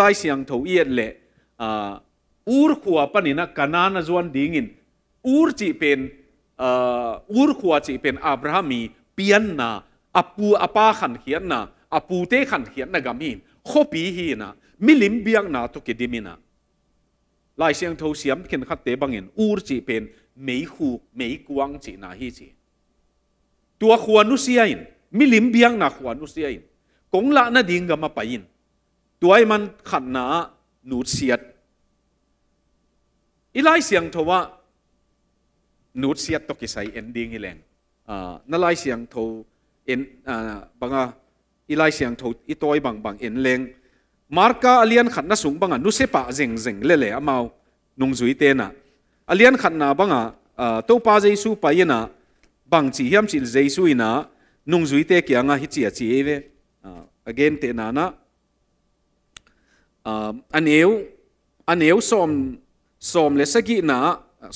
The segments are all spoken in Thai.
ลายเสียงทวีอตเล่อูร์ขวัวปนินะกันนาณจวนดิ่งินอูร์จีเป็นอูร์ขวัวจีเป็นอับราฮัมีพปียนนาอปูอปาขันเขียนนาอปูเตขันเขียนนากามินขบีฮีนะมิลิมเบียงนาทุกิดิมินาลายเสียงทูเสียมเขียนขัดเตบังินอูร์จีเป็นไม่หูไม่กวางจีนาฮีจีตัวขวานุสียอินมิลิมเบียงนาขวานุสียอินกงละนาดิ่งกามาไปยินตัวไอ้มันขัดหนาหนูเสียดอีไล่เสียงทว่าหนูเสียดตกิใส่เอนดิ้งอีแรงอ่านั่นไล่เสียงทเอ็นอ่าบางอ่ะอีไล่เสียงทอีตัวไอ้บางบางเอ็นแรงมาร์กาเลียนขัดนะสูงบางอ่ะนุเสปะเจ๋งเจ๋งเล่เล่อเมานุงจุยเตน่ะอเลียนขัดนะบางอ่ะอ่าตัวป้าเจสูไปยน่ะบางจีเฮียมสิเจสูยน่ะนุงจุยเตเกียงอ่ะฮิจิอาจีเอเวอ่า again เตน่ะนะอันเอวอันเอวสมสมเลสกีนา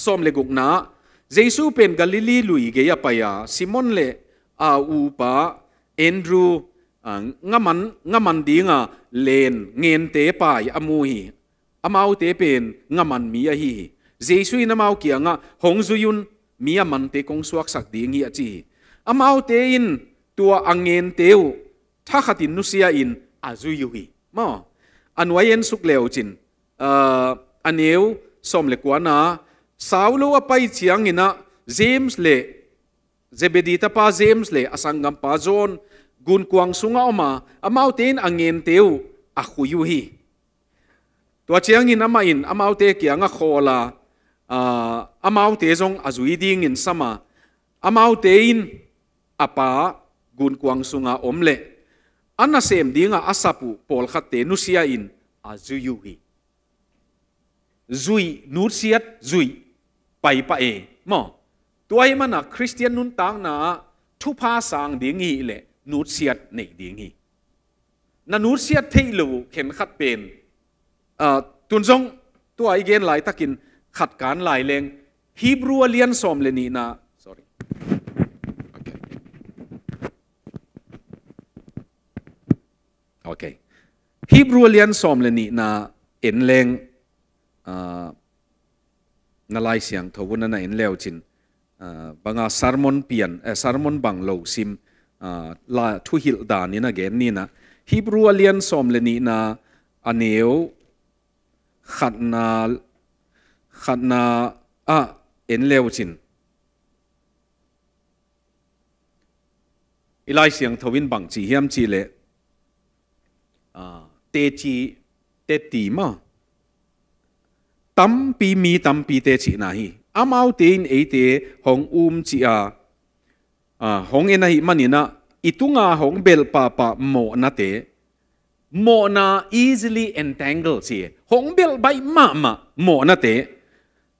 สมเลกุกนาเจสูเป็นกาลิลีลุยเกียปยาซิมอนเลอาอูปาเอนดรูงมันงมันดีงาเลนเงินเตปายอมูฮีอามาุเตเป็นงมันมีอฮีเจสูนามาุเกียงาหงซุยุนมีอมันเตกงสวกสักดีงีอจีอามาุเตอินตัวอังเงินเตวถ้าขัดินนุเซียอินอาจุยุฮีมา an wai en suk anh chin an eu som le kwa na saulo apai chiang ina james le zebedi ta pa james le asangam pa zon gun kuang sunga oma amau ten angen teu a khuyu hi to chiang in ama in amau te kianga khola ờ, amau te zong azui ding in sama amau te in apa gun kuang sunga omle anna sem dinga asapu pol khatte nu sia in a zuyu hi zui nur siat zui pai pa e mo tua hi mana christian nun tang na thu pa sang ding hi le nur siat nei ding hi na nur siat thei lo khen khat pen a tun jong tua igen lai takin khat kan lai leng hebrew alian som le ni na โอเคฮีบรูเลียนสอมเลนีนาเอ็นเลงนาลายเสียงทวุนนาเอ็นเลวจินบังอาซาร์มอนเปียนเอซาร์มอนบังโลซิมลาทุฮิลดานีนาเกนนีนาฮีบรูเลียนสอมเลนีนาอเนียวขัดนาขัดนาอ่ะเอ็นเลวจินอีลเสียงทวินบังจีเฮีมจีเล Ờ, mà, tâm tâm mi na ấy nga hong um chi à, hong hong na bel pa pa mo na te mo na easily entangled si hong bel bai ma ma mo na te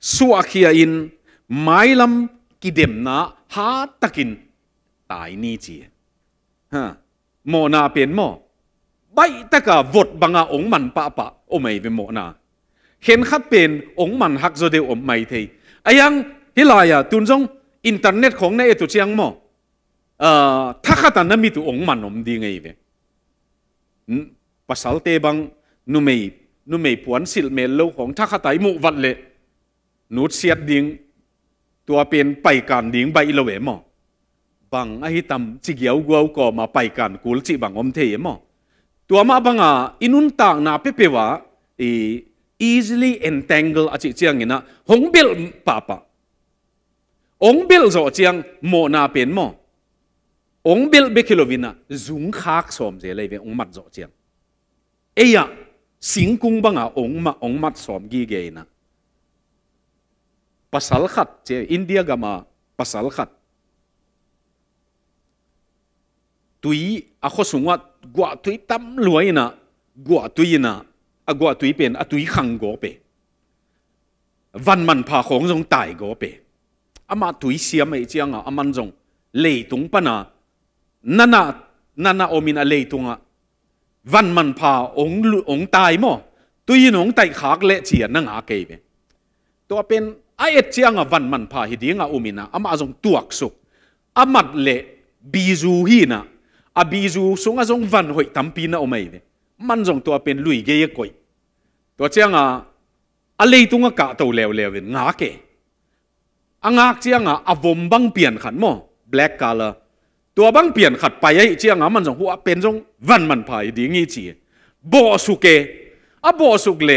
suwa khi in mailam kidem na ha takin tai ni chi ha mo na pen mo ไปแต่กะวดบังอาองมันปะปะโอไม่เวโมนาเห็นขัดเป็นองมันฮักโซเดอมไม่เทอายังฮิลายาตุนจงอินเทอร์เน็ตของในเอตุเชียงมอท่ถ้าขัดนั้นมีตัวองมันอมดีไงเวภาษาเตบังนุเมนุเมผวนสิลเมลโลของถ้าขัดไอหม่วัดเลนูเสียดดิงตัวเป็นไปการดิงใบละเวมอบังไอฮิตัมจิเกียวกัวก็มาไปการกูลจิบังอมเทียมอตัวมาบังอ่ะอินุนต่างนาเปเปวะอี easily entangle อาจิเจียงเนะหงเบลป้าปะองเบลโซเจียงโมนาเป็นโมองเบลเบคิโลวินะจุงคากสมเจเลยเวองมัดโซเจียงเอียสิงกุงบังอ่ะองมาองมัดสมกีเกนะภาษาขัดเจอินเดียกามาภาษาขัดตุยอะขสุงวัด gua tui tam luai na gua tui na a gua tui pen a tui khang go pe văn man pha khong jong tai go pe ama tui siam ei chiang a aman jong lei tung pa na nana nana omin a lei tunga văn man pha ong lu ong tai mo tui nong tai khak le chi na nga ke be to pen a et chiang a văn man pha hi dinga umina ama jong tuak suk amat le bizu hi na อาบีซูสุงอาจงวันหอยตั้มปีน่ะโอไม่เมันจงตัวเป็นลุยเกยก่อยตัวเจ้าอะอะไรตุงกะตัวเลวเลวเป็งาเกอังากเจ้าอะอาวมบังเปลี่ยนขันโม่แบล็กกาลตัวบังเปลี่ยนขัดไปไอ้เจ้าอะมันจงหัวเป็นจงวันมันไปดีงี้จีบอสุเกอบอสุเกเล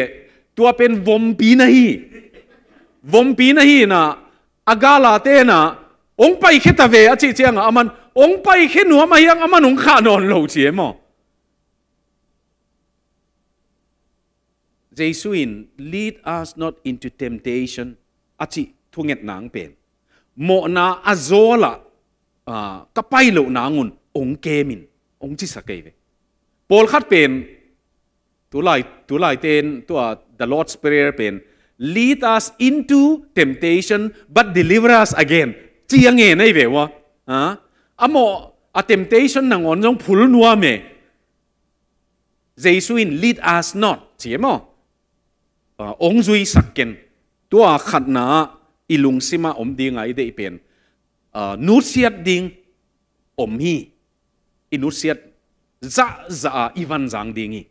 ตัวเป็นวมปีน่ะฮีวมปีน่ะฮีน่ะอากาลาเตน่ะองไปเขตเวอจีเจ้าอะมันองไปเห็นหัวมายังอามาหนุงขานอนหลเจียมอเจสุิน lead us not into temptation อาทิทุงเงตนางเป็นโมนาอาโซละกะไปโลนางุนองเกมินองจิสเกเวปอลคัดเป็นตัวไลตัวไลเตนตัว the Lord's prayer เป็น lead us into temptation but deliver us again จียังไงในเววะอ่า amo a temptation nang on jong phul nuwa me jesus in lead us not chemo pa ong zui sakken tu a khat na ilung sima om ding ai de pen a nu siat ding om hi inu siat za za ivan zang dingi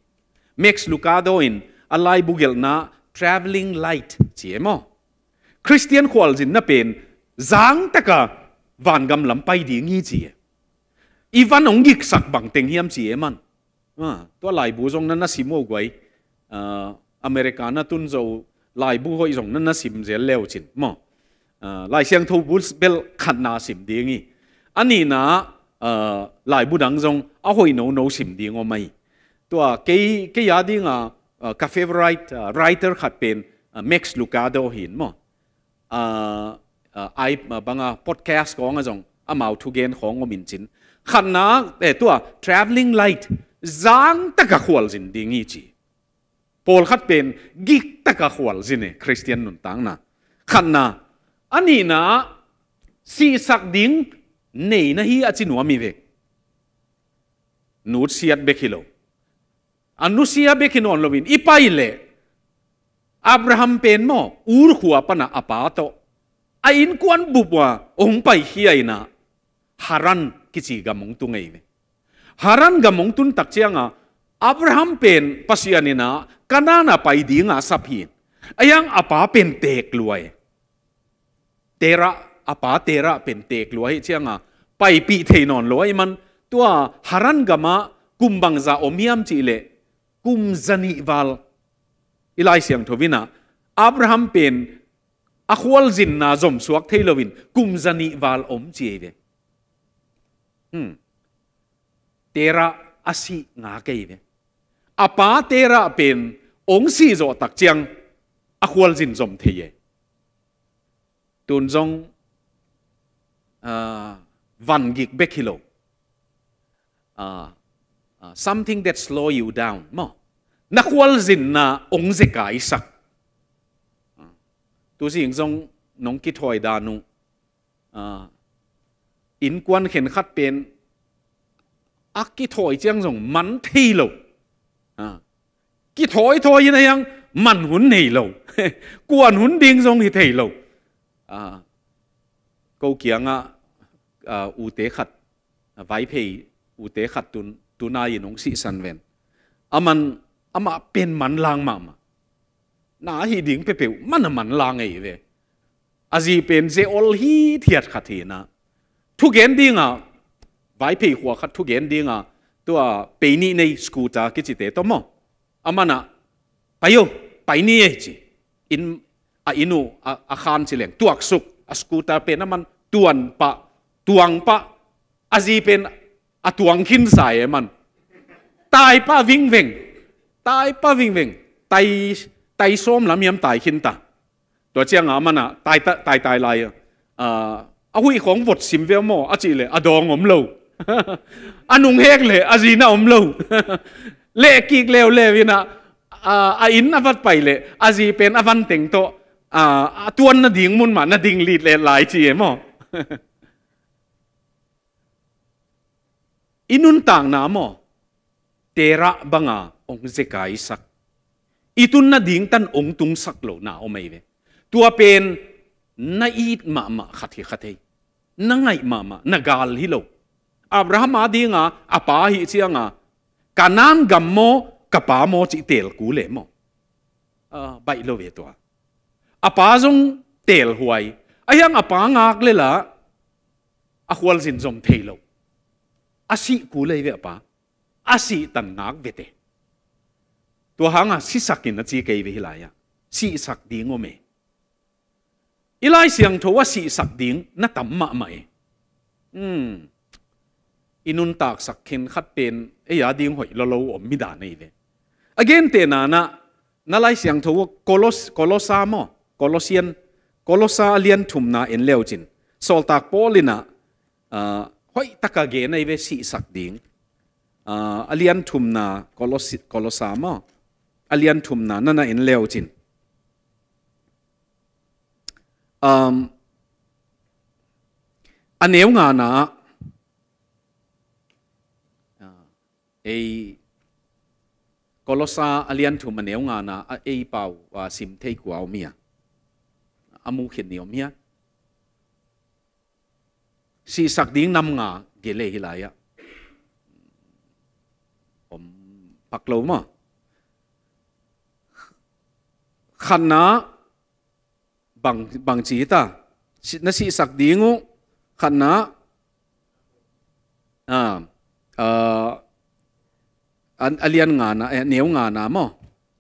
max lucado in alai bugel na traveling light chemo christian khwal jin na pen zang taka วันกำลังไปดีงี้จีอีวันองยิกสักบังเติงเฮียมจีเอมันตัวลายบูจงนั้นนั่นสิมัวไวอเมริกาน่ะตุนจูลายบูก็อีจงนั้นนั่นสิมเจลเลวจินมอลายเสียงทูบุสเบลขัดนาสิมดีงี้อันนี้นะลายบูดังจงเอาหอยโนโนสิมดีงอไหมตัวเกย์ยาดิงอ่ะคาเฟ่ไรท์ไรท์เตอร์ขัดเป็นแม็กซ์ลูกาโดหินมอไอ้บางอ่ะพอดแคสต์ของอ่ไรงอ่ะมาทุเกนของอมินจินขันนัแต่ตัว traveling light จางตะกะขวลจินดิงีจีพอลขัดเป็นกิกตะกะขวลจินเนี่ยคริสเตียนนุนตังนะขันนะอันนี้นะสีสักดิ้งหนนะฮีอาจินัวมีเวกนูดเสียดเบกิโลอันน้เสียเบกินอนลวินอีไปเลยอับราฮัมเป็นมออูร์ขัวปนะอปาโต ain kuan bubwa ong pai hiai na haran kichi gamong tu ngai haran gamong tun tak chianga abraham pen pasiani na kanana pai dinga saphi ayang apa pen tek luai tera apa tera pen tek luai chianga pai pi theinon loi man tua haran gama kumbang za omiam chile kum zani val ilai siang thovina abraham pen a khwal zin na zom suak theilovin kum zani wal om chive hmm tera asi nga keive apa tera pen ong si zo tak chiang a khwal zin zom theye tun zong a van gik bekilo a something that slow you down mo na khwal zin na ong ze kai sak tu si ing zong nong ki thoi da nu à in quan khen khát pen ác ki thoi chiang zong man thi lo à ki thoi thoi yin yang man hun nei lo quan hun ding zong hi thei lo à câu kiang a à u tế khát vai phei u tế khát tun tunai nong si san ven aman ama pen man lang ma ma น้าฮีดิ้งเปเปวมันมันลางไงเวอาจีเป็นเจอลฮีเทียดขัดทีนะทุกเกนดิ่งอ่ะไว้พี่หัวขัดทุกเกนดิ่งอ่ะตัวเปนี่ในสกูตากิจเตตอมออามันอ่ะไปยูไปนี่เองจีอินอ่อินูอ่ะอาคานสิเลงตัวสุกสกูตาเป็นน้ำมันตวนปะตวงปะอาจีเป็นอาตตวงขินใส่มันตายป้าวิ่งเวงตายป้าวิ่งเวงตายไต่ส้มลำยำไต่ขินตาตัวเจ้าอามันอ่ะไต่ไต่ไต่ไล่อ่าอาหุยของวดสิมเวอโมอาจีเลยอดองอมเลวอานุงเฮกเลยอาจีน่าอมเลวเละกีกเลวเลวินะอ่าอินอวัดไปเลยอาจีเป็นอวันเต็งโตอ่าตัวนดิ่งมุนมานดิ่งลีดเลหลายจีเอ็มออินุนต่างนามอเทระบังอาองเจกาอสัก itun na ding tan ong tung sak lo na o may ve tua pen na it ma ma khathi khathei na ngai ma ma na gal hi lo abraham nga, apa hi chianga kanan gammo kapa mo chi tel ku le mo a bai lo ve to apa zong tel huai ayang apa ngak le la a khwal zin zom thei asi ku le ve apa asi tan ngak ve te ตัวหางอ่ะสิสักกินนะจีเกยไปหิลายอ่ะสิสักดิ้งโอเมอีไลเสียงทว่าสิสักดิ้งน่ะต่ำมะไหมอืมอินุนตากสักเข็นขัดเป็นไอ้ยาดิ้งหอยละโลอมมิดานี่เลยอเกนเตนานะนั่นไลเสียงทว่าโคลสโคลสามอโคลเซียนโคลสาเลียนทุมนาเอ็นเลวจินสอลตากโพลินะหอยตะกะเกนไอเวสิสักดิ้งอ่าเลียนทุมนาโคลสโคลสามอ alian thum na na in leo chin um aneu nga na ei kolosa alian thum aneu nga na ei pau wa sim thei kuaw mia amu khin niom mia si sak ding nam nga gele hilaya om paklo ma khăn ná bằng bằng chỉ ta nó sĩ sạc đi ngu khăn ná à ờ, à an alian ngà na nếu ngà na mo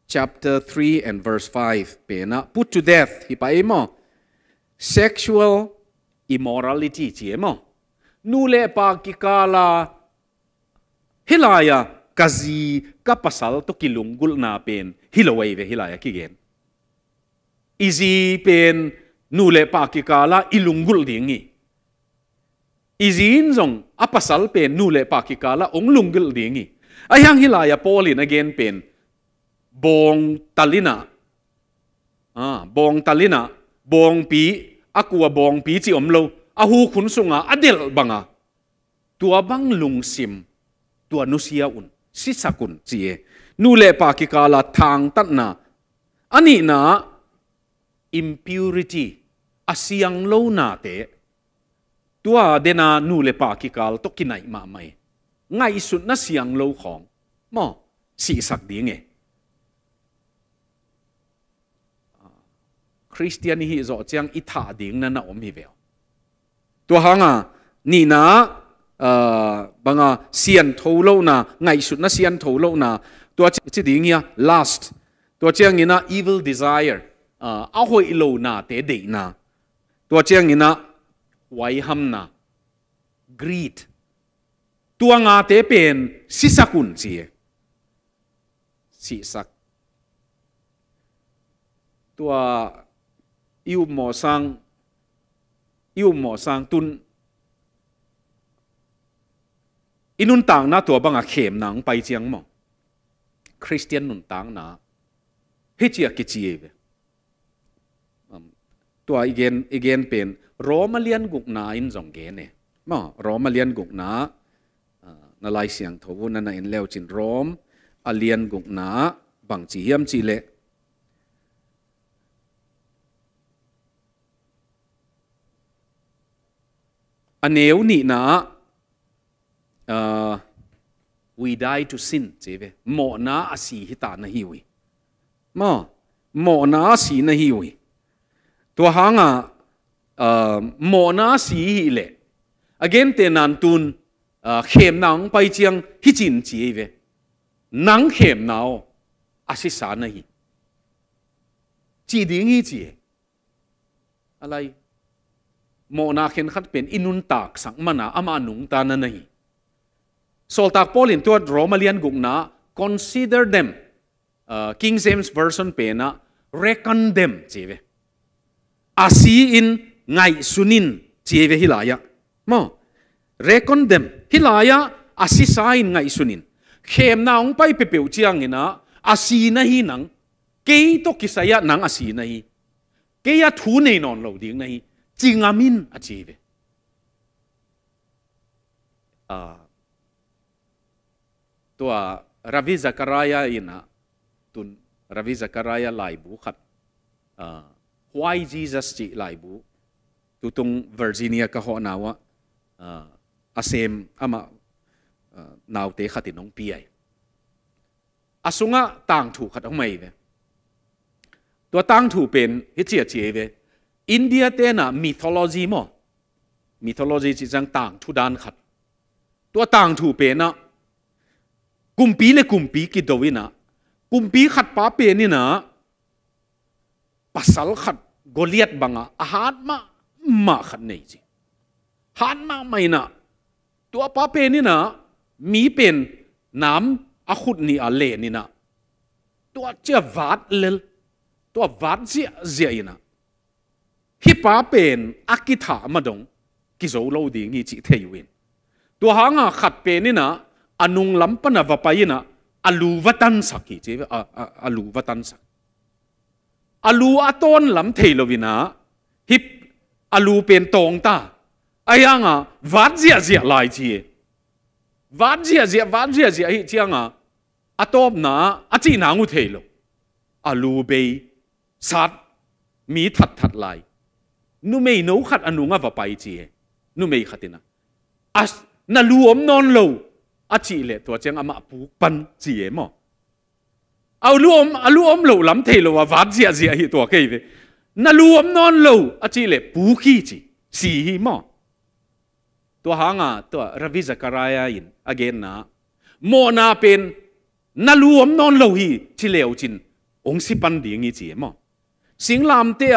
chapter 3 and verse 5 pe na put to death hi pa mo sexual immorality chi mo nu le pa ki kala hilaya kazi kapasal to kilunggul na pen hilawai ve hilaya ki gen อีจีเป็นนูเลปากิกาลาอิลุงกุลดิ่งอีอีจีนงอภัสสลเป็นนูเลปากิกาลาองลุงกุลดิ่งอีไอยังฮิลายาโพลินอเกนเป็นบองตาลินาอ่าบองตาลินาบองปีอากัวบองปีจีอมโลอาหูคุนสุงอาอเดลบังอาตัวบังลุงซิมตัวนุสยาอุนสิสักุนเจีอนูเลปากิกาลาทางตัดนาอันนี้นะ impurity asiang lo na te tua dena nu le pa ki kal to ki ma mai ngai su na siang lo khong mo si sak ding e christian hi zo chang i tha ding na na om hi ve tua hanga ni na uh, banga sian tho lo na ngai su na sian tho lo na tua chi ding ya last tua chang ina evil desire à ờ, ao hội na tế đệ na tua chiang ina wai ham na greed tua nga tế pen si sakun chi si sak tua yêu mò sang yêu mò sang tun inun tang na tua banga khem nang pai chiang mo christian nun tang na he chi a ki ตัวอีเกนอีเกนเป็นรอมาเลียนกุกนาอินจงเกนเนี่ยมั้งโมาเลียนกุกนานาลายเสียงทวุนันอินเลวจินรอมอเลียนกุกนาบังจีเฮียมจีเลอันเนวนี่นะ we die to sin เจ๊เวหมอนาสีหิตานะฮิวิมัหมอนาสีนะฮิวิตัวหางอ่ะโมอนาสีเละ again เตนันตุนเข็มนังไปเจียงฮิจินจีเวนังเข็มนาวอาศิสานะิีจีดิ้งฮ้จีอะไรโมอนาเข็นขัดเป็นอินุนตากสังมนาอมานุงตานะนะิีสอลตากโพลินตัวโรมาเลียนกุกนา consider them King James version เป็นนะ reckon them จีเว asi in ngai sunin chive hilaya mo recon them hilaya asi sa in ngai sunin khem na ong pai pe peu chiang ina asi na hi nang ke to kisaya nang asi na hi ke ya thu nei non lo ding na hi chingamin achive a to a ravi zakaraya ina tun ravi zakaraya lai bu khat a why Jesus จิไลบุตุตุงเวอร์จิเนียก็หัวนาวะอาเซมอามาหนาวเตะขัดน้องปีไออาสุงะต่างถูกขัดเอาไม่เวตัวต่างถูกเป็นฮิตเจียเจเวอินเดียเตน่ะมิทอลจีมอมิทอลจีจิจังต่างทุดานขัดตัวต่างถูกเป็นนะกุมปีเลกุมปีกิดวินะกุมปีขัดป้าเป็นนี่นะปัสสาวะขัดกอลียัดบังอาหารมามาขัดไหนจีหันมาไม่นะตัวป้าเป็นนี่นะมีเป็นน้ำอาขุดนี่อะเลนี่นะตัวเจ้าวัดเลลตัววัดเสียเสียนะฮิป้าเป็นอักิธามาดงกิโซโลดีงี้จีเทยวินตัวหางขัดเป็นนี่นะอนุงลำปนวัปยินะอลูวัตันสักกีเจ้าอะออลูวัตันสักอลูอาตอนลำเทลวินาฮิปอลูเป็นตองตาไอ้ยังอ่ะวัดเสียเสียลายจีวัดเสียเสียวัดเสียเสียไอ้เจียังอ่ะอาตอมนะอาจีนางุเทลอลูเบยสัตมีถัดถัดลายนุไม่นู้ขัดอนุงะว่าไปจีนุไม่ขัดนะอัสนาลูอมนอนโลอาจีเลตัวเจียงอามาปูปันจีเอมอเอาลูอมเอาลูอมเหลวล้ำเทลว่าวัดเสียเสียหิตัวเกยเวน่าลูอมนอนเหลวอาจีเลปูขี้จีสีหิมอตัวหางอ่ะตัวรวิจักรายอินอเกนนะโมนาเป็นน่าลูอมนอนเหลวหิจีเลวจินองสิปันดีงี้จีมอสิงลามเตีย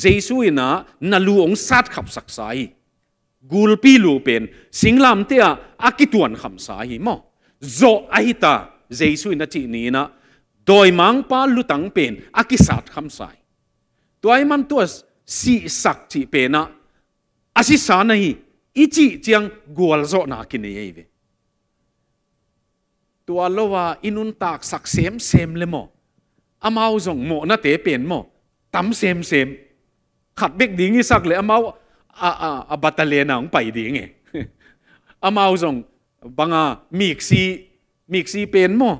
เจสุยนะน่าลูองสัดขับสักสายกูลปีลูเป็นสิงลามเตียอากิตวนัำสายหิมอโจอหิตาเจสุยนะจีนี้นะโดยมังปาลุตังเป็นอกิสัตคำใสตัวไอ้มันตัวสีสักจีเป็นนะอาศิสานีฮอิจิจียงกัวลโซนักินเยอเวตัวโลวาอินุนตากสักเซมเซมเลยมออามาส่งโมนาเตเป็นมอตั้มเซมเซมขัดเบกดิ้งสักเลยอามาอาอาอาบัตเลนังไปดิ้งเออามาส่งบังอามิกซีมิกซีเป็นมอ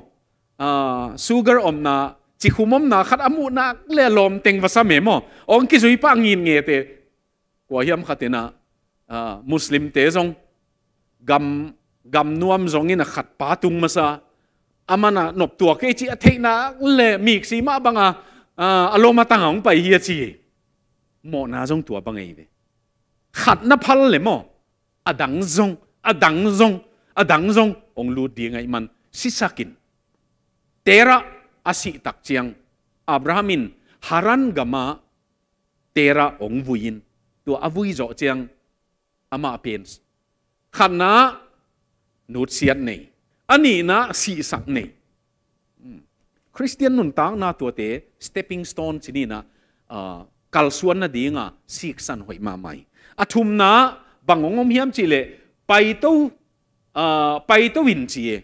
Ờ, sugar om na chi khumom na khat amu na le lom teng vasa me mo ong ki zui pa ngin nge te ko hiam khatena ờ, muslim te zong gam gam nuam zong ina khat pa tung masa amana nop tua ke chi athei na le mik si ma banga ma ờ, tang ong pai hi chi e. mo na zong tua bangai e ve khat na phal le mo adang zong adang zong adang zong ong lu di ngai man si tera asi takciang Abrahamin haran gama tera ong vuin tu avui zo chiang ama apens khana nut siat nei ani na si sak nei hmm. christian nun tang na tu te stepping stone chini na uh, a kalsuan na dinga sik san hoi ma mai athum na bangongom hiam chile pai to a uh, pai to win chie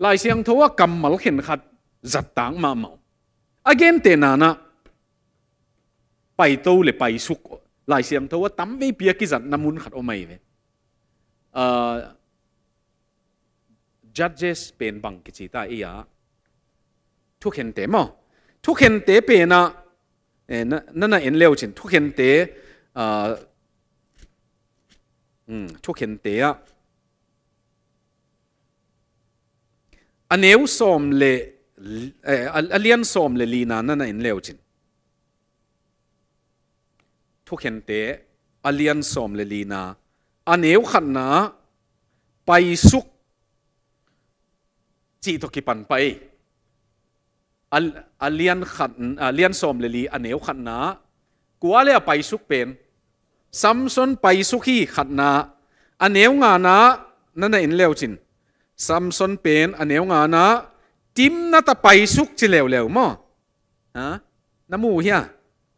lai siang thua cầm mal khen khát giật tang mà mau again te na na pai tô le pai suk lai siang thua tắm ve bia ki giật namun khát o mai về, ờ, judges pen bang ki chi ta iya thu khen te mo thu khen te pe na na na en leo chin thu khen te um ờ, ừ, thu khen te a อันเอวสมเลออเลียนสมเลลีนานั่นเองนเลวจินทุกเห็นเตอเลียนสมเลลีนาอันเอวขันนาไปสุกจีตกิปันไปอัลเลียนขันอัเลียนสมเลลีอันเอวขันนากัวเลียไปสุกเป็นซัมซอนไปสุขีขันนาอันเอวงานานั่นเองนเลวจิน Samson pen anh nga ngà na tim na ta bay suk chỉ leo leo mà à na mu hia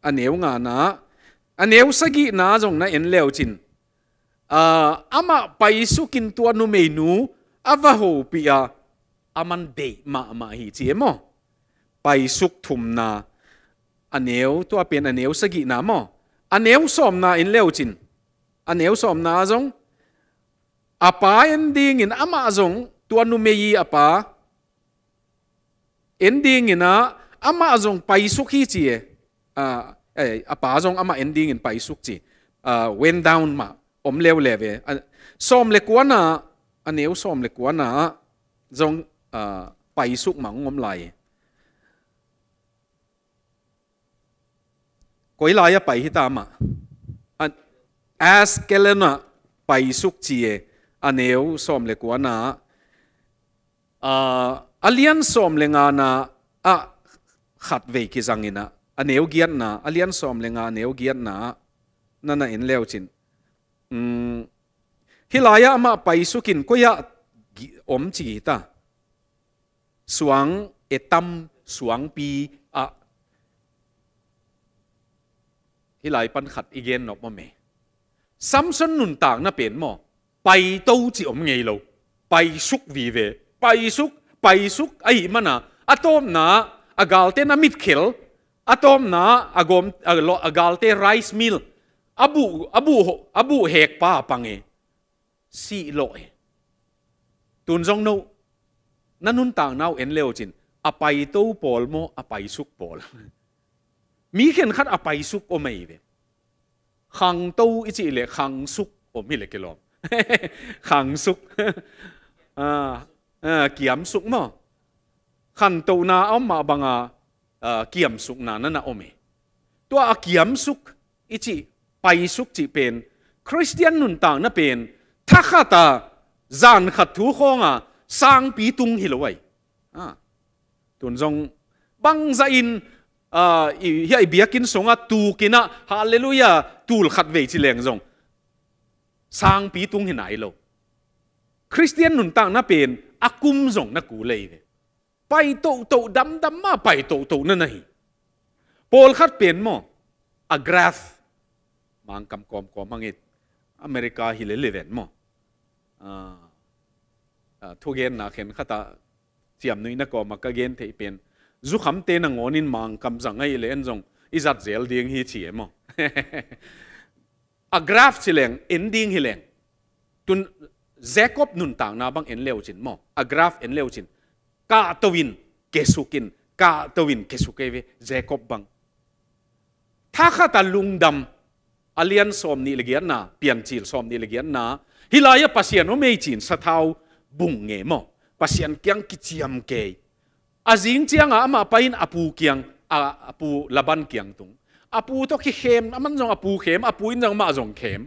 anh em ngà na anh em sagi na zong na en leo chin à ama bay sukin tua nu mei nu ava ho pia aman de ma ma hi chi e mo bay suk thum na anh tua pen anh em sagi na mo anh em som na en leo chin anh em som na zong apa en ding in ama zong tua nu meyi apa ending ina ama azong paisuk hi chi e a ah, eh apa azong ama ending in suk chi ah, went down ma om lew leve ah, som le kuana aneu som le kuana zong a paisuk ma ngom lai e. koi lai a pai hi ta ma as kelena suk chi e aneu som le kuana อเลียนสมเลงานาอ่ะขัดเวกิจังินะอเนวเกียนนะอเลียนสมเลงานเนวเกียนนะนั่นน่ะเอ็นเลวจินอืมฮิลายะมาไปสุกินก็ยากอมจีตาสวงเอตัมสวงปีอ่ะฮิลายปันขัดอีเกนนกมาเมซัมซุนนุนต่างน่ะเป็นมอไปโตจีอมไงเราไปสุกวีเว paisuk paisuk ai mana atom na agalte na mitkel atom na agom agalte rice mill abu abu abu hek pa pange si lo e tun jong no nanun tang nau en leo chin apai to pol mo apai suk pol mi khen khat apai suk o mai ve khang to ichi le khang suk o mi le kelom khang suk à Ờ, kiểm súc mà, khan tàu na mà ờ, ờ, ma à kiểm súc na na na ome to kiểm súc, ít ichi bay súc chỉ pen christian nun ta na pen tha kha ta zan khat thu khonga à, sang pi tung hi lowai à tun jong bang za in à hi ai bia kin songa à, tu kina à. hallelujah tu khát ve chỉ leng jong sang pi tung hi nai lo คริสเตียนหนุนตังน่าเป็นอากุมส่งนักกูเลยเนี่ยไปโตโตดำดำมาไปโตโตนั่นนี่ปอลขัดเป็นมั้งอากราฟมังคำกอมกอมังเออเมริกาฮิเลเลเวนมั้งอ่าอ่าทุกเย็นนักเห็นข้าตาเสียมนุยนักกอมก็เย็นที่เป็นจุขำเตนงอนินมังคำสังไงเลยอันจงอิจัดเซลเดียงฮีเฉียมั้งอากราฟสิเลงเอ็นดิ้งฮิเลงตุนเจคอบนุนต่างนาบังเอ็นเลวจินมออักราฟเอ็นเลวจินกาตวินเกสุกินกาตวินเกสุเกเวเจคอบบังถ้าข้าตาลุงดำอเลียนสอมนี่เลเกียนนาเปียนจีนสอมนี่เลเกียนนาฮิลายาปัสยาน่อเมจินสะเทาบุงเงมอปัสย์นเกียงกิจยมเกยอาจิงเจียงอามาไปนอปูเกียงอาปูลบันเกียงตุงอาปูตอกิเข้มอามันจงอาปูเข้มอาปูอินจงมาจงเข้ม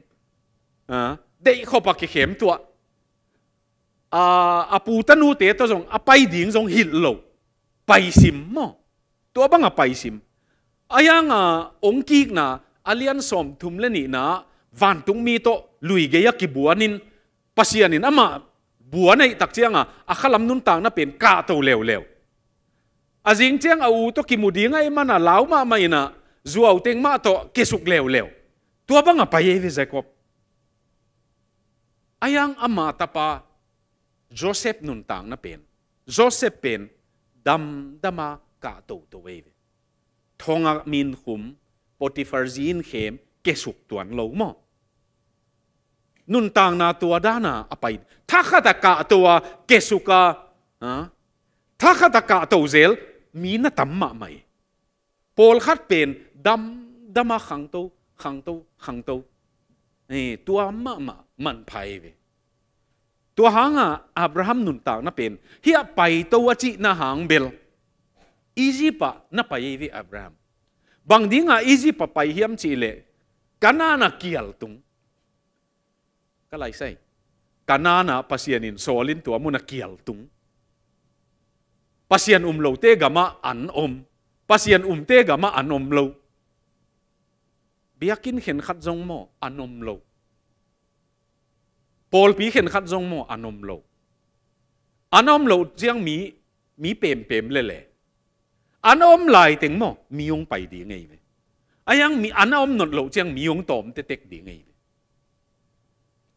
อ่าเด็กขบักเข้มตัว à à bù tân u tế tôi dùng à bay điện dùng hít lâu bay sim mà tôi bằng à bay sim ai ang à ông kia na alian som thum lên nị na van tung mi to lùi gai yak buanin pasianin ama buan ai tak chiang à à khalam nun tang na pen ka to leo leo à riêng chiang à u to ki mu ding ai mana lau ma mai na zuaw teng ma to kesuk leo leo tôi bằng à bay ve jacob ayang ama tapa โจเซฟนุนต่างนะเป็นโจเซฟเป็นดัมดามากาโตตัวเวทงอามินขุมปติฟาร์ซีนเขมเกสุกตัวนโลมอนุนต่างนาตัวด้านาอไปยถ้าขัดกาตัวเกสุกาถ้าขัดกาตัวเซลมีนตัมมาไหมโปลขัดเป็นดัมดามาขังโตขังโตขังโตนี่ตัวมามะมันภัยเวตัวหางอ่ะอับราฮัมนุนตาวนับเป็นเฮียไปตัวจีน่าหางเบลอียิปต์นับไปยี่อับราฮัมบางดิ่งอ่ะอียิปต์ไปเฮียมจีเล่กานานาเกียลตุงก็ไล่ใส่กานานาพัศยานินโซลินตัวมุนักเกียลตุงพัศยานุมโลเตกามาอันอมพัศยานุมเตกามาอันอมโลเบียกินเห็นขัดจงโมอันอมโลปอลพีเห็นขัดจงมโวอานมโลกอานมโลกเจียงมีมีเปมเปมเล่เล่อานมไล่ถึงมโวมียงไปดีไงไหมไอยังมีอานมนดโลกเจียงมียงตอมเต็กดีไงไหม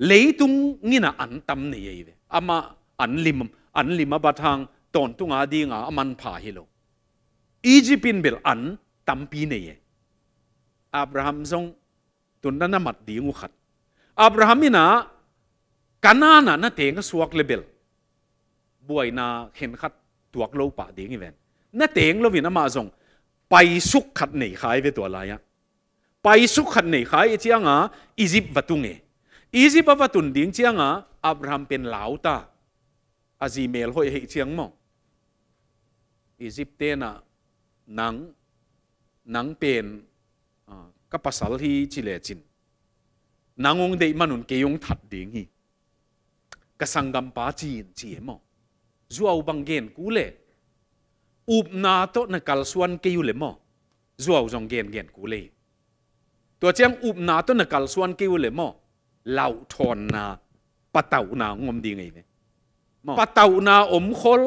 เลยตุงนี้นะอันตำเนี่ยไงอามาอันลิมอันลิมาบัตทางตอนตุงอาดีงาอามันพาฮิโลอีจิปินเบลอันตำปีเนี่ยอับราฮัมทรงตุนนั้นมัดดีงูขัดอับราฮัมนีนากันนั่นน่ะเต็งก็สวกเลเบลบวยนาเห็นขัดตัวกลัวป่าเดียงอีเวนน่ะเต็งเราวินามาส่งไปสุขขัดไหนขายไปตัวไรอะไปสุขขัดไหนขายเจียงอ่ะอียิปต์ประตูไงอียิปต์ประตูเดียงเจียงอ่ะอับราฮัมเป็นลาวตาอาซีเมลห้อยหฮเจียงมังอียิปต์เต้น่ะนังนังเป็นก็ภาษาที่จีเลจินนางองเดย์มันนุนเกยงทัดเดียงฮีกสังกัมปาจีนเจียมอจู่เอาบังเกนกูเล่อุบนาโตนักกัลส่วนเกยวเลมอจู่เอจงเกนเกนกูเล่ตัวเจียงอุบนาโตนักกัลส่วนเกยวเลมอเล่าทอนนาปะเต่านางมดีไงเนี่ยปะเต่านาอมคล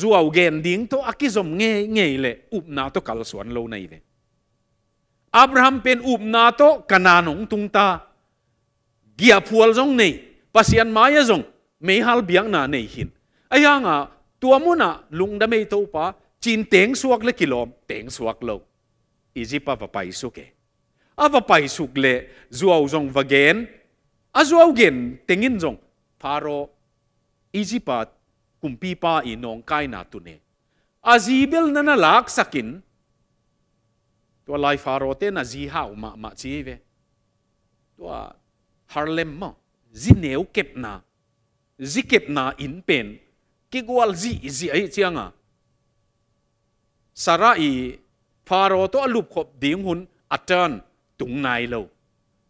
จู่เกนดิ่งโตอักิจมเงยเงยเล่อุบนาโตกัลส่วนโลในเนี่ยอับราฮัมเป็นอุบนาโตกนานงตุงตาเกียพัวลจงนี่ปัสยันมายจงไม่ฮัลเบียงน่ะในหินไอ้ยังอ่ะตัวมุน่ะลุงดำไม่ตัวปะจีนเต็งสวกเล็กิโลมเต็งสวกโลอียิปต์ว่าไปสุกเออาว่าไปสุกเล่จัวอุจงวเกนอาจัวอุเกนเต็งอินจงพาโรอียิปต์กุมปีป้าอีนองไกนาตุเนอาจีเบลนั่นลักสักินตัวไลฟาโรเตนอาจีฮาวมามาจีเวตัวฮาร์เลมมอจีเนวเก็บนา zikep na in pen ki gwal zi zi ai chianga sarai pharo to alup khop ding hun atan tung nai lo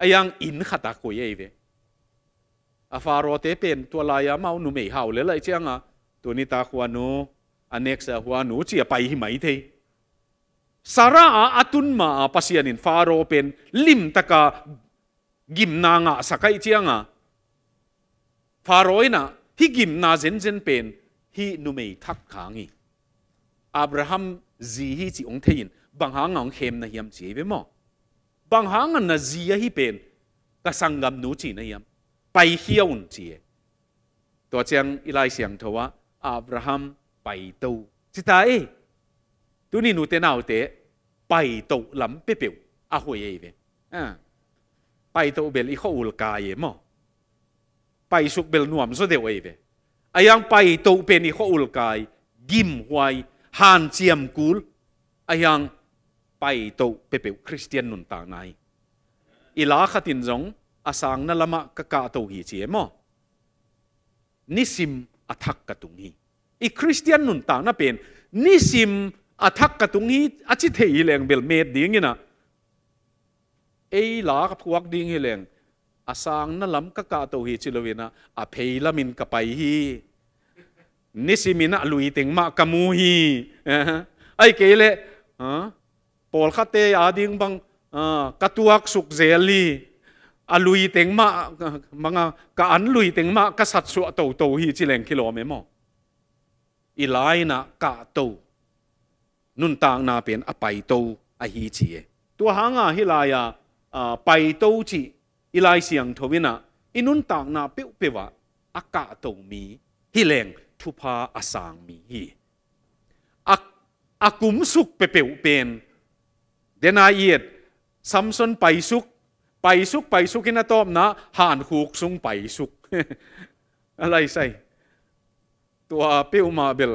ayang in khata ko ye ve a pharo te pen to la ya mau nu mei hau le lai chianga to ni ta khwa nu anex a hwa nu chi pai hi mai thei sara a atun ma pasianin pharo pen lim taka gimnanga sakai chianga ฟาโรหน่ะฮิกิมนาเซนเซนเป็นฮินุเมทักขางอีอับราฮัมจีฮิจิองเทียนบางหางองเข้มนะยามเจียมั้บางหางนะจีฮิเป็นกสังกำนูจีนะยามไปเฮียวนเจียตัวเจียงอีไลเสียงทว่าอับราฮัมไปตูจิตาเอตัวนี้นูเตนเอาเตะไปตูลำเปเปียวอะหวยเอเวอ่ะไปตูเบลอีข้อุลกายเอมั้ไปสุกเบลนวมซะเดียวเอเวอายังไปตัวเป็นอีขคอุลกายดิมหวยหานเซียมกูลอายังไปตัวเปเปคริสเตียนนุนตางนาอีลาขัดินจงอาสังนัลมะกะกะตัวหีเจมอนิสิมอัทักกะตุงฮีอีคริสเตียนนุนตางนั่นเป็นนิสิมอัทักกะตุงฮีอาจิเทียเลงเบลเมดดิ้งนะเอลากับพวกดิ้งเฮเลง asang na lam kaka ka to hi chilowina a pheila min ka pai hi nisimina lui teng ma kamu hi ai kele ha pol khate ading bang katuak suk zeli a lui teng ma manga ka an lui teng ma ka sat su to to hi chileng kilo me mo ilai na ka to nun tang na pen a pai to a hi chi e. tu hanga hilaya pai to chi อีไลเสียงทวินะอินุนต่างนาเปียวเปวะอากาศตรงมีฮิเลงทุพาอสางมีฮีอากุมสุกเปเปวเป็นเดนาเอียดซัมซอนไปสุกไปสุกไปสุกินาตอมนะห่านหูกสุงไปสุกอะไรใส่ตัวเปียวมาเบล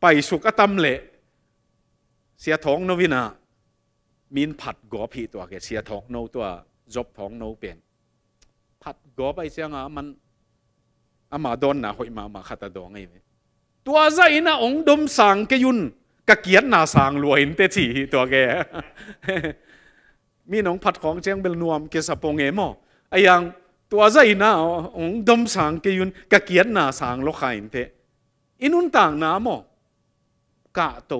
ไปสุกอตัมเละ เสียท้องนวินามินผัดกอผีตัวเกเสียท้องโนตัวจบท้องโนเป็นผัดกอไปเสียงอ่ะมันอามาดอนนะหอยมามาขัดดองไยตัวใจนะองดมสังกยุนกะเกียนนาสังรวยเตจีตัวแกมีน้องผัดของเชียงเบลนวมเกสปงเอมอไอยังตัวใจนะองดมสังกยุนกะเกียนนาสังโลขายเตอินุนต่างน้ำมอกะโต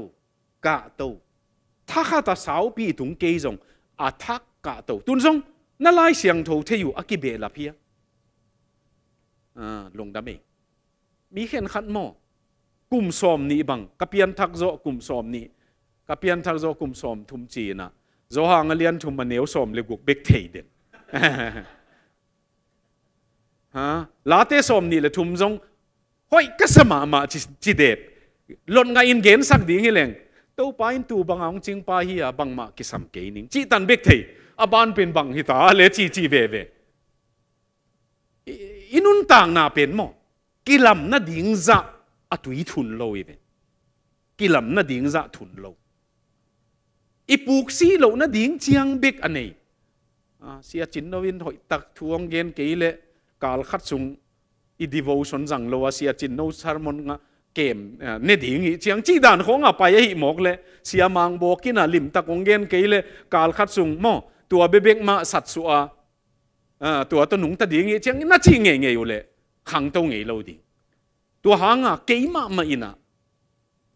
กะโตทักตาสาวปีตุงเกยงอาทักกะตตุนซงนัานไลเสียงโทเทียวอักิเบลพี่อ่าลงดเองมีเข็นขันหมอกุมสอมนีบังกะเปียนทักโจกุมสอมนีกะเปียนทักโจกุมสอมทุมจีนะโจหางเลียนทุมมาันียวสอมเลกุกเบกเทยเด่นฮะลาเตสอมนี่ละทุมจงหอยกะสมามาจิเดบลนไงอินเกนสักดีงี้แหลง tâu pain tu bang ang ching pa hi a à bang ma ki sam ke ning chi tan bek thei a à ban pin bang hi ta le chi chi ve ve inun tang na pen mo kilam na ding za dạ a à tui thun lo i ve kilam na ding za dạ thun lo ipuk si lo na ding chiang bek anei a sia chin no win hoi tak thuang gen ke le kal khat sung i devotion jang lo a sia chin no sermon nga kem ne ding hi chiang chi dan khonga pa hi mok le sia mang bo kina lim ta kong gen ke le kal khat sung mo tua be bek ma sat su a tua to nung ta ding hi chiang na chi nge nge yo le khang to nge lo ding tua hang hanga ke ma ma ina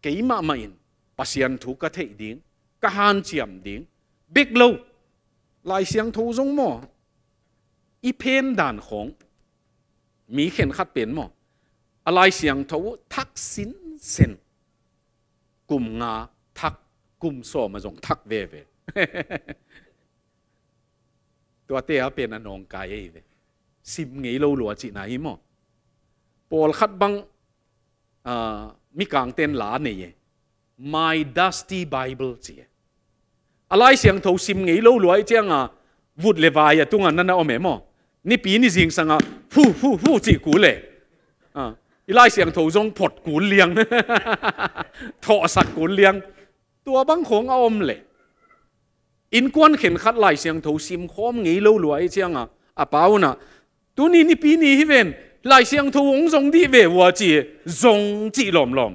ke ma ma in pasian à. thu ka thei ding ka han chiam ding bek lo lai siang thu zong mo i pen dan khong mi khen khat pen mo อะไรเสียงทวุทักสินเซนกลุ่มงาทักกลุ่มโซมาจงทักเวเวตัวเตี้ยเป็นอนงกายเวสิมงี้เราหลัวจีไหนมังปอลคัดบังมีกางเต้นหลานนี่ย My Dusty Bible จีอะไรเสียงทวสิมงี้เราหลัวเจ้างอ่ะวุดเลวายตุงอันนั้นนะอเมมอนี่ปีนี่สิงสังอ่ะฟูฟูฟูจีกูเลยอ่าอีไล่เสียงถูจงผดกูเลียงโถสักกูเลียงตัวบังของอมเลยอินกวนเข็นคัดไล่เสียงถูซิมคอมงี้ลู่หลวยเชียงอ่ะอาเปล่าน่ะตัวนี้นี่ปีนี้ฮิเวนไล่เสียงถูองจงที่เววัวจีจงจีหลอมหลอม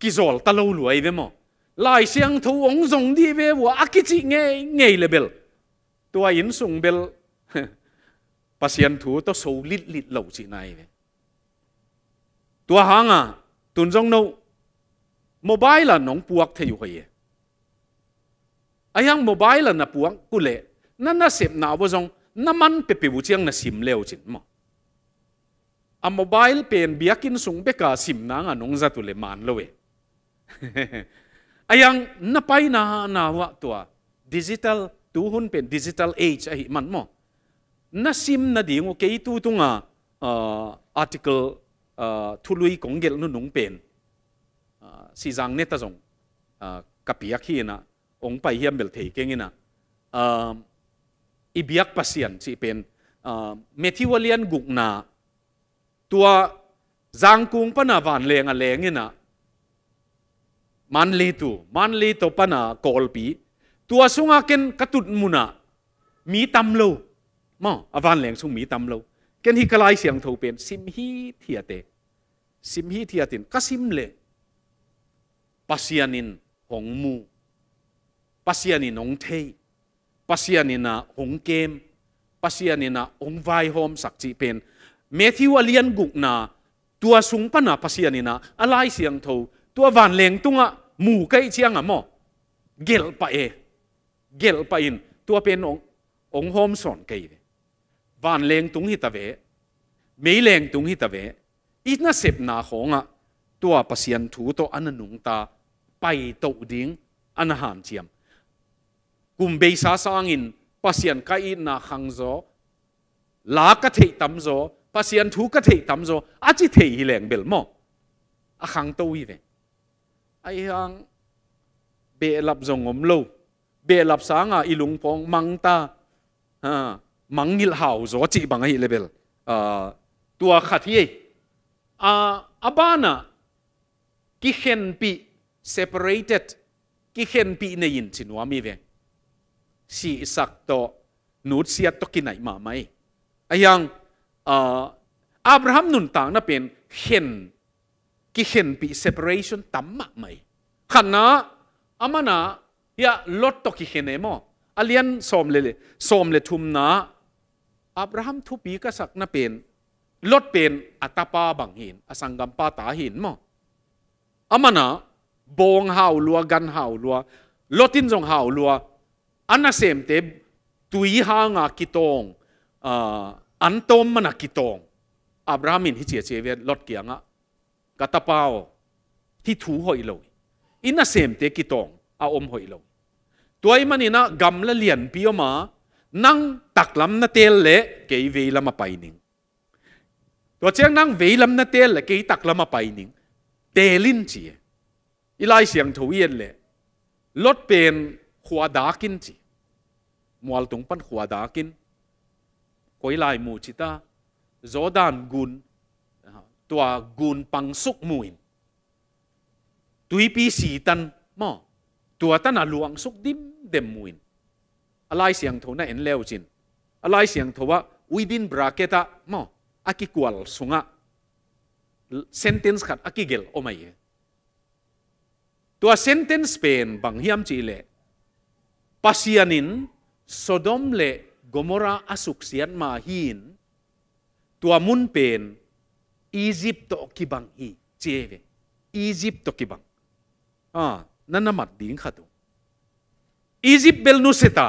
กิจอลตะลู่หลวยเวมอไล่เสียงถูองจงที่เววัวอักจิเงยเงยเลเบลตัวอินสุงเบลปัสยันถูต้องโซลิดลิดเหล่าจีนายเนี่ยตัวหางอ่ะตุนจงนู้โมบายล่ะน้องปวกเทียวเฮียไอ้ยังโมบายล่ะนะปวกกูเละนั่นน่ะเสพหนาวจงน้ำมันเปปิวเจียงน่ะสิมเลวจินมั้งอ่ะโมบายเป็นเบียกินสูงเบกาสิมนางอ่ะน้องจะตุเลมันเลย ayang napay na nawa tua digital tuhun pen digital age ay man mo nasim na di ngo kay tutunga uh, article Ờ, thu lui cũng gel nó nung pen si ờ, zang net ta zong kapia ờ, khi na ong pai hiam bel thei keng ina ibiak pasian si pen methiwalian guk na tua zang kung pana van leng a leng ina man le tu man le to pana kol pi tua sunga ken katut muna mi tam lo mo avan à leng sung mi tam lo กันฮิกลายเสียงทูเป็นซิมฮีเทียเตซิมฮีเทียตินก็สิมเลปัสยานินหงมูปัสยานินหงเทยปัสยานินะหงเกมปัสยานินะองไวโฮมสักจีเป็นเมธิวเลียนกุกนาตัวสุงปนาปัสยานินะอะไรเสียงทูตัววันแรงตุงะมูกไกเชียงอะมอเกลไปเอเกลไปอินตัวเป็นององโฮมสอนไก่ van leng tung hi ta ve me leng tung hi ta ve it na sep na khonga tua pasian thu to an nung ta pai to ding an ham chiam kum be sa sangin pasian ka i na khang zo la ka thei tam zo pasian thu ka thei tam zo a chi thei hi leng bel mo a khang to wi ve ai hang be lap zong om lo be lap sanga ilung phong mang ta ha มังนิลฮาวโซจีบังฮิเลเบลตัวขัดเย่อาอาบานะกิเห็นปี separated กิเห็นปีในยินสินวามีเวสีสักโตนูดเสียตกินไหนมาไหมอายังอับราฮัมนุนต่างนั่เป็นเห็นกิเห็นปี separation ตั้มมากไหมขณะอามานะยาลดตกิเห็นเอมออาเลียนสอมเลยสอมเลยทุมนาอับราฮัมทุปีกษักนบเป็นลดเป็นอัตปาบังหินอสังกัมปาตาหินมออามานะบงเฮาลัวกันเฮาลัวลดทินจงเฮาลัวอันนั้นเสมเตตุยหางากิตองอันตอมมันกิตองอับราฮัมินฮิเจียเจเวลดเกียงะกัตปาวที่ถูหอยลอยอินนั้นเสมเตกิตองอาอมหอยลอยตัวไอ้มันนี่นะกำละเลียนพิยมานั่งตักลำนาเตลเละเกยเวลมาไปนิงตัวเจ้านั่งเวลำนาเตลเละเกยตักลำมาไปนิงเตลินจีอีไลเสียงทวีนเละรถเป็นขวดากินจีมวลตรงปันขวดากินกอยไลมูจิตาโจดานกุนตัวกุนปังสุกมุนตุยปีสีตันมอตัวตันหลวงสุกดิมเดมมุนอะไรเสียงทุนะเอ็นเลวจินอะไรเสียงทว่าวิดินบราเกตะมออาคิกวลสุงะเซนเทนส์ขัดอาคิเกลโอไม่ตัวเซนเทนส์เป็นบางยามจีเลปัสยานินโซดอมเลกอมอราอสุกเสียนมาฮินตัวมุนเป็นอียิปต์กิบังฮีเจเวอียิปต์กิบังอ่านั่นน่ะมัดดิ้งขัดอียิปเบลนุสตา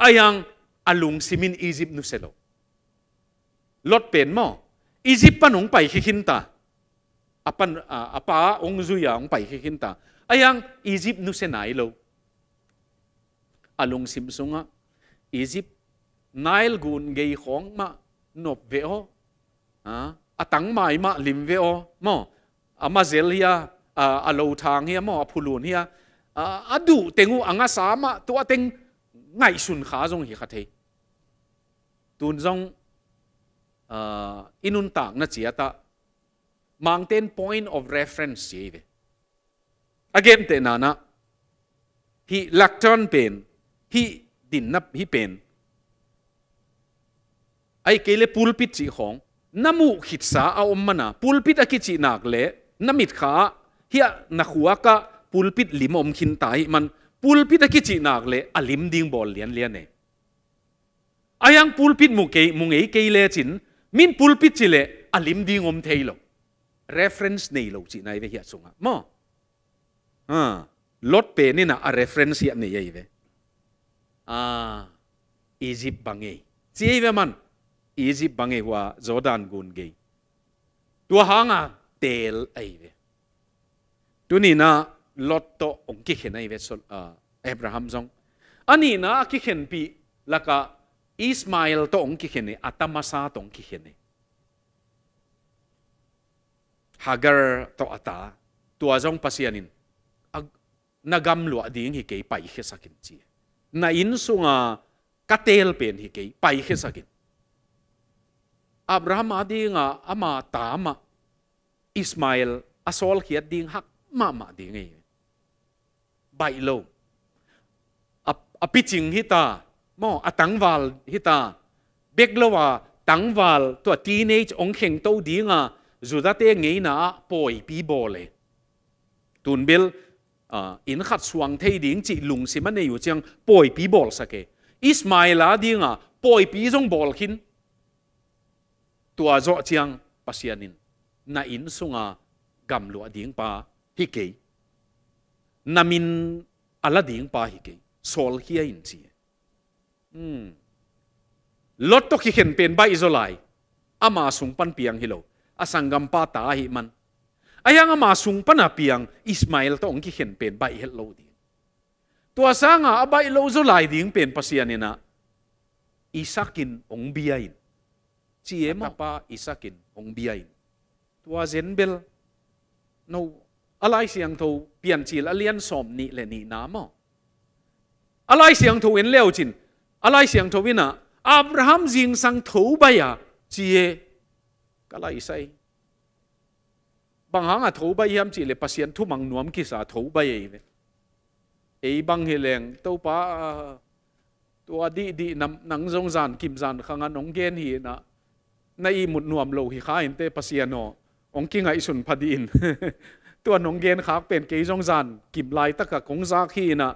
ayang alung simin Egypt nu selo. Lot pen mo, Egypt panung pai hihinta. Apan uh, apa ong zuya ong pai hihinta. Ayang Egypt nu senai lo. Alung simsunga, Egypt Nile gun gei khong ma nop ve o. Ah, atang mai ma lim ve o mo. Ama zel hiya, uh, alo thang hiya mo, apulun hiya. Uh, adu tengu anga sama tua teng ุนขาง爱顺卡中是เ体，ตุนจงอินุนต่างนะเจียตามังเต a น point of reference เยียเด a อ a ก n เตนานะฮิลักจอนเป็นฮิดินนับฮิเป็นไอ้เกลปูลปิดจีของน้ำมูขิดสาเอาอมมันะปูลปิดอะคิจีนักเลยน้ำมิดขาเฮียนักหัวกะปูลปิดลิมอมขินตายมัน pulpit a ki chi nak le alim ding bol lian lian ne ayang pulpit mu ke mu ngei ke le chin min pulpit chi le alim ding om thei lo reference nei lo chi nai ve hi sunga mo ha lot pe ni na a reference hi ne yei ve a egypt bange chi ve man egypt bange wa jordan gun ge tu hanga tel ai ve tu ni na lotto ong ki khen ai ah, abraham jong ani na ki pi laka ismail to ong ki khen eh, atamasa to ong ki eh. hagar to ata tuazong pasianin ag nagamlua ding hikay pai hesakin chi na insunga katel pen hikay pai hesakin Abraham adinga ama tama Ismail asol hiat ding hak mama ding eh. bại lộ à bị pitching hita, ta mò à tăng vào hi ta biết lâu à tua teenage ông khen tàu đi ngà dù ra tê na bồi bị bồ lệ tuần bill à in khát suang thay điếng chỉ lùng xí mắt này yêu chăng bồi bị bồ sa kê Ismail là đi ngà bồi bị dòng bồ khin tua rõ chăng pasianin na in sunga à, gam lụa điếng pa hi namin alading pa hi sol hi in chi hmm lot to ki hen pen ba izolai ama sung pan piang hilo asangam pa ta hi man ayang ama sung pan a piang ismail to ong ki hen pen ba hel lo di tua sanga ilo zo lai ding pen pasianina isakin ong biain chi ema pa isakin ong biain tua zenbel no อะไรเสียงทูเปลี่ยนจีละเลียนสมนี่ลยนี่นามออะไรเสียงทูเห็นเลี้ยวจินอะไรเสียงทูวินะอับราฮัมยิงสังทูบายะจีเอกละไรใส่บางหางอะทูบายามจีเลยปัสยันทุมังนวมกิสาทูบายเลยไอ้บางเฮเลงตัวป้าตัวดีดีนำนังจงจานกิมจานข้างนองเกนฮีนะในอีมุดนวมโลหิข้าอินเตปัสยานอองกิงไอสุนพดอินตัวน้องเกนขากเป็นเกยจงจันกิมไลตักกะคงซาขีนะ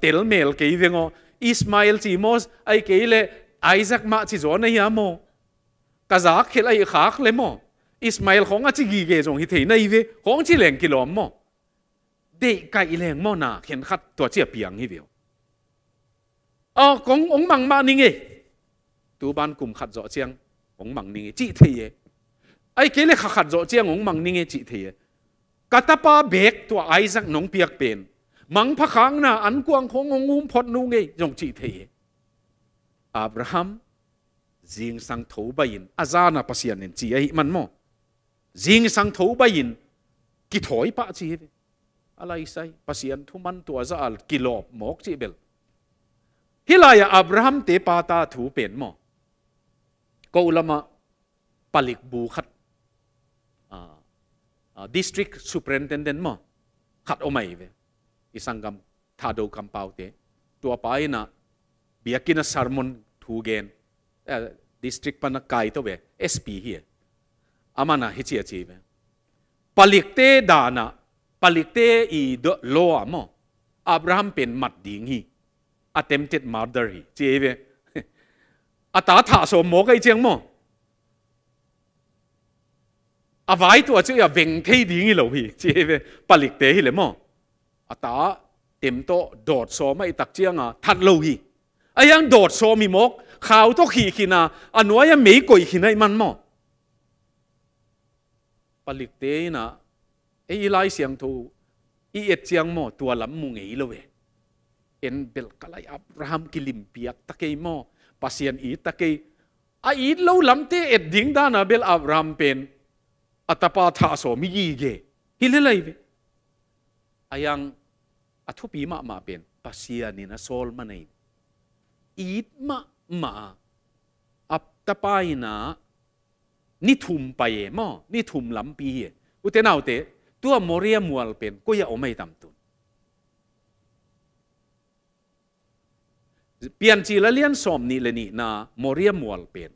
เตลเมลเกยเวงออิสมาอิลจีมอสไอเกยเลไอแซกมาจิจอนในยามโมกะซากเขลไอขากเลโมอิสมาอิลของอาจิกีเกยจงฮิเทในเวของจิแหลงกิลอมโมเดไกแหลงโมนาเห็นขัดตัวเจียเปียงฮิเวียวอ๋อขององมังมานิงเอตูบ้านกลุ่มขัดจอเจียงองมังนิงเอจิเทียไอเกยเลขัดจอเจียงองมังนิงเอจิเทียกัตปาเบกตัวไอซักหนงเปียกเป็นมังพะขังนะอันกวงคงงูมพดนูงไงยงจีเทอับราฮัมจิงสังทูบายินอาจารย์ภาษาเนจีไอมันมอจิงสังทูบายินกิถอยปะจีอะไรใส่ภาษาทุมันตัวจะอัลกิโลบหมอกจีเบลฮิลายอับราฮัมเตปาตาถูเป็นมอกูลมาปลิกบูขัด district superintendent mo khat omai ve isang gam thado kam paute to pa ina biakina sermon thu gen district pan kai to ve sp hi amana hi chi chi ve palikte dana palikte i do lo amo abraham pen mat ding hi attempted murder hi chi ve ata tha so mo kai cheng mo อาไว้ตัวจ้อย่าเวงที่ดีงี้เลยพี่จีเวปลิกเตะห้เลมงอาตาเต็มโตโดดโซไม่ตักเจียงอ่ะทัดเลลพี่ไอ้ยังโดดโซมีมกข่าวตัวขี่ขีนาอันวายังไม่ก่อยขีน้มันมงปลิกเตะนะไอ้ไล่เสียงทูอีเอ็ดเจียงมงตัวลำมุงเอเลเวเอ็นเบลกะไลอับราฮัมกิลิมเปียกตะเกยมอปัสเซียนอีตะเกยไอ้เลวลำเตะเอ็ดดิ้งด้านะเบลอับรามเป็น atapa tha so mi gi ge hi le lai ve ayang athu pi ma ma pen pasia ni na sol ma nei it ma ma ap tapai na ni thum pa ye mo ni thum lam pi ye u te nau te tu a moria mual pen ko ya o mai tam tu pian chi la lian som ni le ni na moria mual pen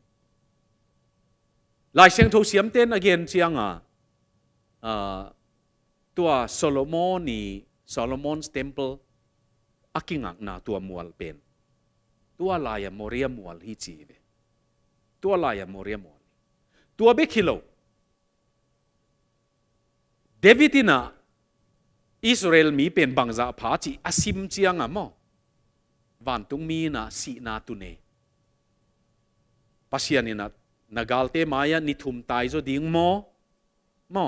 ลายเสียงทูเสียมเต้นอเกเสียงอ่ะตัวโซโลโมนีโซโลมอนสเตมเปิลอักิงักนาตัวมัวลเป็นตัวลายมอรียมัวลฮีจีเวตัวลายมอรียมวลตัวเบคิโลเดวิดินาอิสราเอลมีเป็นบางจาพาจีอาซิมเจียงอ่ะมั้งวันตุงมีนาสีนาตุเน่ภาษาเนีนะ nagalte maya nithum tai zo ding mo mo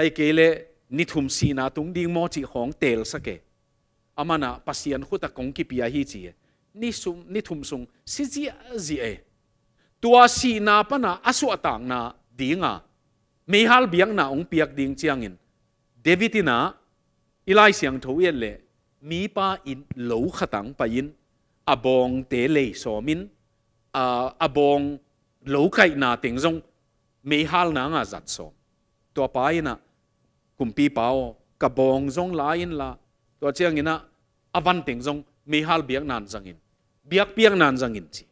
ai kele nithum si na tung ding mo chi hong tel sake amana pasian khuta kong ki pia hi chi ni sum ni thum sung si ji ji e tua si na pa na asu atang na dinga mi hal biang na ong piak ding in, david na ilai siang tho yen le mi pa in lo khatang pa in abong te le so min a abong lỗ cái na tiếng giống mi hal na nga zat so to pa ina kumpi pao ka bong rong la in la to chiang ina avan tiếng rong mi hal biak nan zangin biak biak nan zangin chứ.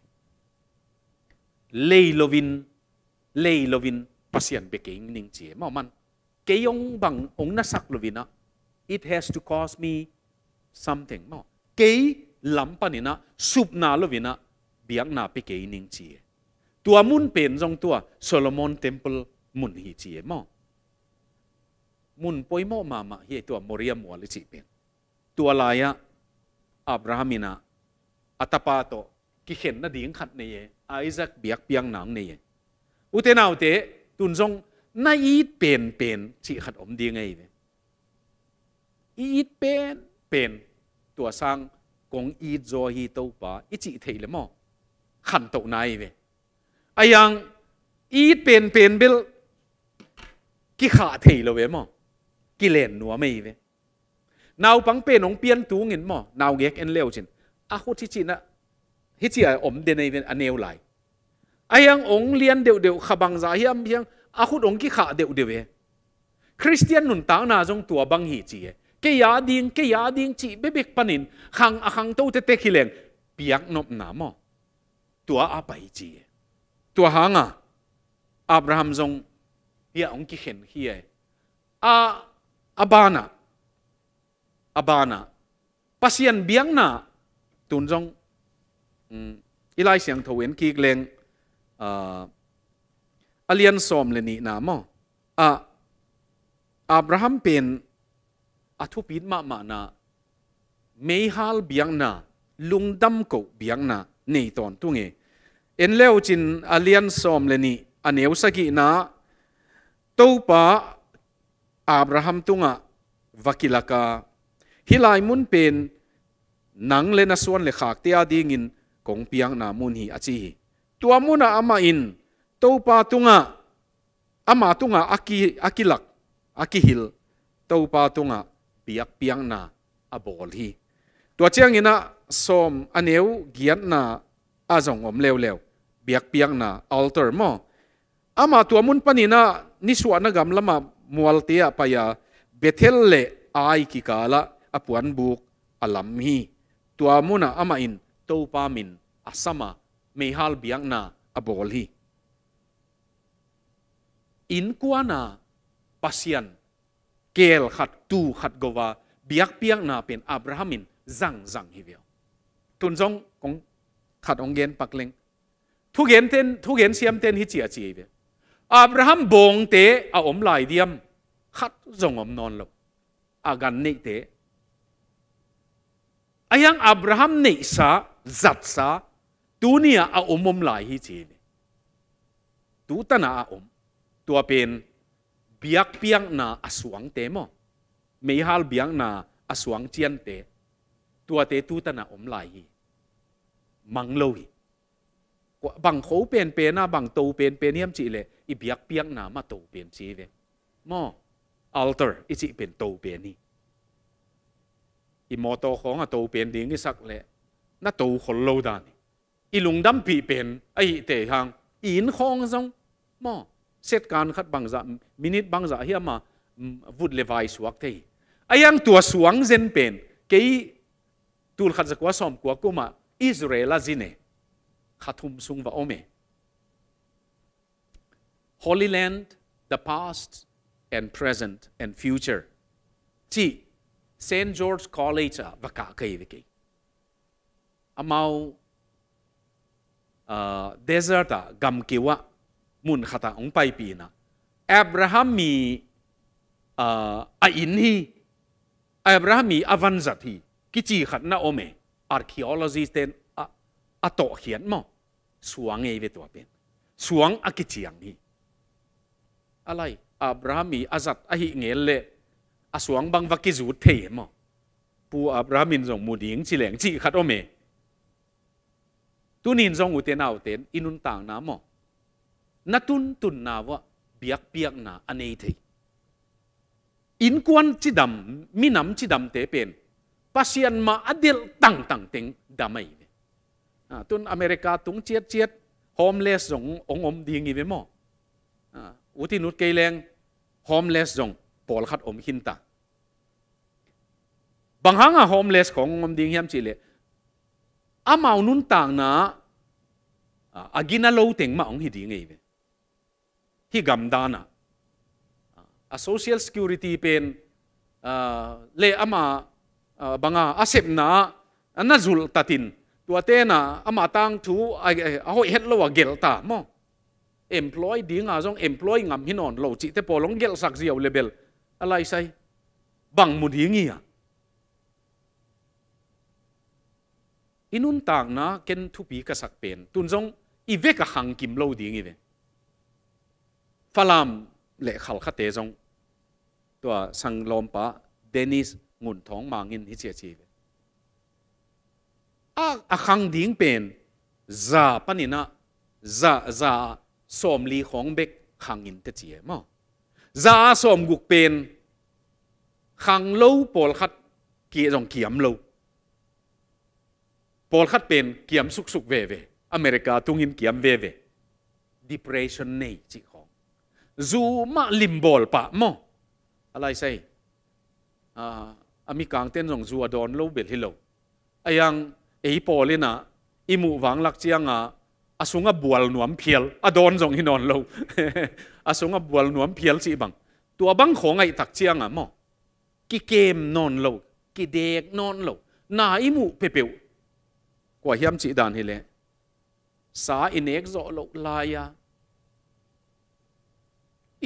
lei lovin lei lovin pasien beking ning chứ, ma man keyong bang ông na sak á, it has to cost me something mo no. kei lampanina supna á, biang na pe kei ning chi ตัวมุนเป็นจงตัวโซโลมอนเทมเพิลมุนฮีจีเอมอมุนปอยมอมามาเฮตัวมอริยมัวลิจิเป็นตัวลายะอับราฮัมินะอัตปาโตกิเห็นนาดิ่งขัดเนี่ยไอซักเบียกเปียงหนังเนี่ยอุเทนเอาเตตุนจงนายอีดเป็นเป็นจิขัดอมดีไงเนี่ยอีดเป็นเป็นตัวสร้างกงอีดโจฮีโตปาอิจิเทเลมอขันโตนายเนี่ยอายังอีดเป็นเป็นเบลกิขาเทยเลยเว้ยมอกิเลนหนัวไม่เว้ยนาวปังเป็นองเปียนตูเงินมอนาวเก็กเอ็นเลวจินอาคุที่จินะฮิจิออมเดนในเวนอเนวไหลอายังองเลียนเดียวเดียวขบังซาเฮียมเพียงอาคุองกิขาเดียวเดียวเว้ยคริสเตียนนุนตางนาจงตัวบังฮีจีเกียดิงเกียดิงจีเบเบกปนิน ขังอขังโตเตเตคิเลงเปียกนบหนามอตัวอาไปจีตัวหางอ่ะอับราฮัมทรงเฮียองกิเห็นเฮียอาอาบานะอาบานะปัสยันเบียงนะตุนจงอืีไลเสียงทววนกีกเลงอ่าเลียนสอมเลนีนามออาอับราฮัมเป็นอาทุปิดมามานะเมฮัลเบียงนะลุงดำกูเบียงนะในตอนตุงเอเอ็นเลวจินอาเลียนสอมเลนีอันเยวสกีนาตูปะอับราฮัมตุงะวักิลกาฮิลายมุนเป็นนังเลนส่วนเลขากเตียดิ่งินกงเปียงนามุนฮีอาจีตัวมุนอามาอินตูปะตุงะอามาตุงะอากิอากิลักอากิฮิลตูปะตุงะเปียกเปียงนาอบอลฮีตัวเจียงอินะสอมอันเยวเกียนนา a zong om leo leo biak piak na altar mo ama tu amun panina ni suana gam lama mualtia paya bethel le ai ki kala apuan buk alam hi tua muna ama in topa min asama mehal biak na abol hi in kuana pasian kel khat tu khat gova biak piak na pin abrahamin zang zang hi veo tunjong ขัดองเยนปักเลงทุกเห็นเต้นทุกเห็นเสียมเต้นฮิจิอาจีเบอับราฮัมบงเตะอาอมลายเดียมขัดจงอมนอนลงอากันนี่เตะอายังอับราฮัมนี่สาจัดสาตูนียอาอมอมลายฮิจีตูตันอาอมตัวเป็นเบียกเบียงนาอสวงเตมอไม่ฮัลเบียงนาอสวงเจียนเตตัวเตตูตันอาอมลายฮี mang lâu bằng khổ bền bền na bằng tàu bền bền em chị lệ i biếc na mà tàu bền chị về mò altar i chị bền tàu bền đi to khó ngà tàu bền đi cái sắc lệ na tàu khó lâu đàn i lùng đâm bị bền ai tệ hàng in khong rong mò xét can khát bằng dạ minute bằng dạ hiếm mà vụt lệ vài suak thế ai tua suang zen bền cái tool khát giặc dạ quá xóm quá cô mà Israel zine khatum sung va ome. Holy Land, the past and present and future. Chi St. George College a vaka kai Amau uh, desert a gamkiwa mun khata ong pai na. Abraham mi uh, a inhi Abraham mi kichi na ome. archaeology ten a a to hian mo suang ei ve to pen suang a ki chiang hi alai abrahami azat a hi ngel le a suang bang va ki zu the mo pu abrahamin zong mu ding chi leng chi khat o me tu nin zong u te nau ten inun tang na mo na tun tun na wa biak biak na anei thei in kwan chi dam mi nam chi dam te pen pasian ma adil tang tang ting damai ah tun amerika tung chiet chiet homeless zong ong om dingi be mo ah uti nut keileng homeless zong pol khat om hinta bang hanga homeless khong om ding yam chile amau nun tang na ah, agina lo teng ma ong hi dingi be hi gam dana ah, a social security pen uh, le ama Ờ, banga à, asep na anna à, zul tatin tua te na ama à, tang thu a hoi het lo gel ta mo employ ding a jong employ ngam hin on lo chi te polong gel sak ziaw level alai sai bang mu ding ya inun tang na ken thu pi ka sak pen tun jong i ve ka hang kim lo ding i ve falam le khal kha te jong tua sang lom pa denis งุนทองมางินที่เจียจียเลอาขังดิ้งเป็นจาปนินะจาจาสมลีของเบกขังอินเจียมั้งจาสมกุกเป็นขังโลปอลขัดเกี่ยงเกียมโลปอลขัดเป็นเกียมสุกสุกเวเวอเมริกาตุงอินเกียมเวเว depression นี่จีของซูมาลิมบอลปะมั้งอะไรใช่อ่า ami kang ten rong zu adon lo bel hi lo ayang ei polina imu wang lak chianga asunga bual nuam phial adon jong hinon lo asunga bual nuam phial chi bang tua bang kho ngai tak chianga mo ki kem non lo ki dek non lo na imu pepeu kwa hiam chi dan hi le sa inek zo lo laya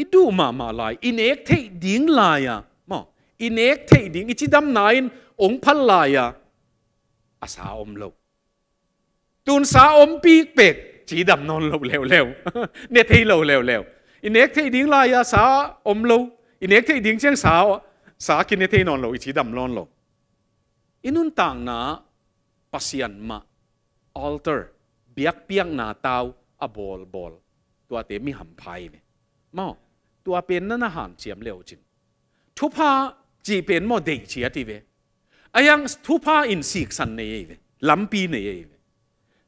idu ma ma lai inek thei ding laya อินเอกเทดิงอิจิดัมนายนองพัลลายาอาสาอมโลตูนสาอมปีกเป็กจีดัมนอนโลเลวเลวเนเธอทีโลเลวเลวอินเอกเทดิงลายาสาอมโลอินเอกเทดิงเชียงสาวสากินเนเทีนอนโลอิจิดัมนอนโลอินุนต่างนะปัสยันมาอัลเตอร์เบียกเปียงนาตาวอบอลบอลตัวเตมีหัมไพเนี่ยมอตัวเป็นนั่นอาหารเสียมเร็วจริงทุพา chỉ bên một đề chỉ thì về ayang thu pa in sik san này về lắm pi này về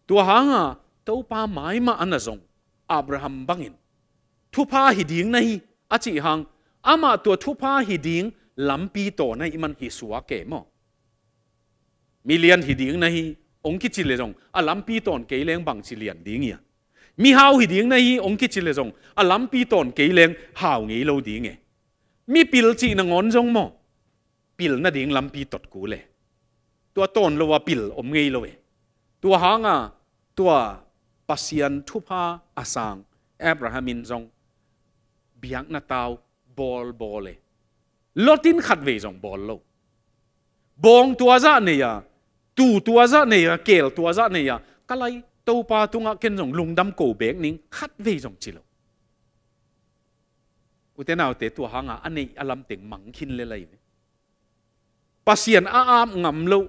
tua hàng à tàu pa mãi mà anh zong Abraham in, thu pa hi điên này à chỉ hàng ama tu thu pa hi điên lắm pi tổ này iman hi suá kể mò million hi điên này ông kia chỉ là zong à lắm pi tổ cái leng bằng chỉ liền điên nhỉ mi hao hi này, ông ong ki chile jong à lam pi tổ ke leng hao ngi lâu ding e mi pil chỉ na ngon jong mo ปิลนาดิ่งลำปีตดกูเลยตัวต้นล่วปิลอมเงเลยตัวหางอ่ะตัวปัสยันทุพาอาสังเอบราฮามินจงเบียงนาตาวบอลบอลเลยลอตินขัดเวจงบอลโลบองตัวจะเนียตูตัวจะเนียเกลตัวจะเนียก็เลยตัวปาตุงะเก่นจงลุงดำโกเบกนิงขัดเวจงจิโลอุตนาอุตตัวหางอ่ะอันนี้อารมณ์เต็งมังคินเลยเลย pasian a am ngam lo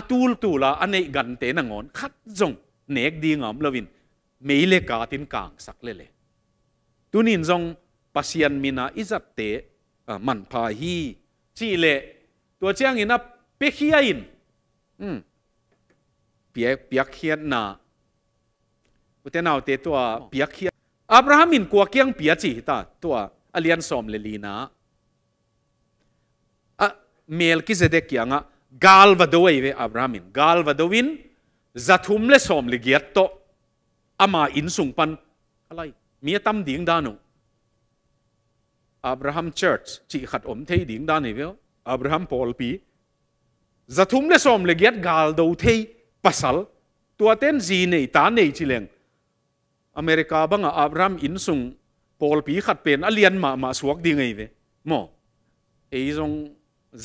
atul tu la ane gan te na ngon khat jong nek di ngam lovin meile ka tin kang sak le le tunin jong pasian mina izat te à, man pha hi chi le tua chiang ina pe khia in um piak piak khiat na utenaw te tua piak khia abraham in kwa kiang pia chi ta tua alian som le na melkizedek kianga gal vadoi ve abramin gal vadowin zathum le som le giat to ama in sung pan alai mi tam ding danu abraham church chi khat om thei ding dan ni veo abraham paul pi zathum le som le giat gal do thei pasal tua ten ji nei ta nei chi leng america banga abraham in sung paul pi khat pen alian ma ma suak ding ei ve mo ei jong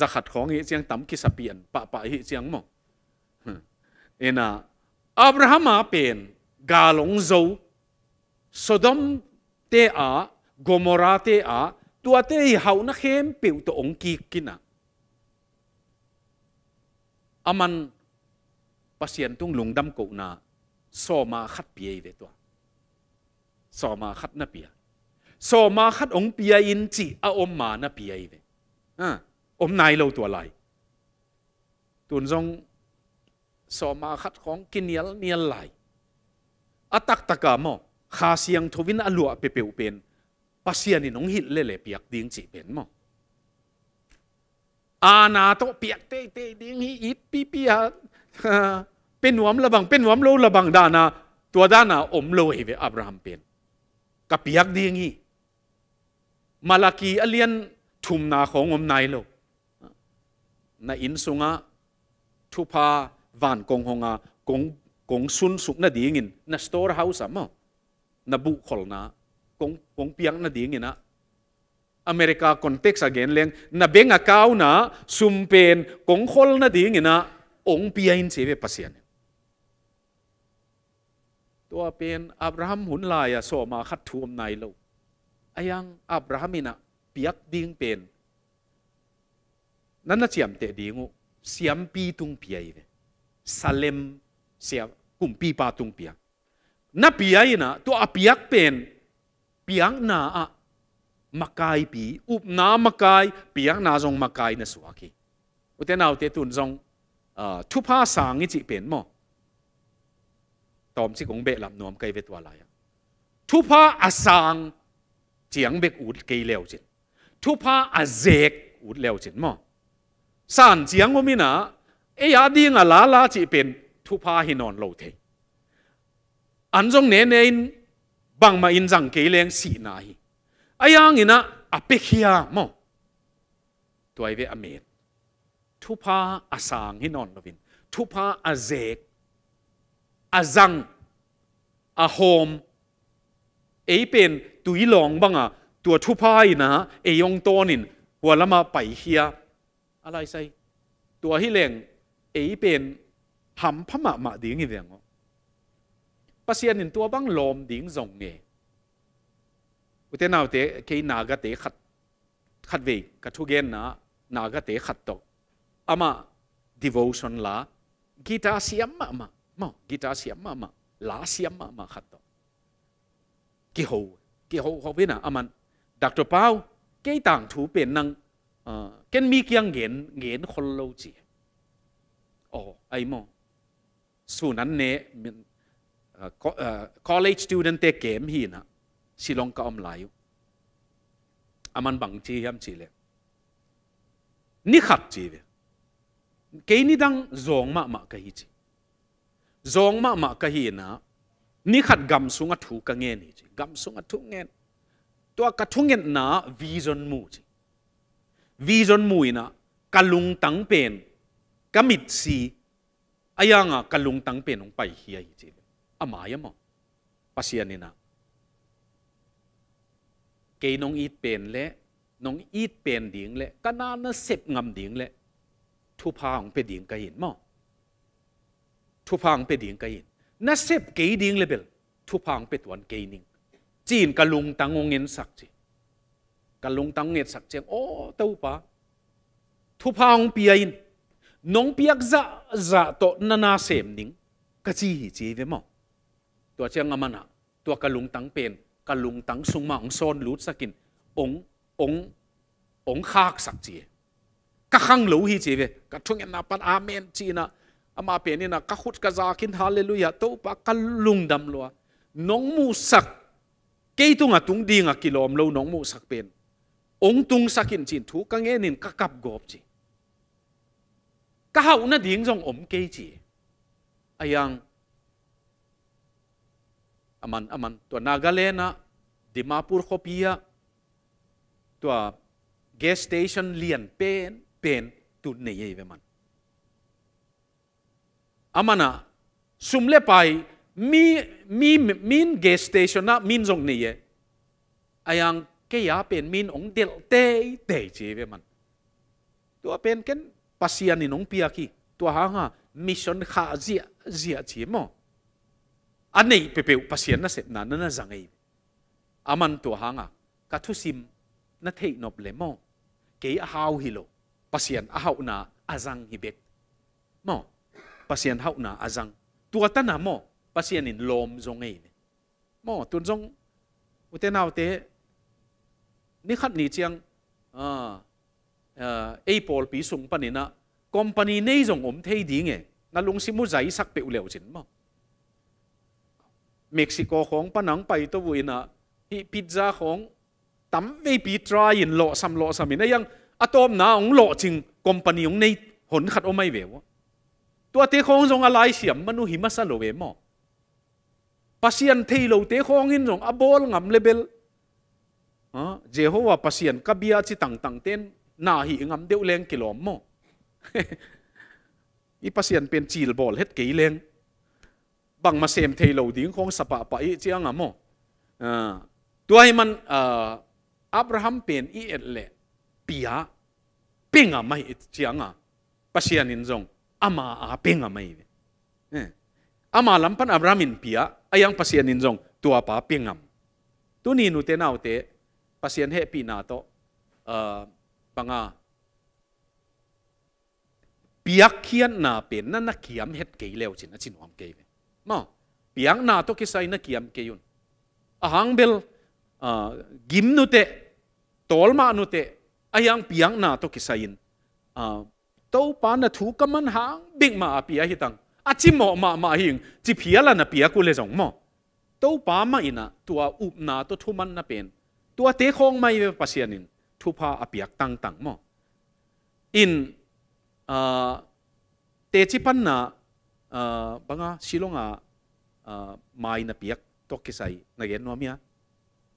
จะขัดของเหี้ยเียงต่ำกิสเปียนปะปะเหี้ยเียงมองเอ็นะอับราฮัมาเป็นกาลงโจสดมเตอากโมราเตอาตัวเตยหาานักเข้มเปิวตัวองค์กีกินะอามันปัสยันตุงลุงดำกูนาสอมาขัดเปียเดตัวสอมาขัดนับเปียสอมาขัดองเปียอินจีอาอมมานับเปียเดอ่าอมนายเราตัวไหลตุนซงสอมาขัดของกินเนลเนียลไหลอตักตะกามอขาเสียงทวินอัลวะเปเปวเป็นปัสยาีิน้งหิตเล่เปียกดิ้งจีเป็นมออาณาตเปียกเตเตดิ้งหิอิดปีปิฮะเป็นหวมระบังเป็นหวมโลระบังดานาตัวดานาอมโลเวอับราฮัมเป็นกับเปียกดิ้งหิมาลากีอเลียนทุมนาของอมนายโล na in sunga thu pa van kong honga kong kong sun suk na ding in na store house a m o na bu khol na kong kong piang na ding ina n America context again leng na benga kau na sumpen kong khol na ding ina n ong piain sebe pasian ตัวเป็นอับราฮัมหุนลายอะโซมาคัดทวมนายโลกอายังอับราฮัมินะเปียกดิ้งเป็นนั่นน่ะเสียมเตะดีงูเสียมปีตุงเปียเลยสเลมเสียกุมปีปาตุงเปียนับเปียนะตัวอเปียกเป็นเปียงนาอะมักายปีอุบนามากายเปียงนาจงมักายนะสวากีอุตนาอุตตุนจงทุพาสางิจิเป็นมอตอมสิกงเบลับนวมไกเวตัวลายทุพาอสางเจียงเบกอุดเกยเลวจิตทุพาอเจกอุดเลวจิตมอสานเจียงว่ามินะเอยาดีงาลาลาจีเป็นทุพาหินอนโลเทอันจงเนเนนบังมาอินจังเกลงสีนาฮีอายังอินะอเปกียมอตัวไอเวอเมดทุพาอาสางหินอนโลวินทุพาอาเจกอาจังอาโฮมเอเป็นตุยหลงบังอะตัวทุพายนะเอยงโตนินหัวละมาไปเฮียอะไรใส่ตัวฮิเลงเอเป็นหำพม่ามาดิ้งอีเดียงอ๋อปัสยานินตัวบังลมดิ้งจงเงอุเทนเอาเตะเคยนากเตะขัดขัดเวกัทุเกนนะนากเตะขัดตกอามา devotion ละกีตาเสียมมามามากีตาเสียมมามาลาเสียมมามาขัดตกกี่หูกี่หูเขาเป็นอะอามันดักตัวเป้ากี่ต่างถูเป็นนังกันมีเกียงเงินเงินคนเราจีโอ้ไอ้โมสูนั้นเนมัน college student เตะเกมฮีนะสิลงก็อมไหลอามันบังจียัมจีเลยนี่ขัดจีเลยเกนี่ดังจองมามากฮีจีจองมามากฮีนะนี่ขัดกำสุงอัฐุกเงี้ยนีจีกำสุงอถูกเงินตัวกัฐุงเงินยนะวิจนมูจีวิจนมุยนะกะลุงตังเป็นกะมิดซีอายังอ่ะกะลุงตังเป็นองไปเฮียจีิอามายมอปัสยานินะเกยนองอีดเป็นเละนองอีดเป็นดิ่งเละกะนานเสพงำดิ่งเละทุพาองเป็ดิ่งกะหินมอทุพังเป็ดิ่งกะหินนัเสพเกยดิ่งเลยเบลทุพังเป็ดวันเกยนิ่งจีนกะลุงตังงเงินสักจีกะนลงตังเง็ดสักเจียงโอ้เต้าปะทุพางเปียินน้องเปียกจะจะโตนานาเสมนิงกะจีหิจีเวมอตัวเจียงอามันะตัวกะนลงตังเป็นกะนลงตังสุงมาองซอนลูดสกินองององคากสักเจียกะขังหลูฮีจีเวกะทุ่งเงนนับปันอาเมนจีนะอมาเป็นนี่นะกะขุดกะจาคินฮาเลลูยาเต้าปะกะนลงดำลัวน้องมูสักเกยตุงอะตุงดีงะกิโลมเลวน้องมูสักเป็น ong tung sakin chin thu ka nge nin ka kap gop chi ka hau na ding jong om ke chi ayang aman aman to nagalena dimapur khopia to gas station lian pen pen tu ne ye ve man amana sumle pai mi mi min gas station na min jong ne ye ayang cái ya bên min ông đel tê tê chế về mình tua bên cái pasian in ông pia ki tua ha ha mission khá zia zia chế mò anh à, ấy bị biểu pasian nó sẽ nà nó nó ấy aman tua ha ngà cả thu sim nó thấy nộp lệ mò cái hao hi lo pasian hao na azang hi bek mò pasian hao na azang tua ta na mò pasian in lom zong ấy mò tuần zong u te nào te นี่ขัดนี่เจียงเออเออไออลปีสุงปนินะคอมพานีนี่จงอมเทียดีไงนั่นลุงสิมุใจสักเปลวเลวจินมั้งเม็กซิโกของปนังไปตัววินะพิพิซซ่าของตั้มเวปีตรายินโลซัำโลซัซินี่ยังอะตอมนาองโลจริงคอมพานีของในหนขัดโอไม่เววะตัวเตของจงอะไรเสียมมนุหิมัสโลเวมอปัสอันเทโลเตของอินจงอบอลงำเลเบล Ờ, Jehovah pasien kabia chi tang tang ten na hi ngam deu leng kilom mo i pasien pen chil bol het ke leng bang ma sem thei lo ding khong sapa pa i chiang amo à ờ, tuai man ờ, à Abraham pen i et le pia pinga mai it chianga pasian in jong ama a pinga mai ama lampan Abraham in pia ayang pasian in jong tua pa pingam tu ni nu te nau te pasien he pi na to panga piak khian na pen na na kiam het ke leo chin achin om ke ma piang na to ki sai na kiam ke yun ahang bel ah, gim nu te tol ma nu te ayang piang na to ki sai in ah, to pa na thu kaman hang big ma pia hi tang achi mo ma ma hing chi phia la na pia ku le jong mo to pa ma ina tua up na to thu man na pen ตัวเตคงไม่เวปัสยานินทุพาอเปียกตังตังมออินเตจิปันนะบังอาสิลงอาไม่นับเปียกตกกิไซนักเรียนนวมยา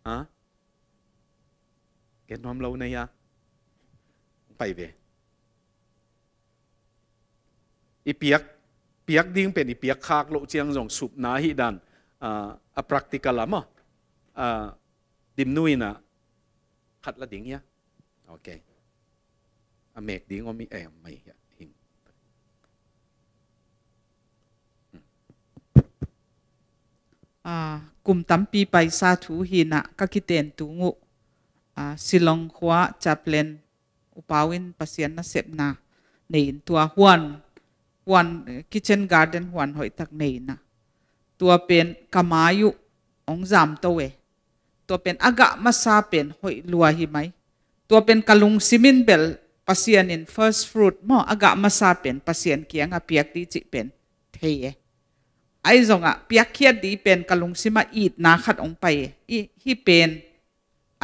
อะเรียนนวมเราเนี่ยไปเวอีเปียกเปียกดิ้งเป็นอีเปียกคากโลเจียงจงสุบนาฮิดันอ่า practical ละมั่งอ่า tìm nui nè khát là tiếng nhá ok à mẹ tiếng ông mi em mày hình ừ. à cùng tắm pi bài sa chú hi nạ các cái tiền tú ngụ à silong khóa chạp upawin pasien na sep na nein tua huan huan kitchen garden huan hoi tak nei na tua pen kamayu ong jam to we ตัวเป็นอากามาซาเป็นหอยลัวหิไหมตัวเป็นกะลุงซิมินเบลปัสยานิน first fruit มออากามาซาเป็นปัสยานเกียงอเปียกดีจิเป็นเทเอไอ้จงอ่ะเปียกเขียดดีเป็นกะลุงซิมาอีดนาขัดองไปอีฮีเป็น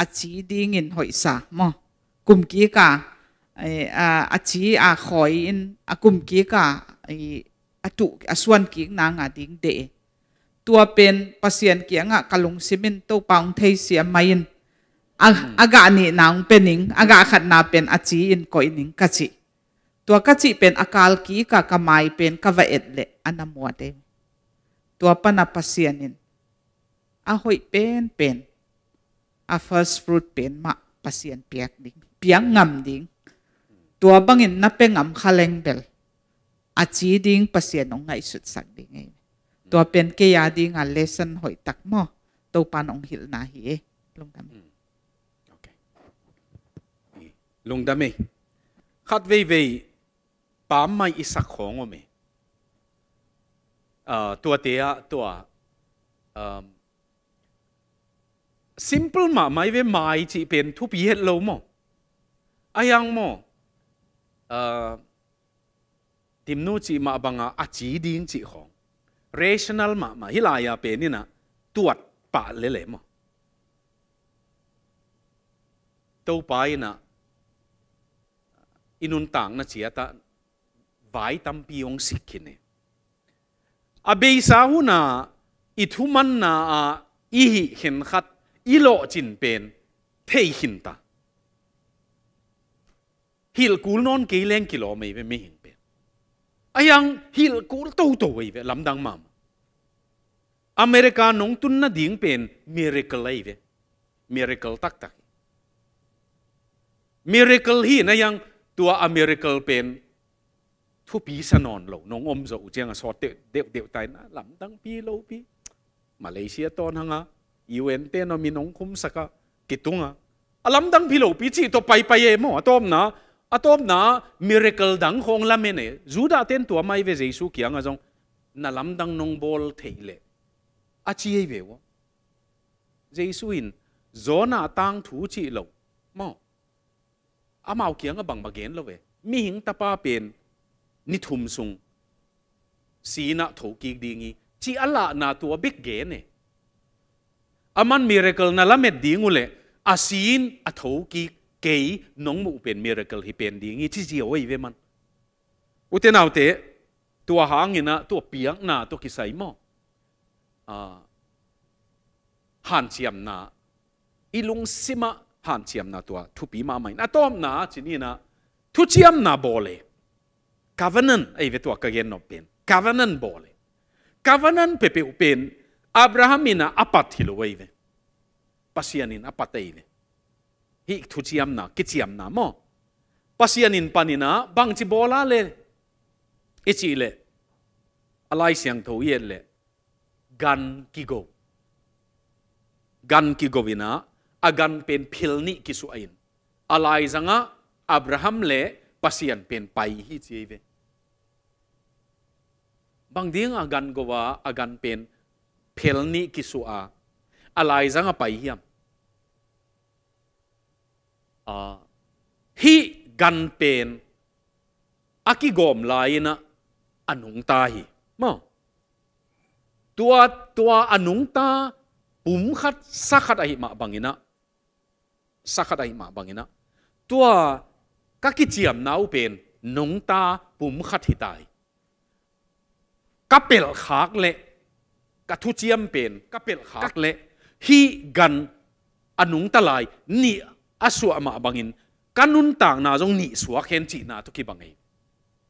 อาชีดีเงินหอยสามอกุมกีกาไอ้อาชีอาคอยอินอากุมกีกาไอ้อาตุอาส่วนกีนางอ่ะดิ้งเดตัวเป็นสียนเกียงอะกลงซิมินตัวปังเทียเสียามินอากาศนี่นางเป็นนิงอากาศขัดนาเป็นอาจีอินก็อินิงกัจจิตัวกัจจิเป็นอากาลกีกะกมายเป็นกะวเอ็ดเลอันมัวเดตัวปนปัสยนินอาหอยเป็นเป็นอาเฟิร์สฟรุตเป็นมาปัสยนเปียกดิงเปียงงมดิงตัวบังอินนับเป็นงาคาเลงเบลอาจีดิงปัสยนองไงสุดสักดิงไงตัวเป็นเกียดีงานเลสันหอยตักมอตัวปานองหิลนาฮีลุงดำลุงดำเองขัดเว่ยเว่ยปามไม่อิสักของอเมีตัวเตียตัว simple มาไม่เว่ยไม่จีเป็นทุบเย็ดเรามออายังมอเอ่อทีมนูจีมาบังอาจีดิ้งจีของรชันัลมามาฮิลายาเป็นนี่นะตัวจปะเลเลมาตัวไปนะอินุนต่างนะเชียตะายตัมพีองสิกินเอเบซาหูนะอิทุมันน่ะอีหิเห็นขัดอิโลจินเป็นเทหินตาฮิลกูลนอนเกลงกิโลไม่เปไม่เห็นเป็นอยังฮิลกูลโตโตัว้เวลำดังมามอเมริกาหนงตุนนาดิ่งเป็นมิริเคิลเลยเวมิริเคิลตักตักมิริเคิลฮีนะยังตัวอเมริกาเป็นทุปีสนอนโลนงอมโจเจียงสอดเดียวเดียวตายนะลำตั้งปีโลปีมาเลเซียตอนหงาะยูเอ็นเตนมีนงคุมสักกิตุงอ่ะลำตั้งปีโลปีจีตัวไปไปเอมอตอมนะอตอมนะมิริิลดังคงละเมเนจูดาเตนตัวไม่เวเจสุกี้ยงอ่ะจงน่ะลำตั้งนงบอลเทเล a chi hay về wo jesu in zona tang thu chi lo mo a mau kiang a bang bagen lo ve mi hing tapa pen ni thum sung si na tho ki dingi chi ala na tu big ge ne aman miracle na lamet dingule asin a tho ki ke nong mu pen miracle hi pen dingi chi ji oi ve man uten te, tua hangina tua piang na to kisai mo หันเชียมนาอีลุงซิมาหันเชียมนาตัวทุปีมาใหม่นะต้อมนาจีนี่นะทุเชียมนาบอเลย covenant ไอ้เวตัวกเกนนเป็น covenant บอเลย covenant เปเปอเป็นอับราฮัมินะอปัตฮิลเวเวปัสยานินอปัตเตเวฮิทุเชียมนากิเชียมนามอปัสยานินปานินะบังจิบอลาเลอิจิเลอะไรเสียงทูเยเล gan kigo. Gan kigovina agan pen philni kisuain. Alai zanga Abraham le pasian pen pai hi cheve Bangding agan gowa agan pen philni kisua. Alai zanga pai hiam. Uh, hi gan pen akigom laina lai na anung ta Mo. ตัวตัวอนุงตาปุ่มขัดสักขัดอิมาบังอินะสักขัดอิมาบังอินะตัวกักิจียมนาวเป็นนุงตาปุ่มขัดหิตายกับเปลขากเละกัทุจียมเป็นกับเปลขากเละฮีกันอนุงตาลายนี่อสวมาบังอินกันนุนต่างนาจงนี่สวเขนจีนาทุกีบังไง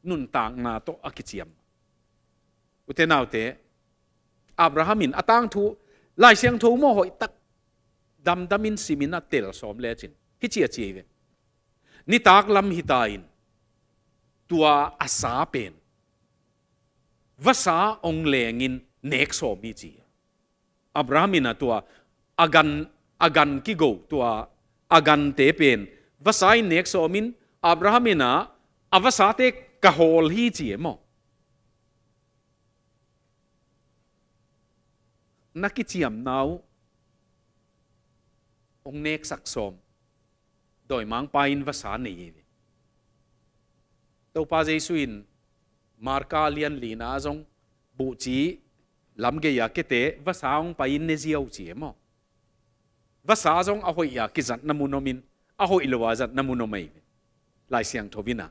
นุนต่างนาโตอักิจียมอุเทนาุเต Abrahamin atang tu lai siang tu mo hoi tak dam damin simina tel som le chin hi chi chi ve ni tak lam hitain tua asa pen vasa ong lengin nek so mi chi abrahamina tua agan agan ki go tua agan te pen Vasa in nek so min abrahamina avasate kahol hi chi mo นักกิจยมนาวองเนกสักสมโดยมังไปอินวสานีตัวพาเจสุินมาร์กาเลียนลีนาจงบุจีลำเกียกเตวสาองไปอินเนเซียวเจียมอวสาจงอหอยยากิจัดนมุนมินอหอยลวาจัดนมุนไม่ลายเสียงทวินา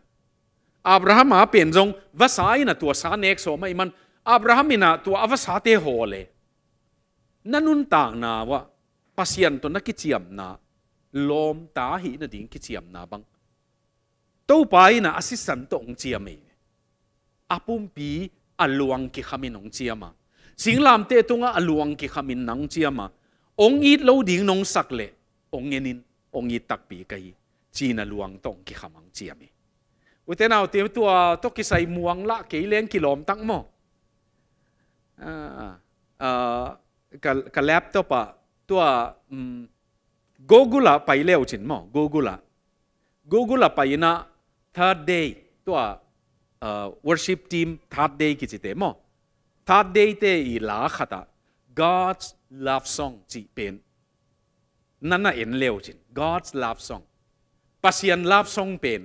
อับราฮัมอาเป็นจงวสายนะตัวสาเนกสมัยมันอับราฮัมนะตัวอวสาเตโฮเลยนั่นนุนต่างนาวะปัสยันตัวนักกิจยมนาลมตาหีนัดิ่งกิจยมนาบังตัวไปนะอาศิสันตองเจียมีอาปุ่มปีอาลวงกิขมินองเจียมาสิงลามเตตุงอาลวงกิขมินนองเจียมาองอีดเลาดิ่งนองสักเลองเงินินองอีตักปีไกจีนลวงตองกิขมังเจียมีอุตนาอุติตัวตกิใส่มวงละกี่เลี้ยงกิโลมตั้งหม้อกับแล็ปตัวปะตัวโกกุลาไปเลวชินมั้งโกกุลาโกกุลาไปนะทาร์ดเดย์ตัวอ worship team ทัร์ดเดย์กิจเตมั้งทาร์ดเดย์เตอีลาขะตะ God's love song จีเป็นนั่นน่ะเอ็นเลวชิน God's love song ปัศยัน love song เป็น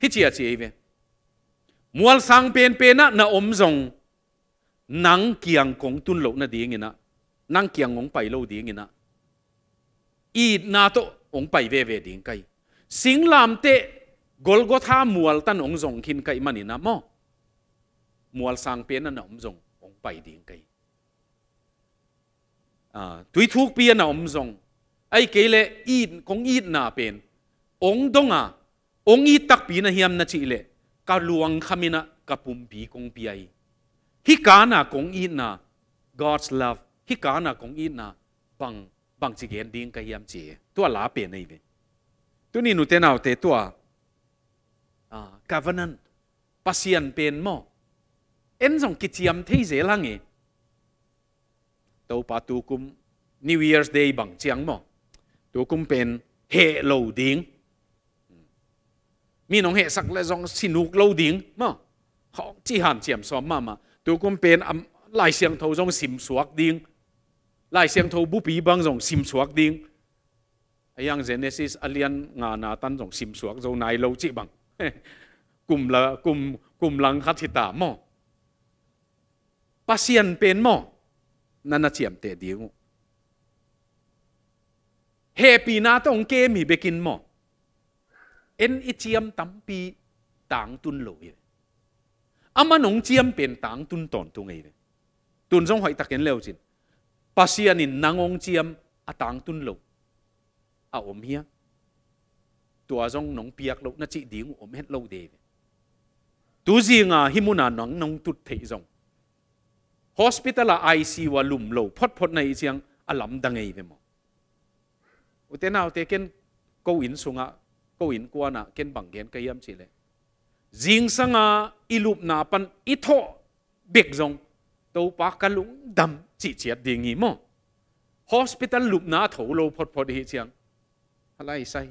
ที่เจียเจียเวมัวสังเป็นเป็นนะน่ะอมจงนังเกียงกงตุนโลกน่ะดีงี้นะนั่งเกียงองไปโลดีงินะอีนาโตองไปเวเวดิงไกสิงลามเตกอลกอธามัวลตันองจงคินไกมันินะมอมัวลสังเปียนน่องจงองไปดิงไกอ่าตุยทุกปียนองจงไอ้เกเลอีดคงอีดนาเป็นองดงอ่ะองอีตักปีนะเฮียมนะจีเลกาลวงขมินะกะปุ่มปีคงปีไอฮิกานะคงอีดนา God's love khi cả na cũng in na bằng bằng chỉ gen điên cái yam chỉ tua lá bể này về tu ni nu thế nào thế tua à covenant pasien bền mò en dòng kịch yam thấy dễ lắm ấy tàu pa tu cum New Year's Day bằng chiang mò tu cum bền hệ lâu điên mi nong hệ sắc lẽ dòng sinuk mò họ chỉ hàn chiếm xóm mà mà tu cum bền lại xiang thâu dòng sim suak điên lai xem thâu bu pi bang dòng sim suak ding ayang genesis alian nga na tan dòng sim suak zo nai lâu chi bằng, cùng là cùng cùng lăng khát thịt tả mò pasien pen mò nà nà chiếm tệ điếu happy pi na tông kê mi bekin mò en ít chiếm tắm pi tàng tuân lỗi ama nong chiếm pen tàng tuân tổn tu ngay tuân dòng hỏi tắc kiến leo chín pasianin nangong chiam atang tun lo a om hia tua zong nong piak lo na chi ding om het lo de tu zinga himuna nong nong tut thei zong hospital a ic wa lum lo phot phot nei chiang alam dangai ve mo uten nào te ken ko in sunga ko in kwa na ken bang gen kayam chile jing sanga ilup na pan itho bek zong tàu bác cá lũng đâm chỉ chết đi nghỉ mò hospital lụp ná thổ lâu phật phật hi chiang lại sai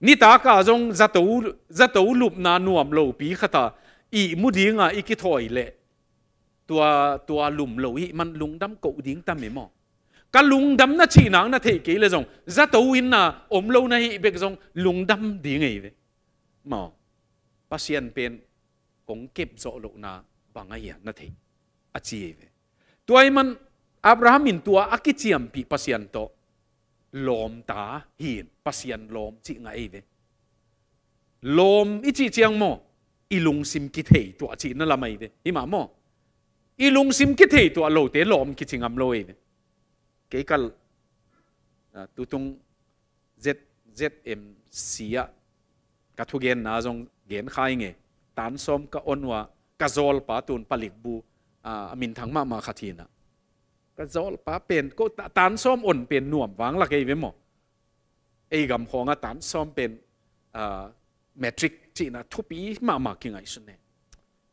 ni ta cả dòng ra tàu ra tàu lụp ná nuam lâu bí khát ta ý mu đi ngà ý kí thôi lệ tua tua lụm lâu ý man lũng đâm cậu điếng tâm mày e mò cá lũng đâm na chỉ nắng na thể kỹ là dòng ra tàu in na ôm lâu na hi bẹc dòng lũng đâm đi ngay e về mò anh bên cũng kịp rõ lộ na bằng ai na thấy achieve tuai man abraham in tua akichiam pi pasian to lom ta hin pasian lom chi nga eve lom ichi chiang mo ilung sim ki thei tua chi na lamai ve ima mo ilung sim ki thei tua lo te lom ki chingam lo eve ke kal tutung z zm sia kathugen na jong gen khai nge tan som ka onwa ka zol pa tun palik bu มินทังมา มาคัดทีนะก็จอป้าเป็นก็ตานซ้อมอ่อนเป็นหน่วมวังละเกยเวมอไอ้กำของตานซ้อมเป็นเมทริกจีนะทุปีมา มากิงไงสุนเน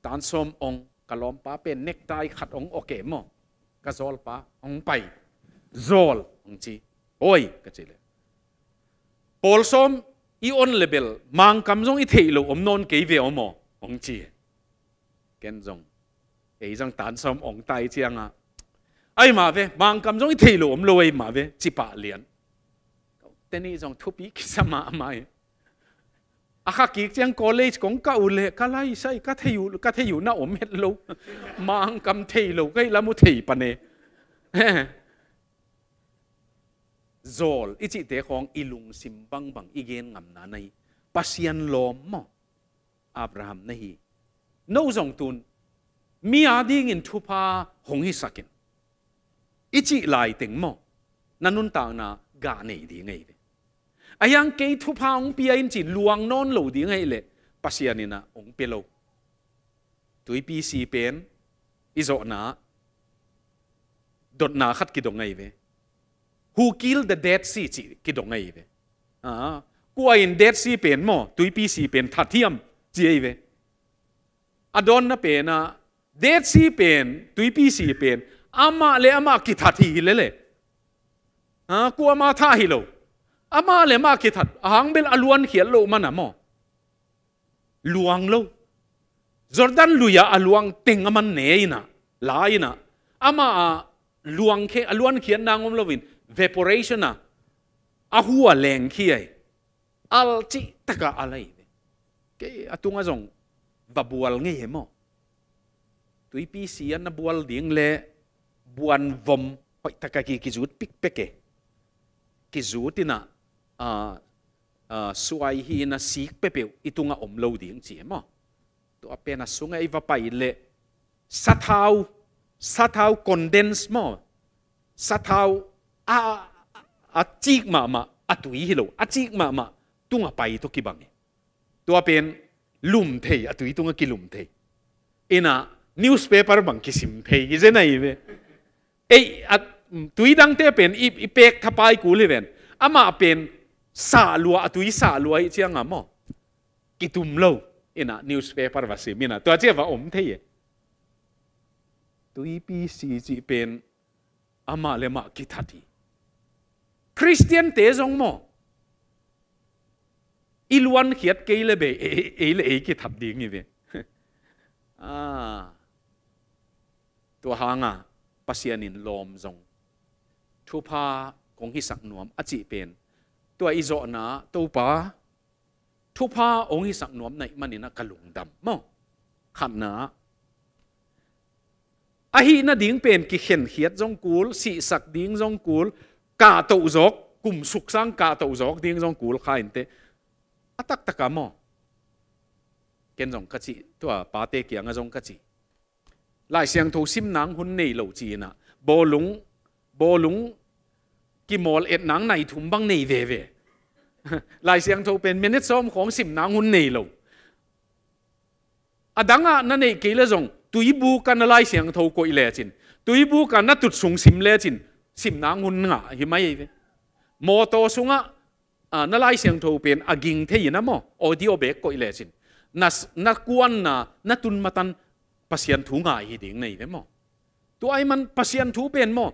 ตานซ้อมองกะลอมป้าเป็นเน็กไตขัดองโอเคมอก็จอป้าองไปจอลองจีโอ้ยก็จีเลยพอลซ้อมอีออนเลเบลมังกำจงอีเทโลอมนนเกยเวอมอ องจีเกนจง ấy rằng tán xong ông tay chiang à ai mà về mang cầm giống thì lụm lôi về chỉ bà liền tên ấy rằng thu bí kisa mà mai à khắc kí college cũng cả u lệ sai cả thầy u cả thầy u na ôm hết lâu mang cầm thầy lâu cái là mu thầy bà nè zol ichi te khong ilung sim bang bang igen ngam na nei pasian lom mo abraham nei no zong tun มีอะไรงินทุพาหงิสักินอิจิไลติงโมนันนุนตางนากาเนดีไงเดอายังเกยทุพาองเปียอินจิลวงนอนหลูดีไงเลยปัสยานินะองเปโลตุยปีซีเป็นอิโซนาดดนาขัดกิดงไงเว Who killed the Dead Sea จิกิดงไงเวอ่ากูอินเด a d s เป็นโมตุยปีซีเป็นทัดเทียมจีไอเวอดอนนะเป็นอ่ะเดดซีเป็นตุยปีสีเป็นอามาเลอามากิทัดฮีเลเลอ่ะกูอามาท่าฮิโลอามาเลมากิทัดหางเบลอลวนเขียนโลมันอะมอลวงโลจอร์แดนลุยาอลวงติงอามันเนยนะลายนะอามาลวงเคอลวนเขียนนางอมลวิน evaporation นะอาหัวแรงเขียอัลจิตะกะอะไรเนี่ยเกอตุงอาจงบับวลเงี้ยมอ tui pi si an na bual ding le buan vom hoi taka ki ki zut pik peke ki zutina a a suai hi na sik pepe itunga om lo ding chi ma to apena sunga i va pai le sathau sathau condense mo sathau a a chik ma ma atui hi lo a chik ma ma tunga pai to ki bang e. to apen lum thei atui tunga ki lum thei ina newspaper bằng cái sim pay cái gì này về ấy à tuy đang thế pen ip ipek bài cú lên ven ama pen sa lúa tuy sa lúa ấy chiang à mò cái tùm lâu ina newspaper và sim ina tôi chỉ và ôm thế tuy pi si chỉ pen ama le ma cái thati Christian thế giống mò iluan khiết cái là bề ấy là ấy cái thập điên như vậy ah ตัวหางาปัสยานินลมจงทุพาคงฮิสักนวมอจิเป็น ตัวอิโซนาตัวปาทุพาองค์ฮิสักนวมในมันนี่นะกะลุงดำมั่งขันนะอาฮีนาดิ้งเป็นกิเห็นเขียดจงกูลสีสักดิ้งจงกูลกาตัวจกกุมสุขสังกาตัวจกดิ้งจงกูลข้าอนเตอตักตะกามอเกนจงกัจจิตัวปาเตเกียงจงกัจจิลายเสียงทูซิมนังหุ่นในเหล่าจีนะโบลุงโบลุงกิมอลเอ็ดนังในถุมบังในเวเวลายเสียงทูเป็นเมนิทซ้อมของซิมนังหุ่นในเหล่าอดังอ่ะนั่นเองกี่ละจงตุยบูกันลายเสียงทูก็อิเลจินตุยบูกันนัตุดสุงซิมเลจินซิมนังหุ่นงะหิไม่เวโอโตสุงะอ่่นลายเสียงทูเป็นอากิงเทียนะมอออดิโอเบกก็อิเลจินนักนักวนนะนัตุนมาตันปสียนทูง่ายดิงในเวมอตัวไอ้มันปสียนทูเป็นมอ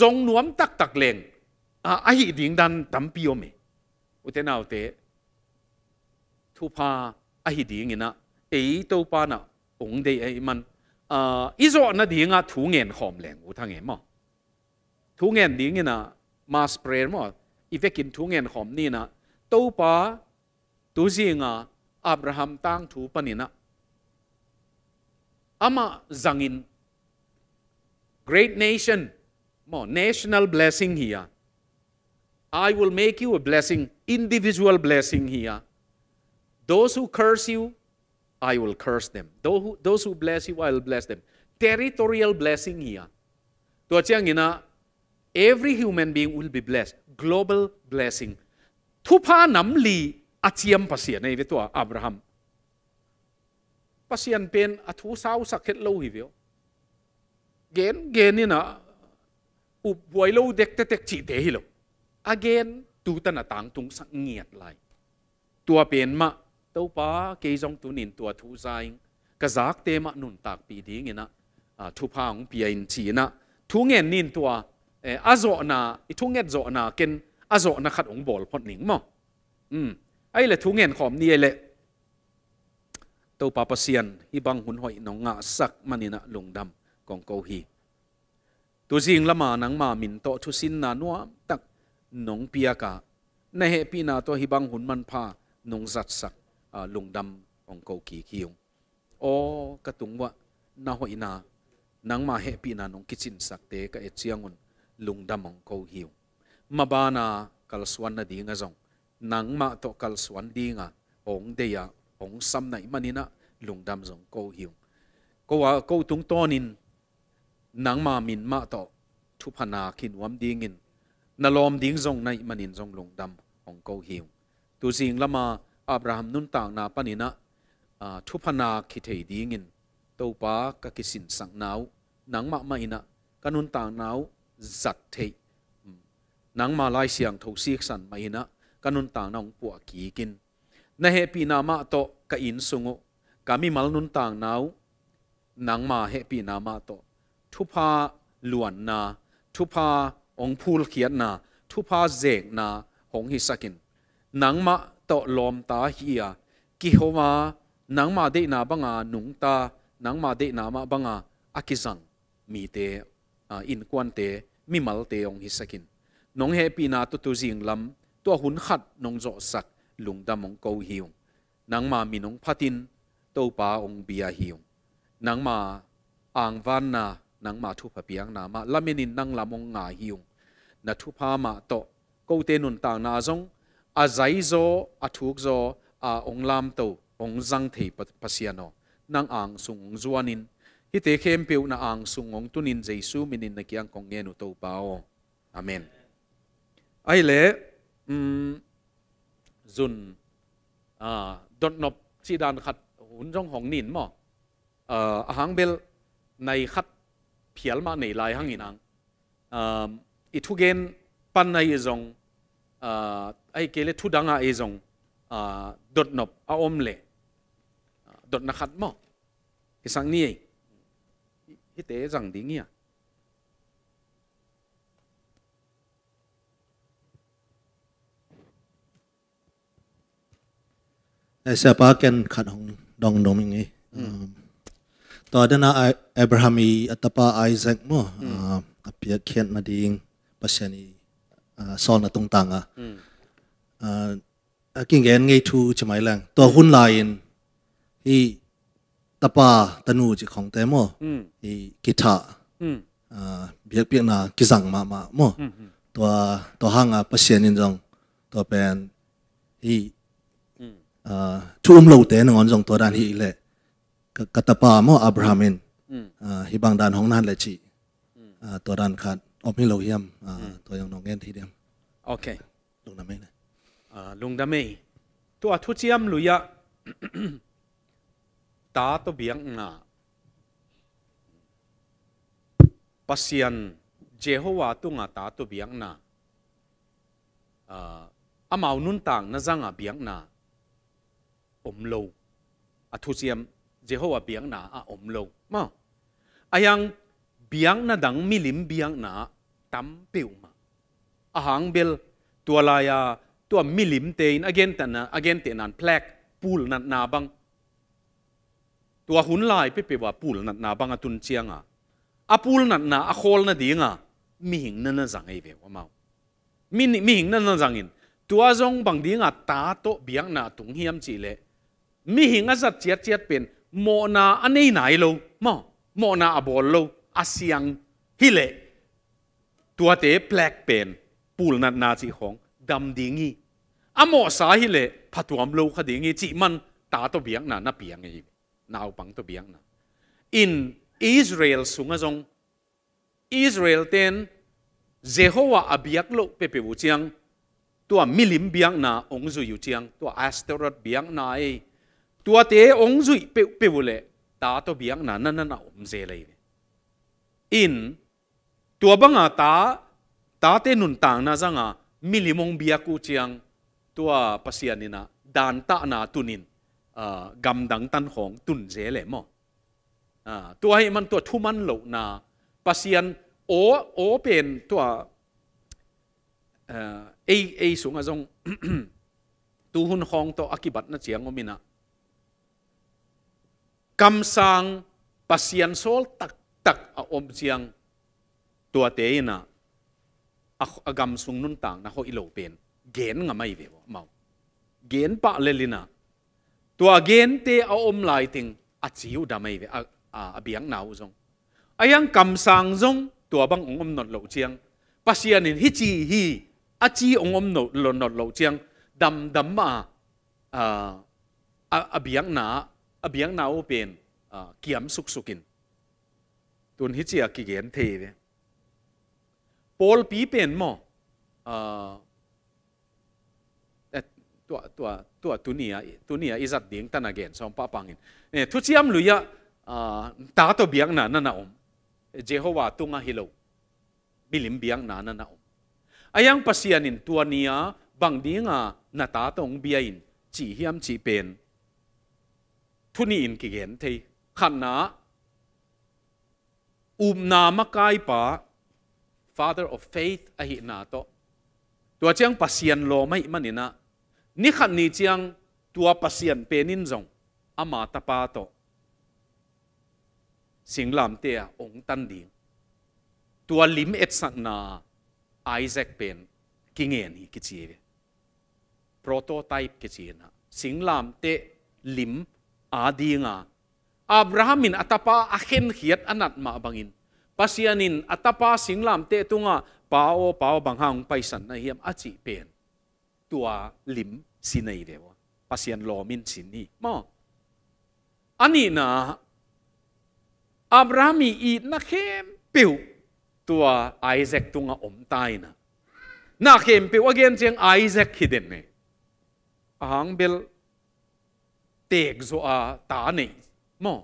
จงนวมตักตักเลงอาไอดิงดันตัมปิโอมีอุตทนเอาเตทูพาไอดิงนะเอโตปานะองเดไอ้มันอ่าอีโซนัดิ่งอ่ะถูเงินหอมแรงอุทังเงี้ยมอถุงเงินดิ่งนงี้นะมาสเปรย์มออีเวกินถูเงินหอมนี่นะเต้าปาตัวจริงอ่ะอับราฮัมตั้งถูปนี่นะ Ama Zangin. Great nation. More national blessing here. I will make you a blessing, individual blessing here. Those who curse you, I will curse them. Those who, those who bless you, I will bless them. Territorial blessing here. Tua ina, every human being will be blessed. Global blessing. Thupa namli li achiam pasia Abraham. pasian pen a thu sau sak het lo hi veo gen gen ni na u boi lo dek te tek chi te hi lo again tu ta na tang tung sang ngiat lai tua pen ma tâu pa ke jong tu nin tua thu zai ka zak te ma nun tak pi ding à, ina a thu phang pi in chi na thu ngen nin tua a zo na i thu nget zo na ken a zo na khat ong bol phot ning mo um ừ, ai le thu ngen khom ni le to papasian ibang hunhoi no nga sak manina lungdam kong ko hi tu jing lama nang ma min to thu sin na nuam tak nong pia ka na he pi na to hibang hun man pha nong zat sak lungdam kong ko ki kiung o katungwa na hoi na nang ma he pi na nong kitchen sak te ka echiangun lungdam ong ko hiu mabana kalswan na dinga zong nang ma to kalswan dinga ong deya ของซ้ำในมันนี่นะลุงดำสงโกหิวก็ว่าโกตุงต้อนินนางมามินมาต่อทุพนาขินวมดีงินนลอมดิงทรงในมันินทรงลุงดำของโกหิวตัวสิงละมาอับราฮัมนุนต่างนาปนินะทุพนาคิเทดีงินตัวปากกิสินสังนาวนังมาไม่นะกันุนต่างนาวจัดเทนังมาลายเสียงทูซีกสันไม่นะกันุนต่างนองปวกีกิน na he pi na ma to ka in sungu kami mal nun tang nau nang ma he pi na ma to thu pa luan na thu pa ong phul khiat na thu pa zek na hong hi sakin nang ma to lom ta hiya ki homa nang ma de na banga nung ta nang ma de na ma banga akizang mi te in kwan te mi mal te ong hi sakin nong he pi na tu tu jing lam to hun khat nong zo sak lungdamong kauhiyong. Nang ma minong patin, to paong biyahiyong. Nang ma ang van na nang ma tupapiyang na ma laminin nang lamong nga ngahiyong. Na tupama to kautenun tang na azong azay zo atuk zo a ong lam to ong zang thei pasiano. Nang ang sung zuanin Hite te na ang sungong tunin Jesu minin na kiyang kong ngenu to pao. Amen. Aile, le, mm, จุนดนนบซีดานขัดหุ่นจ้องของนินมออาหางเบลในขัดเพียลมาในลายหางอินังอีทุเกนปันในจงไอเกเลทุดังอาเอจงดนนบอาอมเลดนนัขัดมอที่สังนี้ฮิตเอจังดีเงี่ย Ừ. Ờ, ai sa pa ken khat dong dong ngi to dana abrahami atapa isaac mo ừ. ờ, apia khet na ding pasani ờ, son na tung tanga à. ừ. a king gen ngai thu chmai lang to hun lain hi tapa tanu chi khong te mo hi kita biak biak na kizang ma ma mo to to hanga pasani jong to pen hi chu ờ, um lo te ngon jong to dan hi le katapa mo abrahamin ừ. ờ, hi bang dan hong nan le chi to dan khat om hi lo hiam to yang nong ngen thi dem okay lung da me ne lung da me to ta to biang na pasian jehowa tunga ta to biang na à amau nun tang na zanga biang na om lo a thu siam jehowa biang na a om lo ma ayang biang na dang milim biang na tam peu ma a hang bel tua la ya tua milim tein again na again te nan plek pul nan na bang tua hun lai pe pe wa pul nan na bang atun chianga a pul nan na a khol na dinga mi hing na na zang ei ve wa ma mi mi hing na na in tua zong bang dinga ta to biang na tung hiam chi le mi hing a zat chiat chiat pen mo na anei nai lo mo mo na abol lo asiang hile tua te black pen pul nat na chi khong dam dingi amo sa hile phatuam lo kha dingi chi man ta to biang na na biang ngi nau pang to biang na in israel sunga jong israel ten jehowa abiak lo pepe bu chiang tua milim biang na ongzu yu chiang tua asteroid biang na ei ตัวเตอองจุยเปเปบุเลตาตัวเบียงนั้นนั่นนั่นอมเจเลยอินตัวบังอาตาตาเตนุนต่างนะจังอ่ะมิลิมงเบียกูเชียงตัวปัสยานินะดานตานาตุนินกำดังตันของตุนเจเลยมั้งตัวให้มันตัวทุมันหลกนาปัสยานโอโอเป็นตัวเอเอสูงอ่ะจงตูหุนคองตัวอากิบัตนะเชียงอมินะ kam sang pasian sol tak tak a om chiang tua te ina a gam sung nun tang na ho ilo pen gen nga mai ve mau gen pa lelina tua gen te a om lai ting a chiu da mai ve a a biang u zong ayang kam sang zong tua bang ong om not lo chiang pasian in hi chi hi a chi ong om no lo not lo chiang dam dam ma a a biang na a biang na open a ah, kiam suk sukin tun hi chia ki gen the de pol pi pen mo a ah, eh, tua tua tua tunia tunia izat ding tan again som pa pangin ne thu chiam luya ah, ta to biang na na na om jehovah tunga hilo bilim biang na na na om ayang pasianin tuania bang dinga natata ong biain chi hiam chi pen ทุนีอินกิเห็นทีขันนาอุมนามกายปะ father of faith อหินาโตตัวเจียงปัสยันโลไม่มันนี่นะนี่ขันนี้เจียงตัวปัสยันเป็นนินจงอามาตาปาโตสิงลามเตียองตันดิงตัวลิมเอ็ดสักนาไอแซคเป็นกิเงนนกิจีเวโปรโตไทป์กิจีนะสิงลามเตลิม adinga abrahamin atapa akhen hiat anat ma bangin pasianin atapa singlam te tunga pao pao banghang paisan na hiam achi pen tua lim sinai dewa pasian lomin sinni mo ani na abrahami i na khem peu tua isaac tunga om tai na na khem peu again jeng isaac hiden ne ahang bel teg zo a ta nei mò,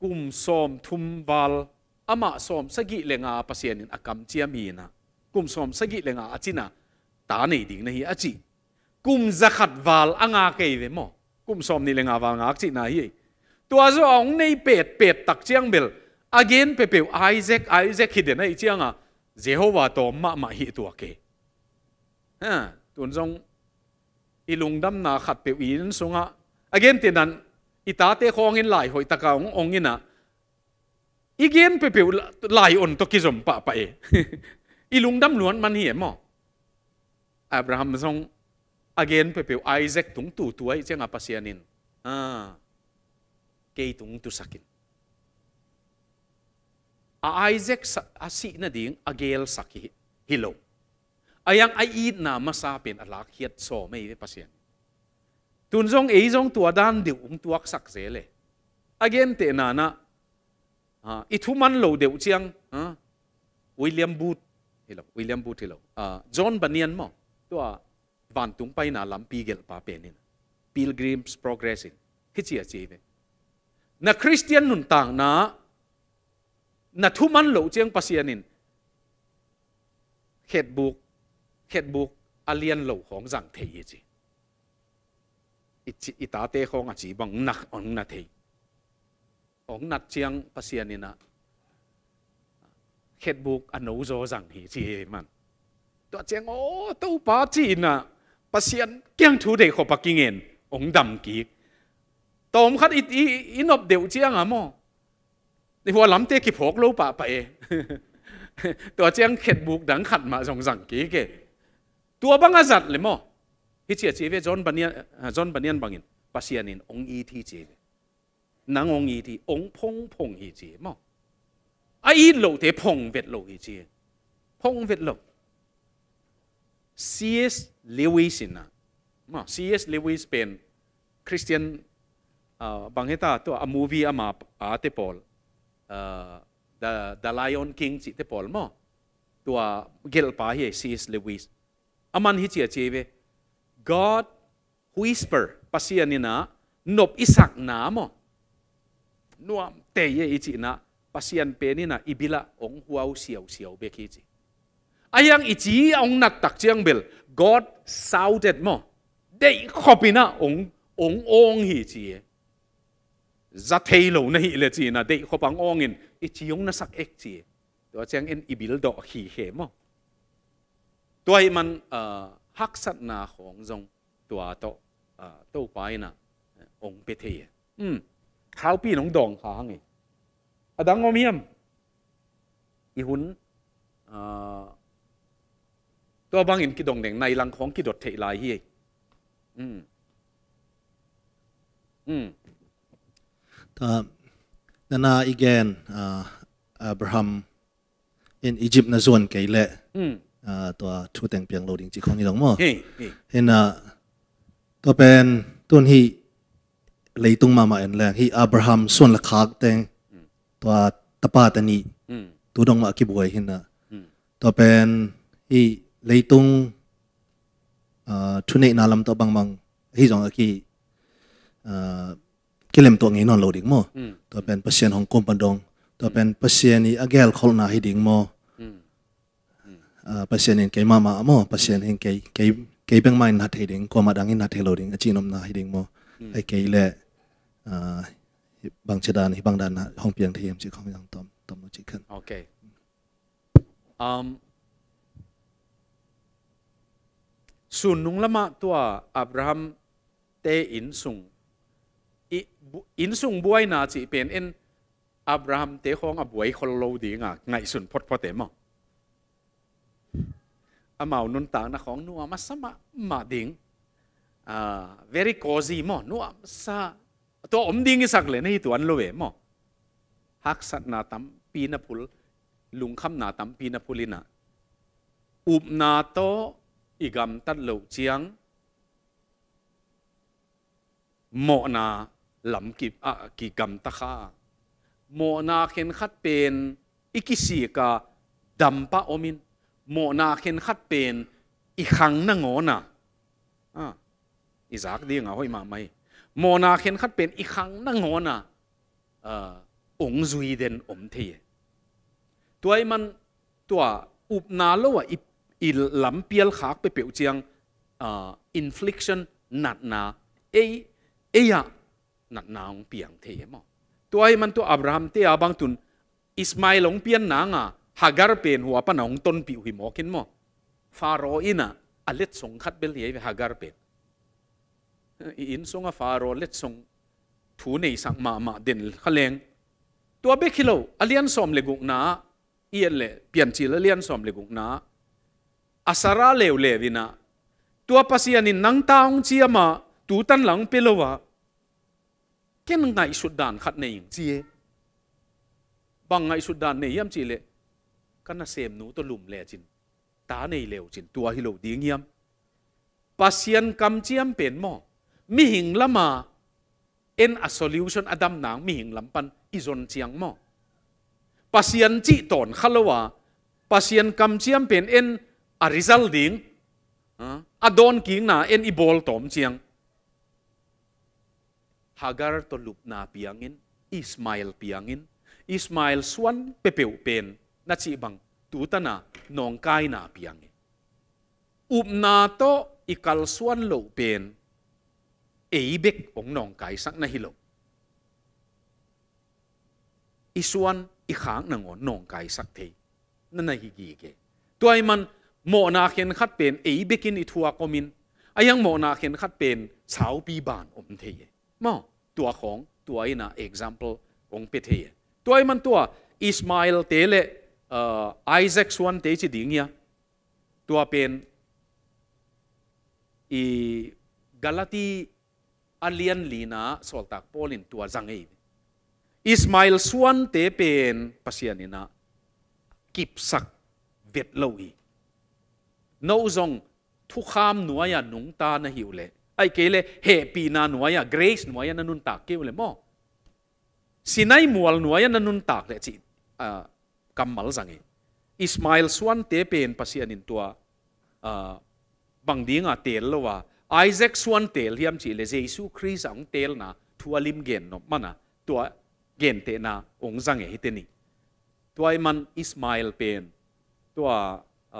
kum xóm thum bal ama som sagi lenga pasien in akam chia mi na kum som sagi lenga achina ta nei ding na hi achi kum zakhat wal anga ke ve mo kum som ni lenga wal ngak chi na hi tua zo ông này pet pet tak chiang bel again pe isaac isaac hi de na chianga jehovah to ma ma hi tua ke ha tun jong ilung dam na khat pe in sunga Again, tinan, itate ko ongin laiho, itakaong ongina, igen pepew on to kizom pa pa e. Eh. Ilungdam luan man hiye mo. Abraham song again pepew Isaac tung tu tutuay siya nga pasyanin. Ah, kay tung tu sakin A Isaac sa, asi na ding agel saki hilo Ayang ay na masapin alakyat so may pasyanin. tun zong ei zong tua dan diu um tuak sak ze le again te na na à, i thu man lo deu chiang à, william booth hello william booth hello à, ah, john banian mo tua van tung pai na lam pi gel pa pe pilgrims progressing khi chi a chi ve na christian nun tang na na thu man lo chiang pasianin hết buộc hết buộc alien lâu hóng rằng thế gì bang chiang pasian na, zo 一一打地方啊，只帮那往那提，往那将不是你那，黑木啊，脑 rõ rằng thì chỉ man, đó chiang ô đâu bá chỉ na, pasian sĩ kiêng thu để học bác kinh nghiệm, ông đầm kỹ, tôm khát ít ít ít nộp đều chẳng à mò, đi vào lắm thế kịp học lâu bà bậy, đó chiang khét bục đắng khát mà rong rằng kỹ kì, tua băng á giật lắm mò. ิจิเชจีเวจอนบันเนียจอนบันเนียนบังอินปัสยานินองอีทีจีนังองอีทีองพงพงอีจีมั้งไอ้โลเทพงเวทโลอีจีพงเวทโล C.S. Lewis นะมั้า C.S. Lewis เป็นคริสเตียนบางเหตุตัวอะมูวีอะมาอาเตปอล The The Lion King จิเตปอลมั้งตัวเกลปาเฮ C.S. Lewis อามันฮิจิอาเจเว God whisper pasian ni na nop isak na mo nuam te ye ichi na pasian pe ni na ibila ong huau siau siau be ki chi ayang ichi ong nak tak chiang bel God shouted mo dei khopina ong ong ong hi chi za thailo na hi le chi na dei khopang ong in ichi ong na sak ek chi to chiang in ibil do hi he mo tuai man uh, ฮักสัตนาของจงตัวโตโตไปนะ องเปเทียอืมข้าวพี่น้องดองขางไงอดังอมียมอีหุนตัวบางอินกิดองเด่งในหลังของกิดดเทลายเฮียอืมอืมตานานาอีแกนอับราฮัม in Egypt na zone kay l อืมอ่ตัวชูแต่งเปียงโลดิงจีของนี่หลงมอเห็นอ่ะตัวเป็นต้นฮีเลยตุงมามาเอ็นแรงฮีอับราฮัมส่วนละคากแตงตัวตะปาตะนีตัวดงมาคิบวยเห็นอ่ะตัวเป็นฮีเลยตุงชุนเนนาลำตัวบางบางฮีจงอากี่กิเลมตัวงี้นอนโลดิงมัวตัวเป็นเปอร์เซียนของกรมปันดงตัวเป็นเปอร์เซียนนี่อเกลคอลนาฮีดิงมัว pasien hen kei mama mo pasien hen kei kei kei beng mai na thei ding ko ma in na thei lo nom na heding ding mo ai kei le bang che dan bang dan na hong piang thiam chi khong yang tom tom no chi khan okay um sun nung lama tua abraham te in sung in sung buai na chi pen en abraham te khong a buai khol lo dinga ngai sun phot phot mo amaw nun ta na khong nuam masama ma ding uh, very cozy mo nuam sa to om ding isak le nei tuan lowe mo hak sat na tam pina pul lung kham na tam pina pulina up na to igam tat lo chiang mo na lam ki a ki gam ta kha mo na khen khat pen ikisi ka dampa omin โมนาเข็นขัดเป็นอีกครั้งนั่งงอนะอ่ะอีสากดีงาห้อยมาไหมโมนาเข็นขัดเป็นอีกครั้งนั่งงอนะอ่องซุยเดนอมเทตัวไอ้มันตัวอุบนาลวะอีหลำเปียลขากไปเปียวเจียงอ่าฟลิ l i c t i หนักหนาเอเอียหนักหนาองเปียงเทมอตัวไอ้มันตัวอับราฮัมเตียบางตุนอิสมาอิลงเปียนนางอ่ะฮักการเป็นหัวปนองต้นผิวหิมอกินมอฟาโรอินะอเล็ดสงคัดเบลเยฮักการเป็นอินสงฟาโรเล็ดสงทูในสังมามาเดินขลังตัวเบคิโลอเลียนสอมเลกุกนาเอเลเปียนจิลอเลียนสอมเลกุกนาอาสาราเลวเลวินาตัวภาษีนี่นังตาองเจียมาตูตันหลังเปโลวะเก่งไงสุดดานขัดเนียงเจียบางไงสุดดานเนียามเีเลกันน่ะเสมนูตัวลุ่มเลจินตาในเลวจินตัวฮิโลดีงยมปัสยันกำเจียมเป็นมอมิหิงละมาเอ็นอัสโซลิวชันอดัมนางมิหิงลำปันอิจนเจียงมอปัสยันจีตอนขลวะปัสยันกำเจียมเป็นเอ็นอาริซัลดิ้งอะดอนกิงนาเอ็นอีบอลตอมเจียงฮากาตลุบนาเปียงิน อิสมาอิลเปียงิน อิสมาอิลสวนเปเปวเป็น na chi bang tu ta na nong kai na piang up na to ikal suan lo pen eibek ong nong kai sak na hilo isuan ikhang na ngon nong kai sak te na na higi ke tuai man mo na khen khat pen eibekin i thua komin ayang mo na khen khat pen chau pi ban om the ye mo tua khong tua ina example ong pe the ye tuai man tua ismail tele uh, Isaac suan te chi ding ya tua pen i Galati Alien lina soltak polin tua zangai Ismail suan te pen pasianina kip sak vet loi no zong thu kham nuaya nung ta na hiu le ai ke le he pi na nuaya grace nuaya na nun tak ke le mo sinai mual nuaya na nun tak le chi uh, à, kamal zangi ismail Swan te pen pasian in tua uh, bangdinga tel lowa isaac Swan tel hiam chi le jesu christ ang tel na lim gen no mana tua gen te na ong zange hiteni tua man ismail pen tua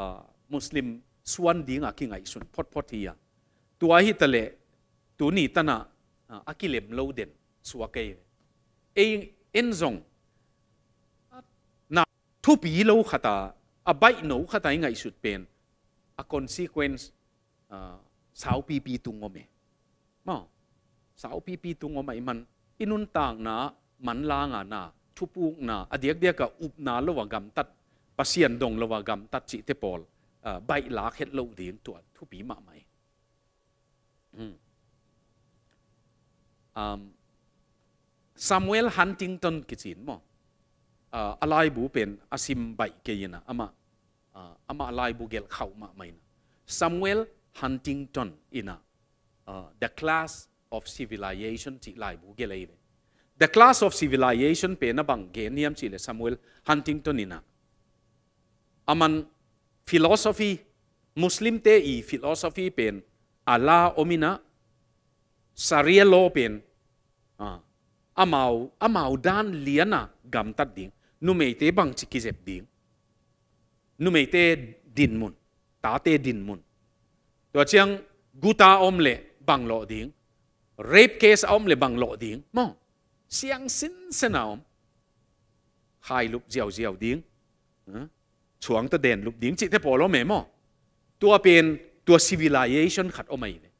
uh, muslim suan dinga kingai sun phot phot hiya tua hi tale tu ni tana uh, akilem loden suakei e ทุบีโลขตาอาใบหนูขตาไงสุดเป็นอ a c o n s e เควนซ์สาวปีปีตุงอมเมอสาวปีปีตุงอมไอมันอินุนต่างนะมันลางอนะทุบูกนะอเดียกเดียกอุบนาละวากรรมตัดปัสยันดงละวากรรมตัดจิเตปอลใบลาเฮ็ดโลเดียงตัวทุบีมาไหมซามูเอลฮันติงตันกิจินมออะไรบุเป็นอสิมใบเกียนะอามาอามาอะไรบุเกลเข้ามาไม่นะซามูเอลฮันติงตันอินะ the class of civilization ที่ไลบุเกลเอง the class of civilization เป็นนับบังเกนียมที่เลซามูเอลฮันติงตันอินะอามันฟิโลโซฟีมุสลิมเตอีฟิโลโซฟีเป็นอัลลาอุมินะสเรียโลเป็นอามาอามาดานเลียนะกำตัดดิงนุเมเตบังจิกิเจ็บดิงนุเมเตดินมุนตาเตดินมุนตัวเชียงกูตาอมเลบังโลดิงเรปเคสอมเลบังโลดิงมองเสียงสินเสนาอมายลุบเจียวเจียวดิงช่วงตะเด่นลุบดิงจิตเทปโลเมมอตัวเป็นตัว civilization ขัดอมไอเลย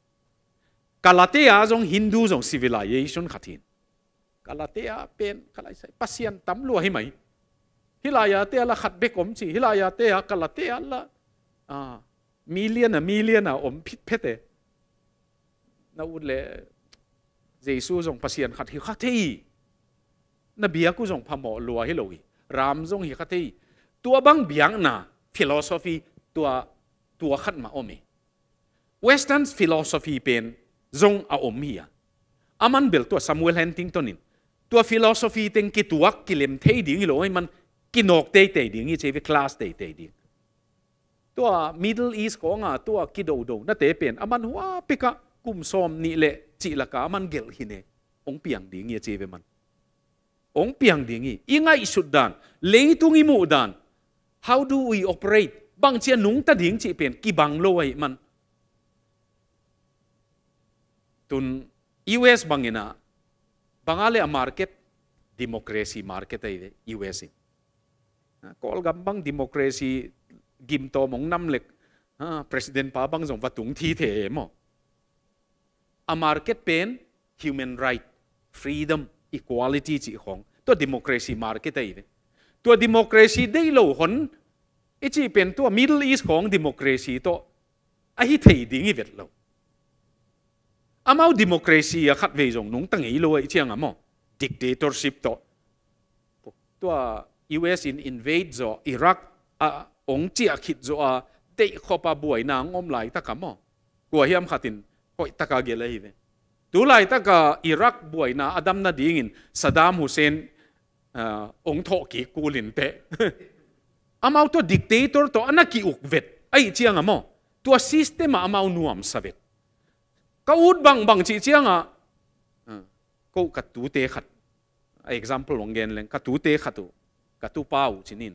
กาลาเตียจงฮินดูจง civilization ขัดทินกาลาเตียเป็นอะไรใส่ปัศยัยนตั้มลัวให้ไหมฮิลายาเตะละขัดเบกอมชีฮิลายาเตะกะละเตะละอ่ามีเลียนอะมีเลียนอะอมพิดเพตนาอุดเลยเจซูจงประเสียนขัดฮิคาเทียนาเบียกูจงพะโมอลัวฮิโลอีรามจงฮิคาเทียตัวบางเบียงนะฟิโลสอฟีตัวตัวขัดมาอมีเวสเทิร์นฟิโลสอฟีเป็นจงอาอมีอียอามันเบลตัวซามูเอลเฮนติงตันนินตัวฟิโลสอฟีเต็งกิตัวกิเลมเทียดีฮิโลอีมันกินอกเตยเตยดิ่งนี่เชฟคลาสเตยเตยดิ่งตัว Middle East ของอ่ะตัวกิโดโดนั่นเตยเป็นอามันหัวปิกะกุมซอมนี่แหละจิละกามันเกลหินเอองเปียงดิ่งนี่เชฟมันองเปียงดิ่งนี่ยังไงสุดดันเลยตุงิมูดัน how do we operate บางเชียนุ่งตะดิ่งเชฟเป็นกีบังโลยมันตุน US bangina bangale a market democracy market ay US in ก็ลกำบังดิโมคราซีกิมโตมองน้ำเล็กประธานปาบังสงวัตุงทีเทมอะมาร์เก็ตเป็น human right freedom equality จีฮองตัวดิโมคราซีมาร์เก็ตไดยตัวดิโมคราซีได้โลหนไอีจีเป็นตัวมิดเดิล a s สของดิโมคราซีตัวไอฮิต่ถดิงอีเวทโลอามาดิโมคราซีอะคัดเวยงนุ่งตั้งอีโลไอเชียงอะมอ dictatorship ตัวตัว US in invade zo Iraq a ong chia khit zo a te khopa buai na ngom lai ta kamo ko hiam khatin ta taka ge lai ve tu lai taka Iraq buai na adam na ding Saddam Hussein uh, ong tho ki kulin te amau to dictator to anaki uk vet ai chiang amo tua system amau nuam savet kaut bang bang chi chiang a ko kat tu te khat example long gen leng kat tu te khatu ka tu pau chinin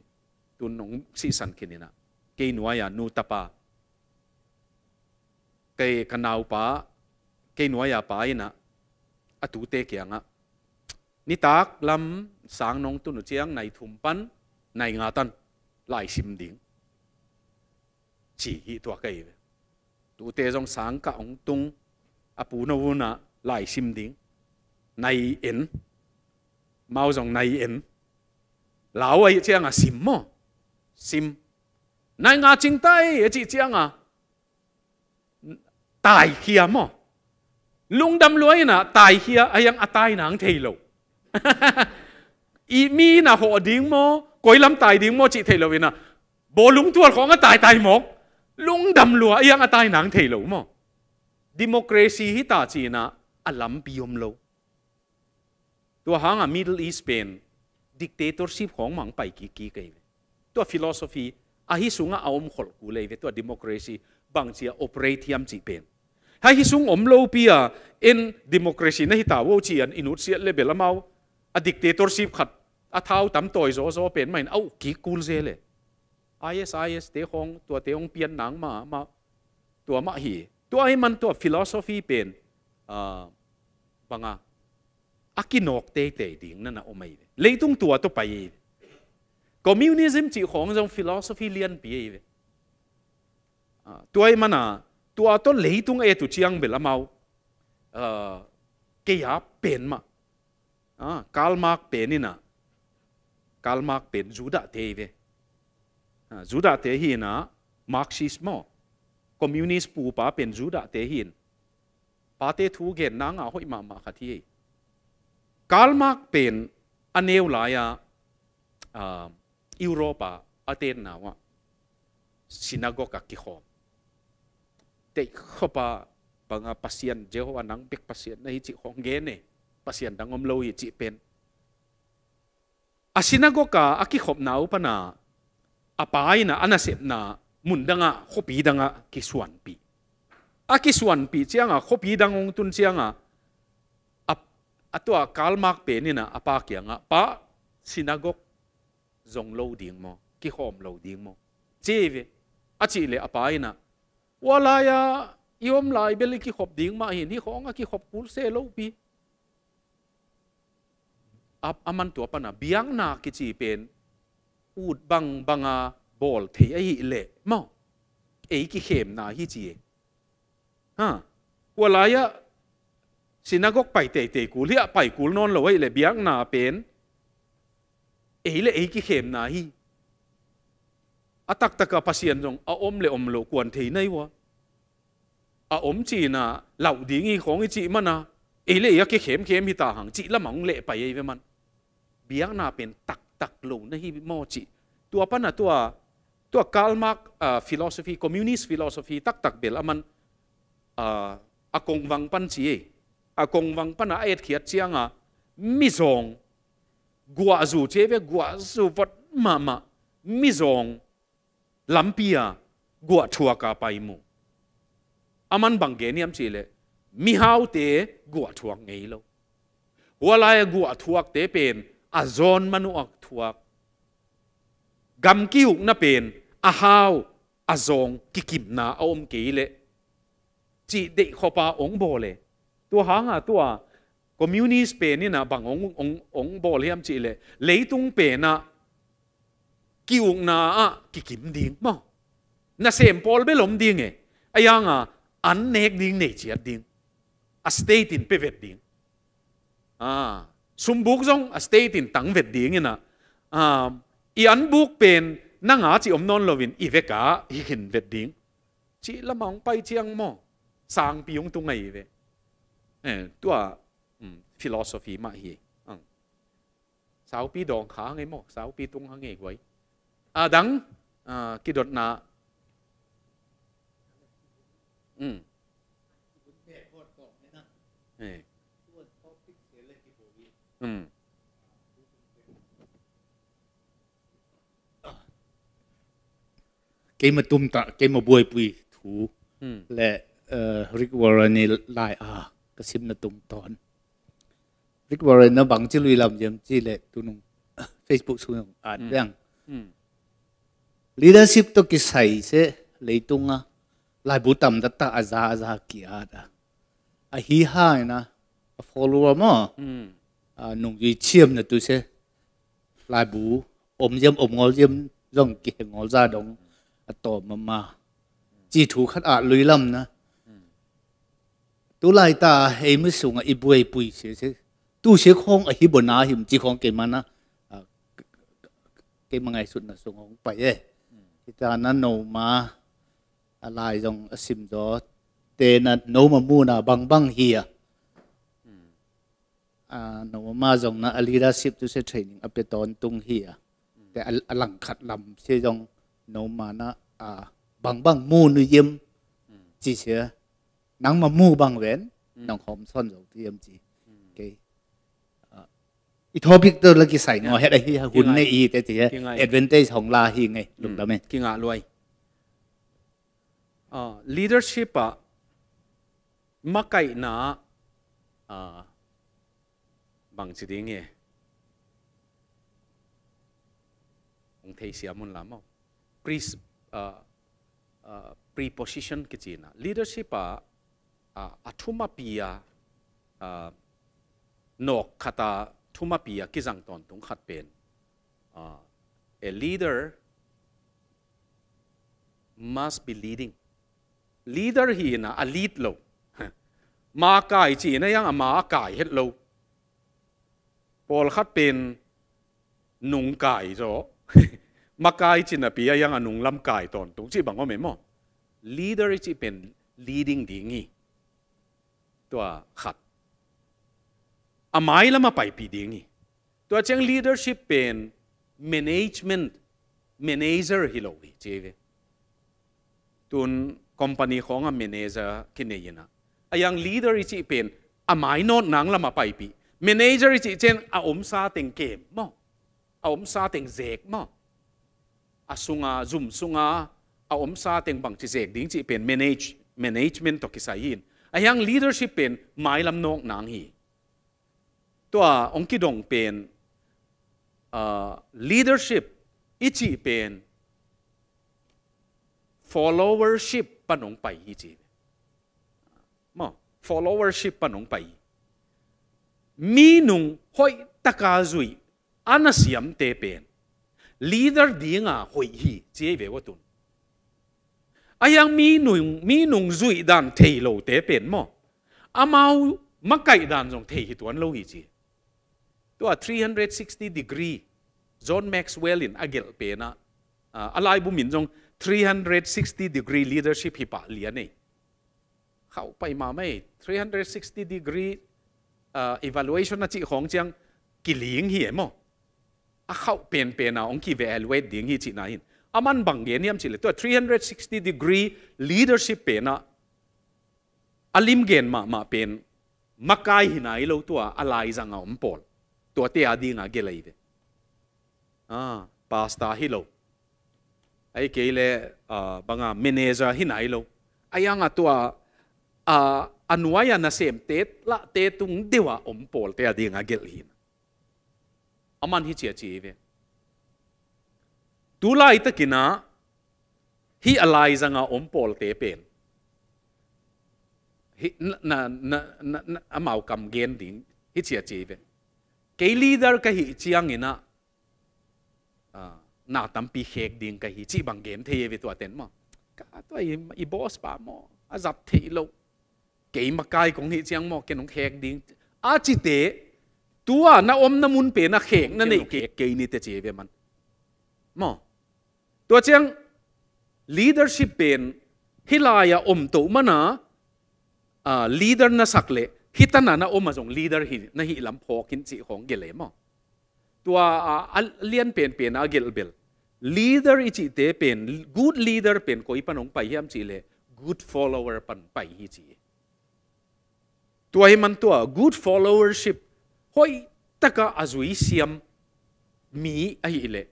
tu nong si san kinina ke nuaya nu tapa ke kanau pa ke nuaya pa ina atu te kianga ni tak lam sang nong tu chiang nai thumpan pan nai nga lai sim ding chỉ hi tua cây tu te dòng sang cả ông tung apu no vuna lai sim ding nai en, mau dòng nai en ลาาาวเจจยยงงงิิิมมมโนไต这จ啊，什么心？那牙真大诶，即这เฮียโมลุงดำรวยน่ะตายเฮียอายังอตายหนางเทโลอีมีน่ะหัวดิ้งโมก้อยลำตายดิ้งโมจิเทโลวินะโบลุงทัวดของอตายตายหมกลุงดำรวยอายังอตายหนางเทโลโมดิโมครซีฮิตาจีน่ะอลัมพิยมโลตัวห่างอ่ะมิดเดิลอีสเปน dictatorship ของมังไปกี่กี่กันตัว philosophy อาฮิสุงอาอมขลกูเลยตัว democracy บางเสีย operate ยามจีเป็นให้ฮิสุงอมโลปีอ่ะ in democracy นะฮิตาวจีอันอินุเสียเลเบลมา a dictatorship ขัดอาท้าวตั้มต่อยโซโซเป็นไม่เอากี่กูเซเลย ISIS เตะของตัวเตะของเปียนหนังมามาตัวมะฮีตัวไอ้มันตัว philosophy เป็นอ่าบังอ่ะอากินอกเตะเตะดิ่งนั่นนะโอไม่ลยตุ้งตัวตัวไปก็มีนิสิมจิของจงฟิโลสอฟีเลียนไปีตัวไอ้มันอ่ะตัวต้นเลยตุ้งเอตุเชียงเบลามาเกียร์เป็นมาคากาลมากเป็นนี่นะคาลมากเป็นจุดาเทวีเวจุดาเทหินะมาร์กซิสม์คอมมิวนิสต์ปูปาเป็นจุดาเทหินปาเตทูเกนนางอาหอยมามาคัดที่คาลมากเป็น anewlaya uh, ah, Europa atenawa sinagoga kihom. Te khopa panga pasien jeho anang pek pasien na hichi khong gene pasien dangom lo hichi pen. A ah, sinagoga akikhop ah, na upana apay na anasep na mundanga khopi danga kiswan pi. A kiswan pi chianga khopi dangong tun chianga ตัวกาลมากเป็นนี่นะอปาเกียงอ่ะปะสินากกจงโลดิ่งมอกิฮอมโลดิ่งมอเจวีอาจีเลอปาอินะว่าลายะยอมลายเบลิกิฮอบดิ่งมาเห็นที่ของอ่ะกิฮอบพูเซโลปีออามันตัวปะนะเบียงนากิจีเป็นอูดบังบังอาบอลเทียอีเละมอเอกิเข้มนาฮิจีฮะว่าลายะสินักกไปเตะเตกูเลียไปกูนอนเลยเลยเบียงนาเป็นเอ๋เลยเอ๋กิเข้มนาฮีอาตักตะกะพัศยนจงอาอมเลยอมโลกวนเทนัยวะอาอมจีน่ะเหล่าดีงี้ของจีมันนะเอ๋เลยยักเข้มเข้มฮิตาหังจีละมังเละไปเอ้มันเบียงนาเป็นตักตักโลนะฮีมอจีตัวปัญหาตัวตัวกาลมาร์กฟิโลสฟีคอมมิวนิสต์ฟิโลสฟีตักตักเบลอามันอากงวังปันจีอากงวังปนาเอ็ดเขียดเชียงอ่ะมิซงกัวจูเชเวกัวสูวัดมามะมิซงลัมพียกัวทัวกาไปมูอามันบังเกนียมสิเลมิฮาวเตกัวทัวไงโลหัวลายกัวทัวเตเป็นอาจอนมนุษย์ทัวกำกิ้วน่ะเป็นอาฮาวอาจงกิกิมนาอมกีเลจีเด็กขบาองโบเลยตัวหางอ่ะตัวก็มิวนิสเปนนี่นะบางองององบอลเฮียมจีเลยเลยตุงเปนนะกิวนาอ่ะกิกิมดิ้งมั้งน่ะเซมพอลเบลมดิ้งเอไอ้ยังอ่ะอันเนกดิ้งเนี่ยเจียดิ้งอ่ะสเตตินเปเวดดิ้งอ่าสมบุกซงอ่ะสเตตินตั้งเวดดิ้งเนี่ยนะอ่าอีอันบุกเป็นนั่งอาจีอมนอนลวินอีเวกาอีหินเวดดิ้งจีละมองไปเจียงมั้งสางปียงตุงไงเว誒都話嗯 philosophy 乜嘢？嗯，手臂當下嘅麼？手臂當下嘅位。啊等啊，記得嗱，嗯，誒，嗯。กมาตุ้มตะเกมาบวยปุยถูและเอ่อริกวอร์นี่ไล่อาก็สิมนะตุงตอนริกบริเนะบังจิลุยลำเยี่ยมจีเละตุนงเฟซบุ๊กสุนงอ่านเรื่อง leadership ตัวกิสัยเสเลยตุงอ่ะลายบุตรมดัตตาอาซาอาซากีอาดะอะฮีฮายนะ follower มั้งอ่าหนุ่มยีเชี่ยมนะตัวเสลายบุอมเยี่ยมอมงอเยี่ยมร่องเกี่ยงอซาดงอะตอมมามาจีถูขัดอาลุยลำนะตัวไล่ตาเอไม่สูงอีบุยปุยเสียเสียตัวเสียคงอฮิบนาฮิมจีของเกมันนะเกมังไงสุดนะสูงของไปเอ้ที่ตานั้นโนมาอะไรจงสิมจอแต่นั้นโนมามูนะบังบังเฮียอ่าโนมาจงนะอลีดาสิบตุเสเทรนนิ่งอเปตอนตุงเฮียแต่อลังขัดลำเสียจงโนมานะอ่าบังบังมูนุยิมจีเสีย nắng mà mu bằng ven ừ. nong khom son zo ti am chi ke i topic tôi la ki sai ngo hết đây hi hồn này i te ti advantage hong la hi ngai lum da me kinh ngạc luôn uh, leadership mắc cái na à bằng chỉ tiếng nghe ông thầy sĩ muốn làm không pre uh, ờ, uh, ờ, preposition cái gì na leadership à a ah, thuma pia a ah, nok khata thuma pia ki jang ton tung khat pen ah, a leader must be leading leader hi na a lead lo ma kai chi na yang ma kai het lo pol khat pen nung kai zo ma kai chi na pia yang a nung lam kai ton tung chi bang o me mo leader chi pen leading dingi ตัวขัดอามายละมาไปปีเดียงนี่ตัวเชิง leadership เป็น management manager ฮิโลวีเจวตุน company ของอ manager คินเนยนะอายัง leader อีจีเป็นอามายโนนังละมาไปปี manager อีจีเ่นอาอมซาติงเกมมงอาอมซาติงเจกมงอาสุงาจุมสุงาอาอมซาติงบังจิเจกดิ้งจีเป็น manage management ตกิสายินอายาง leadership เป็นหมายลำนกนางฮีตัวองค์ิดงเป็น leadership อิจิเป็น followership ปนงไปอิจิมอ followership ปนงไปมีนุงหอยตะกาจุยอันสยามเตเป็น leader ดีงาหอยฮีเจ๊เววตุนอายังมีหนุ่งมีหนุ่งจุยดันเทโลเตเป็นมออามามักไก่ดันจงเทหิตวันโลหีจีตัว360 degree j o h n maxwellin a g ิ l p เ n a เปนะอะไรบุมินจง360 degree leadership ฮิป a เลียนี่เข้าไปมาไม่ 360 degree evaluation นะจ h ของเจียงกิหลิงเหี้ยมอเข้าเป็นเป็นเอาองค์กี evaluate ดิ่งฮิจินา h i น aman bang ge niam chile to 360 degree leadership pe na alim gen ma ma pen makai hinai lo to alai zanga om pol to te adi nga ge ah pasta hilo, ai ke le ah, banga manager hinai lo ayanga to a ah, anuaya na sem te la te tung dewa om pol te adi nga gel aman hi chi chi tu lai ta kina hi alai zanga om pol te pen hi na na na, na amau kam gen din hi chia chi ve ke leader ka hi chiang ina à, na tam pi hek ding ka hi chi bang gen the ve to ten ma ka to i, i boss pa mo a zap thi lo ke ma kai kong hi chiang mo ke nong hek ding a chi te tua na om na mun pe na hek na nei ke ke ni te chi ve man mo ตัวเจียง leadership เป็นฮิลายาอมตัวมันนะอ่า leader นะสักเละฮิตนานะอมมาส่ง leader ฮินะฮิลำพอกินสิของเกลเลมอตัวเลียนเป็นเป็นอาเกลเบล leader อีจิเตเป็น good leader เป็นคอยปนองไปยามสิเล่ good follower ปันไปฮิจิตัวให้มันตัว good followership หอยตะกะอาจุยเสียมมีไอเล่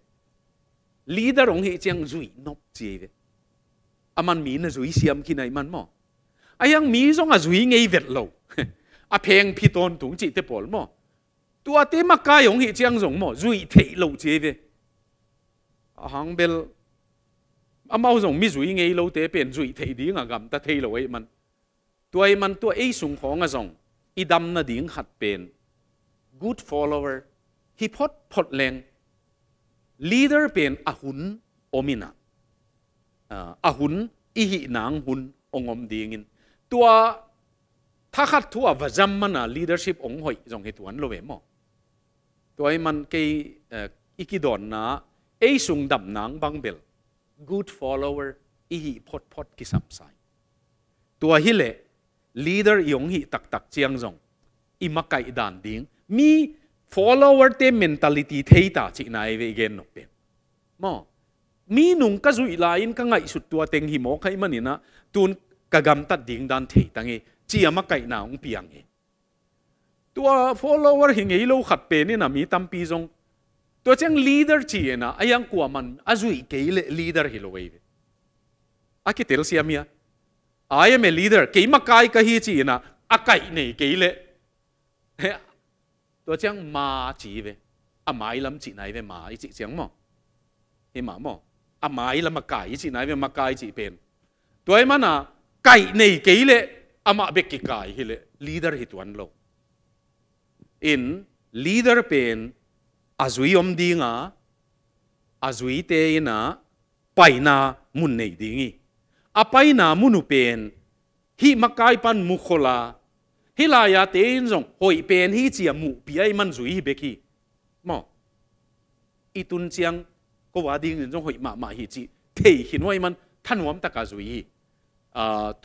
ลีดรองเฮจังจุยนกเจเอามันมีนะจุยเสียมกินไอมันมอไอยังมีสองอจุยไงเวทเลอะเพียงพิทอนถุงจิตเตปอลมอตัวเตมากายองเฮจังจงมอจุยเทเลเจเวอหังเบลอะมาสงมีจุยไงเลเตเป็นจุยเทดีงะกัำตะเทโลไอมันตัวไอมันตัวไอสุงของอะจงอีดมนะดิ้งขัดเป็น good follower ฮิพอดพดแรงดเดอ e r เป็นอาหุนโอมินะอาหุนอิหินางหุนองอมดีงินตัวถ้าขัดทัววจำมันอะีดเด e r s h i p องหอยจงเหตุวันโลเวมอตัวไอ้มันกี่อีกิดอนนะไอ้สุงดับนางบังเบล good follower อีหิพดพดกิสัมไซตัวฮิเลดเดอ e r ยงหิตักตักเจียงจงอิมักไกดานดิงมี follower te mentality theita chi na eve again no pe mo mi nung ka zui la in ka ngai su tua teng hi mo khai mani na tun ka gam ta ding dan thei tangi e, chi ama kai na ung piang e tua follower hing ei lo khat pe ni na mi tam pi jong tua chang leader chi e na ayang kwa man azui ke le leader hi lo ve a ki tel sia mia i am a leader ke ma kai ka hi chi e na akai nei ke le ตัวเจียงมาจีเวอาไม้ลำจีไหนเวมาอีจีเจียงมออีหมามออาไม้ลำมาไก่จีไหนเวมาไก่จีเป็นตัวไอ้มันอ่ะไก่ในกี่เละอามาเบกิไก่ฮิเละลีดเดอร์ฮิตวันโลอินลีดเดอร์เป็นอาจุยอมดีงาอาจุยเตยนะไปนามุนในดีงีอาไปนามุนุเป็นฮิมาไก่ปันมุขลาฮิลายาเตนจงหอยเป็นฮีเจียมูปีไอมันสุยเบกีมออีตุนเจียงก็ว่าดีเงินจงหอยมามาฮิจีเทหินไว้มันท่านวมตะกาสุย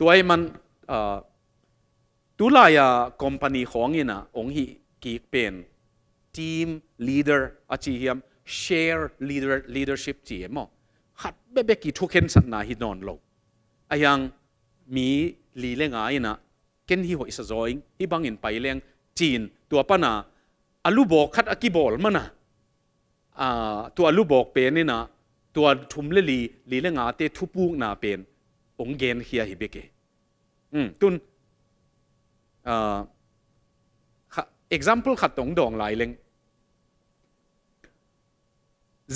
ตัวไอมันตุลายาคอมพานีของยินะองฮิกีเป็นทีมลีดเดอร์อาชีพย share leader leadership จีเอมอขัดเบเบกีทุกเห็นสันนาฮินอนโลอยังมีลีเลงายนะเกนฮี่หอิสจอยอีบังอินไปเลี้ยงจีนตัวปนาอลูบอกคัดอกิบอลมันนะตัวอลูบอกเป็นนี่นะตัวทุมเลลีลีเลงาเตทุปูกนาเป็นองเกนเฮียฮิเบเกอืมตุน example ขัดตรงดองหลายเลง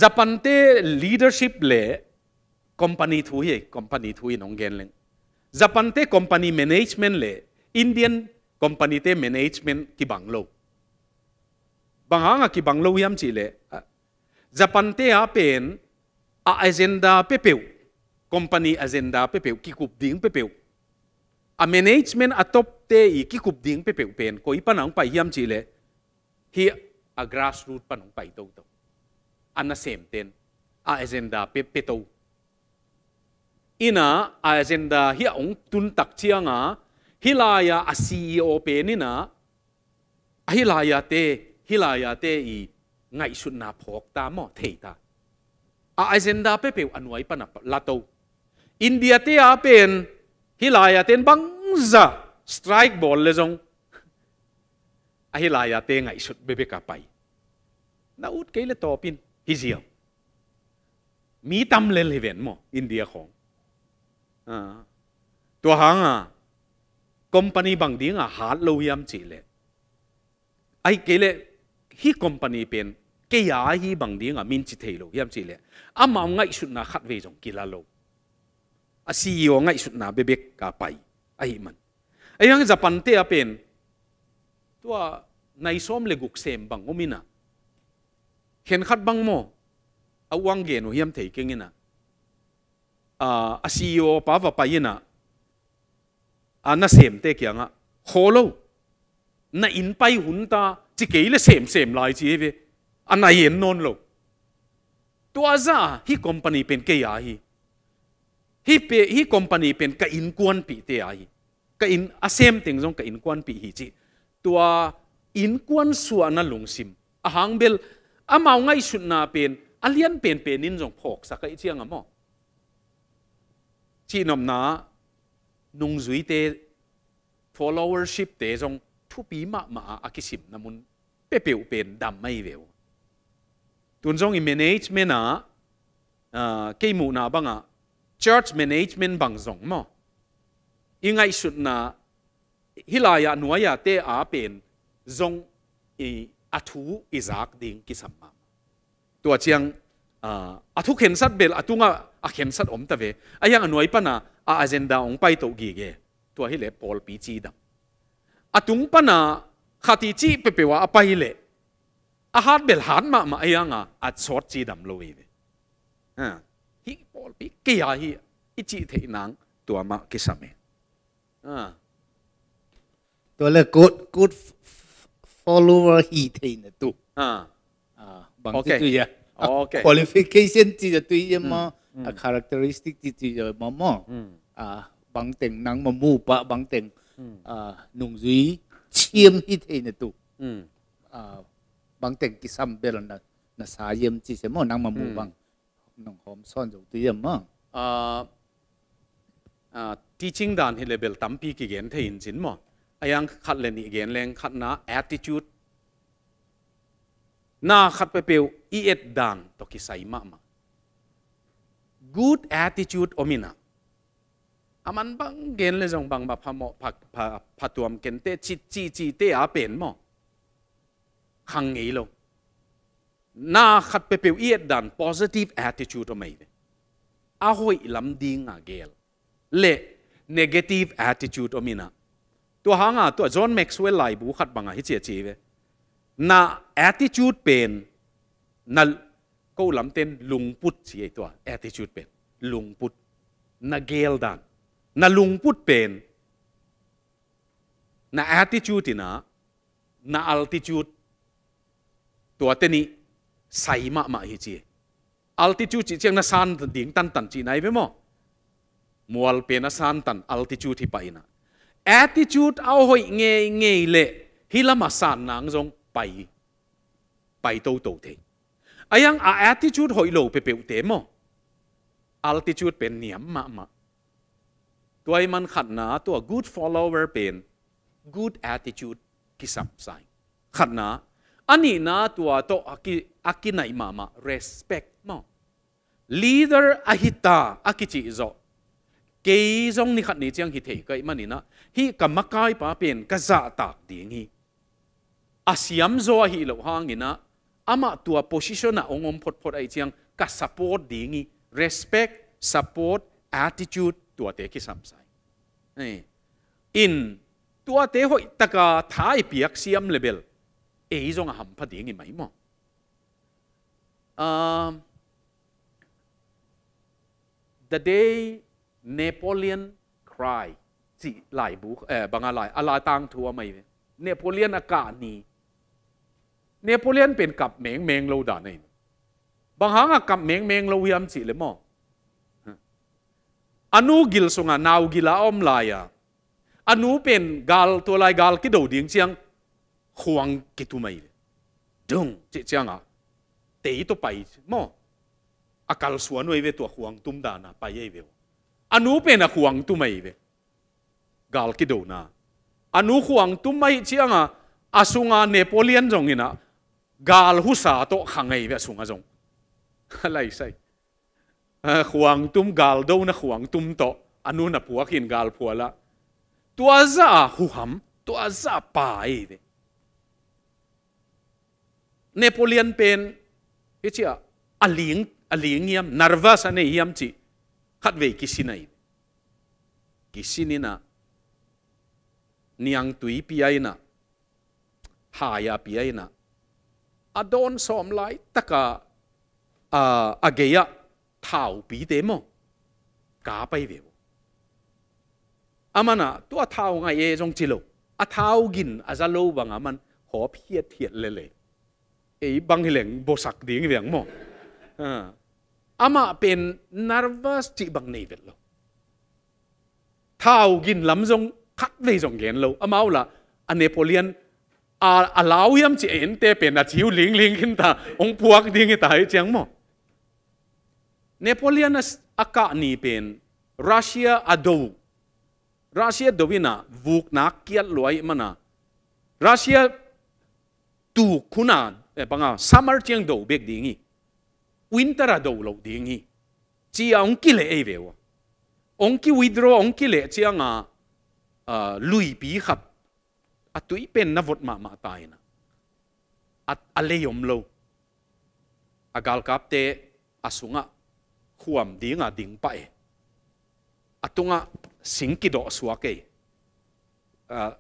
ญี่ปุ่นเต้ leadership เลย company t h ย i company t ยน i nong นเลงญี่ปุ่นเต้ company management เลย Indian company te management ki banglo banganga ki banglo yam chile ah, Japan te a pen a agenda pe peu company agenda pe peu ki kup ding pe a management a top te i ki kup ding pe pen ko ipanang pa yam chile hi a grassroot panong pa ito to ana same ten a agenda pe ina a agenda hi ong tun tak chianga ฮิลายาอซีโอเปนี่นะฮิลายาเตฮิลายาเตอีไงสุนนาพอกตามอเทตาอาเซนดาเปเปอันไวปนับลาโตอินเดียเตอาเป็นฮิลายาเตนบังซาสไตร์บอลเลยจงฮิลายาเตไงสุดเบเบกาไปน่าอุดเกลือตอปินฮิเซียมีตำเลนเลเวนมออินเดียของตัวหางอ่ะ company bằng tiếng à hạt lâu yam chỉ lệ ai kể lệ hi company bên cái à hi bằng tiếng à min chỉ thấy lâu yam chỉ lệ à mà ngay sụt na khát về dòng kila lâu à CEO ngay sụt na bebek cả bài ai man ai hang Japan te à bên tua nay xóm le gục xem bằng omina khen khát bằng mò à wang gen hiam thấy cái nghe na à CEO pa và bài na อัน้นเสียมเตกียงอ่ะโคโลน่าอินไปหุ่นตาจีเกลเสียมเสียมลายจีเฟอันนั้นยันนนโลตัวจ้าฮีคอมพานีเป็นเกียร์ฮีฮีเปฮีคอมพานีเป็นกอินกวนปีเตียฮีกอินอาเซมติงจงกอินกวนปีฮีจีตัวอินกวนส่วนนั้นลงซิมอาหางเบลอามาง่ายสุดนาเป็นอาเลียนเป็นเป็นนินจงพกสักไอเจียงอ่ะมั้งชีนอมนา nung zui te followership te zong thu pi ma ma a ki sim na mun pe pe pen dam mai veo tun zong i management a ke mu na banga church management bang zong mo ingai sut na hilaya nuaya te a pen zong i athu izak ding ki sam ma tua chiang a athu khen sat bel atunga a khen sat om ta ve ayang anuai pana a ah, agenda ong pai to gi ge to hi le pol pi chi da atung ah, pana khati chi pe pe wa apai le a ah, hat bel hat ma ma ayanga at sort chi dam loi ve ha hi pol pi ke ya hi i chi the nang to ma ke same ha to le good good follower hi the na tu ha à bang okay. cái gì à? Okay. Qualification chỉ là tuy nhiên mà a characteristic titi rồi mà mò à bằng tiền nắng mà mù bạ bằng tiền à nung duy chiêm hi thế này tụ à bằng tiền kí xăm bê là là xá yếm chỉ sẽ mò nắng mà mù bằng nông hóm son dầu tuy yếm mà à à teaching đàn hi level tắm pi kí gen thế in chính mà ayang khát lên ý gen lên khát na attitude na khát pe peu iet đàn to kí sai mà mà good attitude omina aman bang gen le jong bang ba pha mo pha pha pha tuam ken te chi chi chi te a pen mo khang ngei lo na khat pe pe iet dan positive attitude omai a hoi lam ding a gel le negative attitude omina to hanga t อ john maxwell lai bu khat banga hi che c h เ ve na attitude pen na ก็ลำเต้นลุงพุทธเสียตัว a อ t ิ t ูดเป็นลุงพุทธนาเกลดันนาลุงพุทธเป็นนา a อ t ิ t ูด e นะนาอัล i ิ u ูดตัวเตนี้ใส่มามาฮิจี altitude จีเจียงนาซานดิ่งตันตันจีไหนเว้มอมัวลเป็นนาซานตันอัล i ิ u ู e ที่ไปนะ a อ t ิ t ูดเอาหอยเงยเงยเละฮิลามาสานนางจงไปไปโตโตเทไอ้ยังอาทิจูดหอยโลเปเปียวเตมอัลติจูดเป็นเนียมมามะตัวไอ้มันขัดนาตัว good follower เป็น good attitude กิสัมไซขัดนาอันนี้นะตัวตัวอากิอากิไหนมามา respect มอ leader อาหิตาอากิจิโซ เกย์งนี่ขัดนี้จังฮิตเหงทกไอ้มันนี่นะฮิกรรมกายป้าเป็นกะจะตากดีงี้อาสยามโซฮิโลฮางนี่นะอมาตัวโพซิชันน่ะองค์พดพดไอเจียงก็สปอร์ตดีงี้ respect support attitude ตัวเตะกิสัมสไซนี่อินตัวเตะหอยตะกาท้ายเปียกเสียมเลเบลเอ้ยงอ่ะหำพดีงี้ไหมมั้งอ the day Napoleon cry สิหลายบุกเอ่อบางอะไรอะไรต่างทัวไหมเนโปเลียนอากาศนี้เนโปเลียนเป็นกับเมงเมงเราด่าในบางครั้งกับเมงเมงเราเยียมสิเลยมั้งอนุกิลสงะนาวกิลาอมลายะอนุเป็นกาลตัวลายกาลกิดดิ่งเชียงขวางกิตุไม่ดงเจียงอ่ะเตยตัวไปมั้งอากาศสวนไว้เวตัวขวางตุ้มดานะไปเย่เวอนุเป็นอะขวางตุ้มไม่เวกาลกิดนะอนุขวางตุ้มไม่เชียงอ่ะอาสุงาเนโปเลียนจงอินะกาลหุสาโตขังไงแบบสุงอาจงอะไรใช่ขวางตุ้มกาลดดนะขวางตุ้มโตอันนนัะผัวกินกาลผัวละตัวซาหุหำตัวซาปายอเดเนโปเลียนเป็นเอชียอลิงอลิงเยี่ยมนาร์วัสเนียมจีขัดเวกิสินายกิสินีนะเนียงตุยพีไอนะหายาพีไอนะอดอนสอมไลตะกะอาอเกียท้าวปีเดมกาไปเวอามันะตัวท้าวไงเอจงจิโลอาท้าวกินอาจะโลบังอามันหอบเฮียเทียดเลยเลยอบางเหลงบสักดีงเวียงมออามาเป็นนาร์วาสจีบังเนเวลโลท้าวกินลำจงคัดเวจงเกนโลอามาอุละอเนโปเลียนอาอาลาวยมจีเอ็นเตเป็นอาชิวลิงลิงขึ้นตาองพวกดิ้งตาเจียงมอนปโเลียนอากานีเป็นรัสเซียอาดูรัสเซียดูวินาวูกนักเกียรลอยมันะรัสเซียตูคุณานเอ๊ะปังอาซัมมาร์เจียงดูเบกดิ้งวินเตอร์ดูลูกดิ้งจีอาองกิเลเอเววะองกิวิดัวองกิเลจีอางาลุยปีขับ a tui pen na vot ma ma tai na at aleyom lo agal kap te asunga khuam dinga ding pa e atunga singki do suake, ke uh,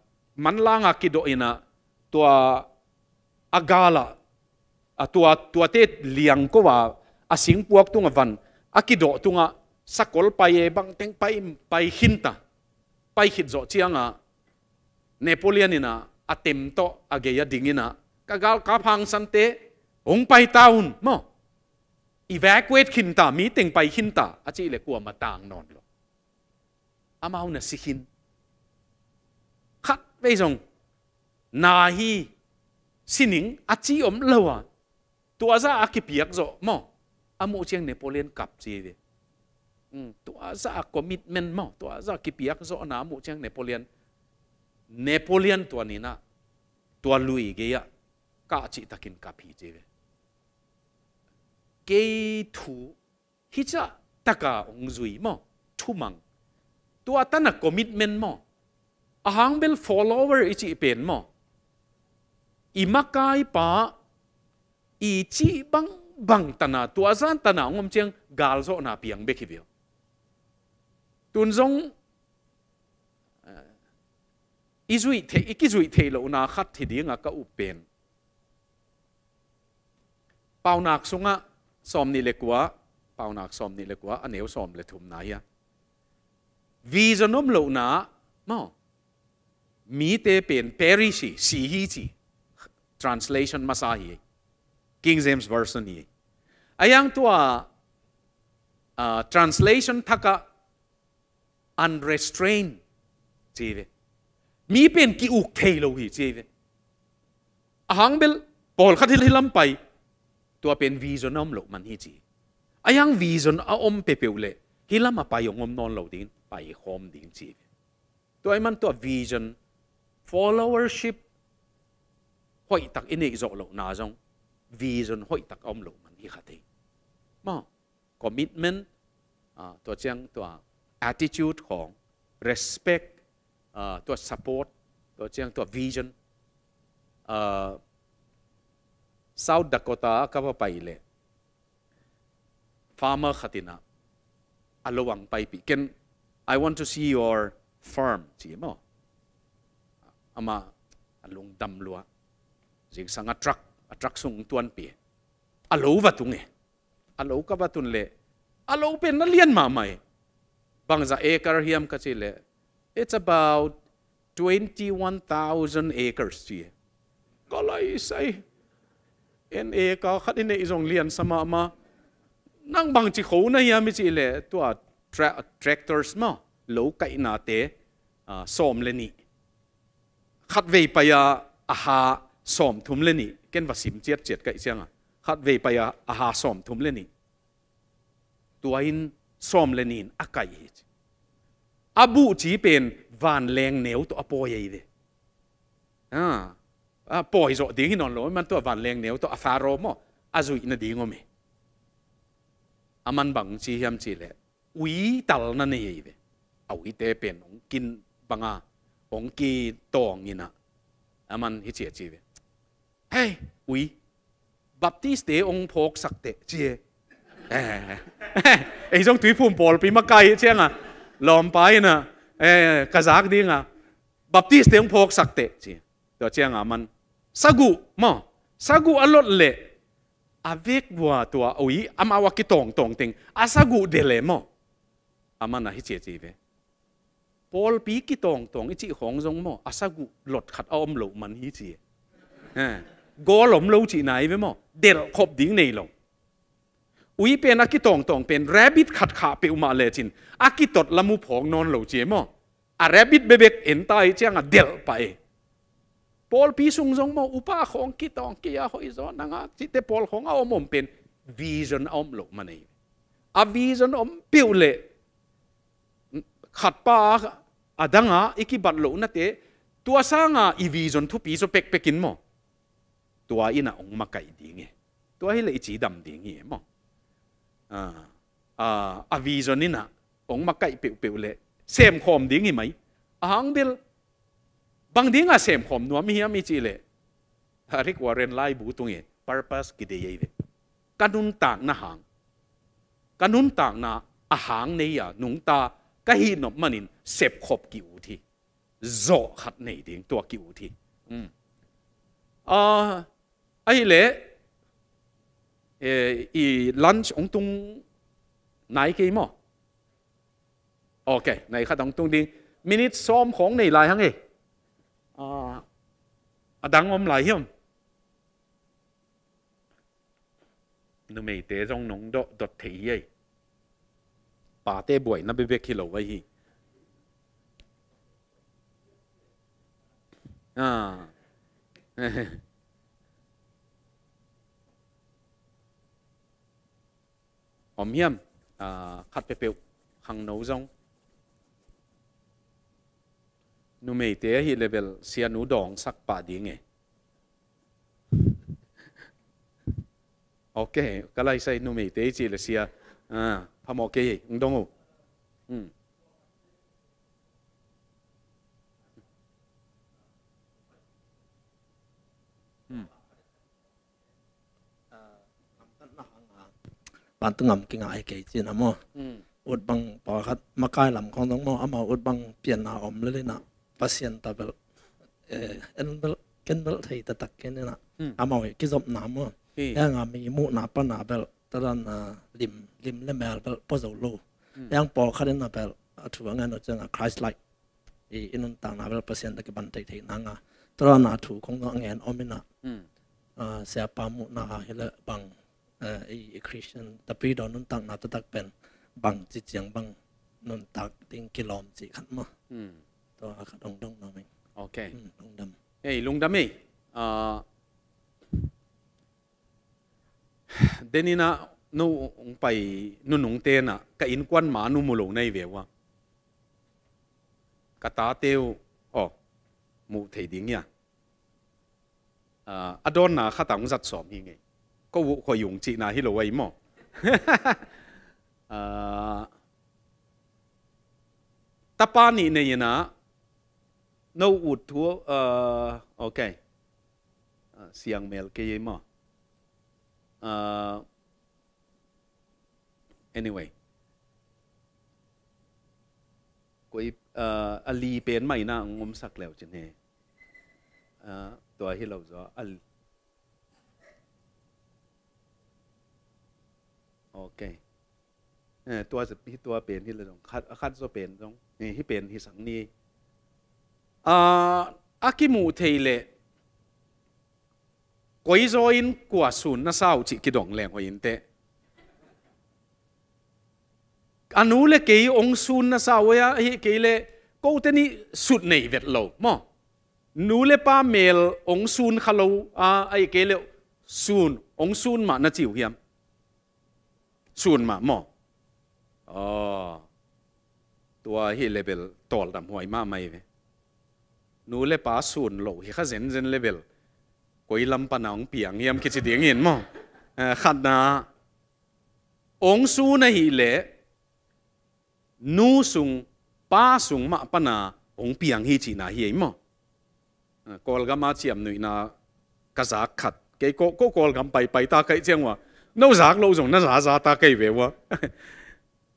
manlanga ki do ina tua agala atua tua te liang ko asing puak tunga van akido tunga sakol paye bang teng pai pai hinta pai hit zo chianga เนโปเลียนนี่นะอาเต็มโตอาเกียดิ่งินะกะกาลกาพังสันเตองไปตาวนมอ e v a c u a ว e ขินตามีติงไปขินตาอาจีเลกัวมาต่างนอนหรออามาอุนสิขินคัดไปจงนาฮีสินิงอาจีอมเลวะตัวซาอากิเปียกโจอมออามูเชียงเนโปเลียนกับจีเดตัวซาคอมมิตเมนต์มอตัวซากิเปียกโจอนามูเชียงเนโปเลียน Napoleon tua ni na tua Louis geya ka chi takin kapi jeve ke thu hi cha taka ong zui mo thu mang tua tana commitment mo ahang bel follower ichi pen mo imakai pa ichi bang bang tana tua zan tana ngom cheng gal zo na piang be khibio tun zong อีจุยเทอีกจุยเทูลนาขัดทีดีงก็อุเปนเป่านักสุงะสอมนี่เล็กว่าเป่านักสอมนี่เล็กว่าอันเยวสอมเลทุมนายะวีจนมูลนาเ่ามีเตเป็นเปริชีสีฮีจี translation มาซาฮี King James version นี่อายังตัว translation ทักะ unrestrained ่ีเวมีเป็นกิอุกเคโลฮีเจเวอาหังเบลบอลขัดที่ลำไป ตัวเป็นวีจนอมโลมันฮีจีอายังวีจนอมเปเปวเลฮิลามาไปยองอมนอนโลดินไปโฮมดินจี ตัวไอ้มันตัววีจน followership หอยตักอินเอกจอกโลนาจงวีจนหอยตักอมโลมันฮีขัดที่มา commitment ตัวเจียงตัว attitude ของ respect ตัว support ตัวเชียงตัว vision ซาวด์ดักโ t ตาก็ว่าไปเลย farmer ขัดินะอลวังไปปีกัน I want to see your farm จีมั้งอามาลุงดำลัวจิงสังกั truck truck ส่งตัวนปีอโลวัตุงเออโลก็วัตุนเลอโลเป็นนัเลียนมาไหม่บางจะเอกระเฮียมก็จีเลย It's about 21,000 acres. Có lấy say. En e có khát in e dòng liền sama nang bang chi chỉ na này ya à, mi chỉ lệ tua tractors mà lỗ cậy nà tế à, xóm lên nị. Khát về bây giờ à, à ha xóm thum lên nị. Ken và xím chết chết cậy xem à. Khát về bây giờ à ha xóm thum lên nị. Tua in xóm lên nị akai cậy hết. อาบูจีเป็นวานแรงเหนียวตัวปอยเลยอ่าอ่าปอยจอดิ้งนอนลมันตัววานแรงเหนียวตัวฟาโรมออาจุยนดิ้งอมอามันบังจียำจีเลยอุ้ยตัลนั่นเองเอาอีเตเป็นองกินบังอาองกีตองนี่นะอามันฮิเจียจีเวเฮ้ยอุ้ยบัพติสเตองพกสักเตจีเอ้ยไอ้จงถุยพุ่มบอลปีมาไกลเชียงอ่ะลอมไปนะเออกระจากดีงะบัพติสเตียงพกสักเตะจีตัวเชียงอ่ะมันสกุมอสกุอลดเละอาเวกวัวตัวอุ้ยอามาวกิตองตองติงอาสกุเดเลมออามันนะฮิเจจีเวพอลปีกิตองตองอิจิของจงมออาสกุหลดขัดอมหลมันฮิเจโกหลมโลจีไหนเวมอเดลขบดิ้งในหลงอุยเป็นอากิตองตองเป็นแรบบิทขัดขาเปอุมาเลจินอากิตดละมูผองนอนเหลวเจมออะแรบบิทเบเบกเอ็นตายเจียงอะเดลไปปอลพีสุงซงมออุปาของกิตองกิยาหอยซอนนังอ่ะจิตเตปอลของเอาอมุมเป็นวิสันอมหลงมันเองอาวสันอมเปิวเลขัดปาอาดังอ่ะอีกิบัตลุนั่เตตัวสร้างอ่ะอีวิสันทุปีสุเป็กเป็กินมอตัวอิน่ะองมาไก่ดีเงี้ยตัวให้เลยจีดำดีเงี้ยมออาวีจนินะองมาไก่เปียวเปียวเลยเสมขมคมดิ้งไหมอาหางเดลบางดิ้งอะเสมขมคมนัวมีอะมีจีเลยทาริกวารินไลบูตุงเอ purpose กิเดียเลยกันุนต่างนะหางกันุนต่างนะอาหางเนียหนุงตากะฮีนบมันินเสพขบกิวทีโจขัดในดิ้งตัวกิวทีอืมอ่าไอ้เละ e i lunch ông tung nai ke mo ok này kha dong tung đi minute som khong nei lai hang e à adang à, ông lai hiom nu mei te trong nông độ dot thei ye ba te buai na be be khi lo wai à om hiam à, khat pe pe khang nấu rong nụ mei te hi level xia nụ dong sắc pa di nghe ok cái này sai nụ mei te chỉ là xia à phamo ok hi dong u um bạn tu ngầm kinh ngại kể chuyện amo ừ. út bằng bỏ khát mà cái làm con đóng mò amo bằng biển nào ôm lên lên nè patient ta bel em ờ, bel ken bel thấy ta tắc ken nè amo cái dòng nam mò em ngầm mi mu nà pa nà bel ta là lim lim lên mèo bel bao giờ lâu em bỏ khát lên nà bel à, thu ngang nó chẳng là Christ like ý in tang nào cái bàn tay thấy nang à ta là nà thu không nó nghe ôm nè à sẽ pa mu nà hay bằng e christian tapi don nun tak na ta tak pen bang chi chiang bang nun tak ting kilom chi khat ma ừ. to a à, khat dong dong na mình ok dong ừ, đâm hey lung dam ei a denina no ong pai nu nung te na ka in kwan ma nu mu lo nei ve wa cái ta teu o mu thei ding ya ờ, à adon na khatang zat som như ngai ก็วุคอยงจีนาฮิโลไวมอตาปานีเนี่ยนะนอุดทัวเอ่อโอเคเสียงเมลเกยมอ anyway กูอลีเป็นไม่น่งมสักแล้วจะเนี่ยตัวฮิโลรจะอลีโอเค เออตัวสิ ตัวเปลี่ยนที่เราต้องขัดคัดตัวเปลี่ยนตรงนี่ ที่เปลี่ยนที่สังนี อ่าอากิมูเทเลก็ยโซอินกัวสุนนะสาวจิกิดองแรงหอยินเตอันนู้นเลยเกยองสุนนะสาเวียเกยเลยก็เทนี่สุดในเวทโลกมั้นูเลป้าเมล องซูนขลาอ่าไอเกลเลซูนองซูนมานาจิวเฮียมส่วนมาหมออ๋อตัวฮีเลเบลตอลดำหวยมาไม่เว้นูเลป้าส่วนโลฮีข้าเซนเซนเลเบลกอยลำปนองเปียงเยี่ยมคิดสิเดียงเห็นหมอขัดนาองสูนะฮีเลนูสุงป้าสุงมาปนาองเปียงฮีจีนาเฮียมอกอลกามาเจียมหนุยนากะซาขัดเกโกโกกอลกำไปไปตาไกเจียงว่านู้นักนู้งนั่นซาซาตาเกรเวยวะ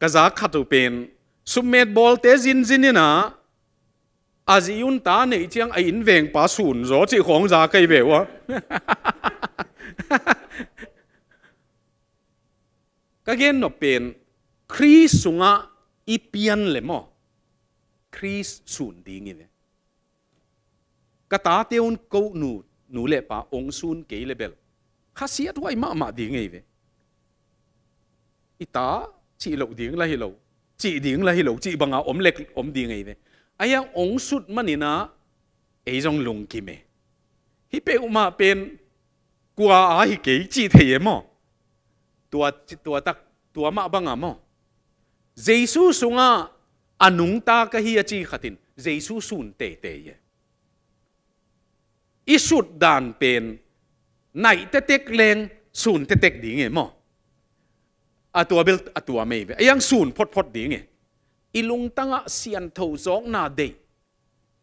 ก็จากขัดตัวเป็นสม็ยบอลเตะจินจินนี่นะอาจจะยุ่งตาเนี่ยที่ยังไอ้หนุ่มแหวงป้าสูนรอที่ของจากใคยเววะก็เห็นนู้เป็นคริสสุงะอีเปียนเลยมั้งคริสสูนดีงี้เลยก็ตาเตียวนู้นนู้เล็ป้าองสูนเกย์เลเบลข้าเสียด้วยมากมากดีงี้เลยอีตาจีเหลาดิ่งละฮิเหลาจีดิ่งละฮิเหลาจีบังอาอมเล็กอมดิ่งไงเนี่ยไอ้ยังองสุดมันนี่นะไอ้จงลงกิเมฮิเปอุมาเป็นกัวอาฮิเกจีเทียมอตัวตัวตักตัวมาบังอามอเยซูสุงอาอนุงตากะฮิอาจีขัดินเยซูสุนเตเตยอิสุดดานเป็นไหนเตเต็กเลงสุนเตเต็กดิ่งไงมออตัวเบลอตัวไม่ไปยังสูนพดพดดีไงอีลุงตั้งเสียนทูจอกนาเด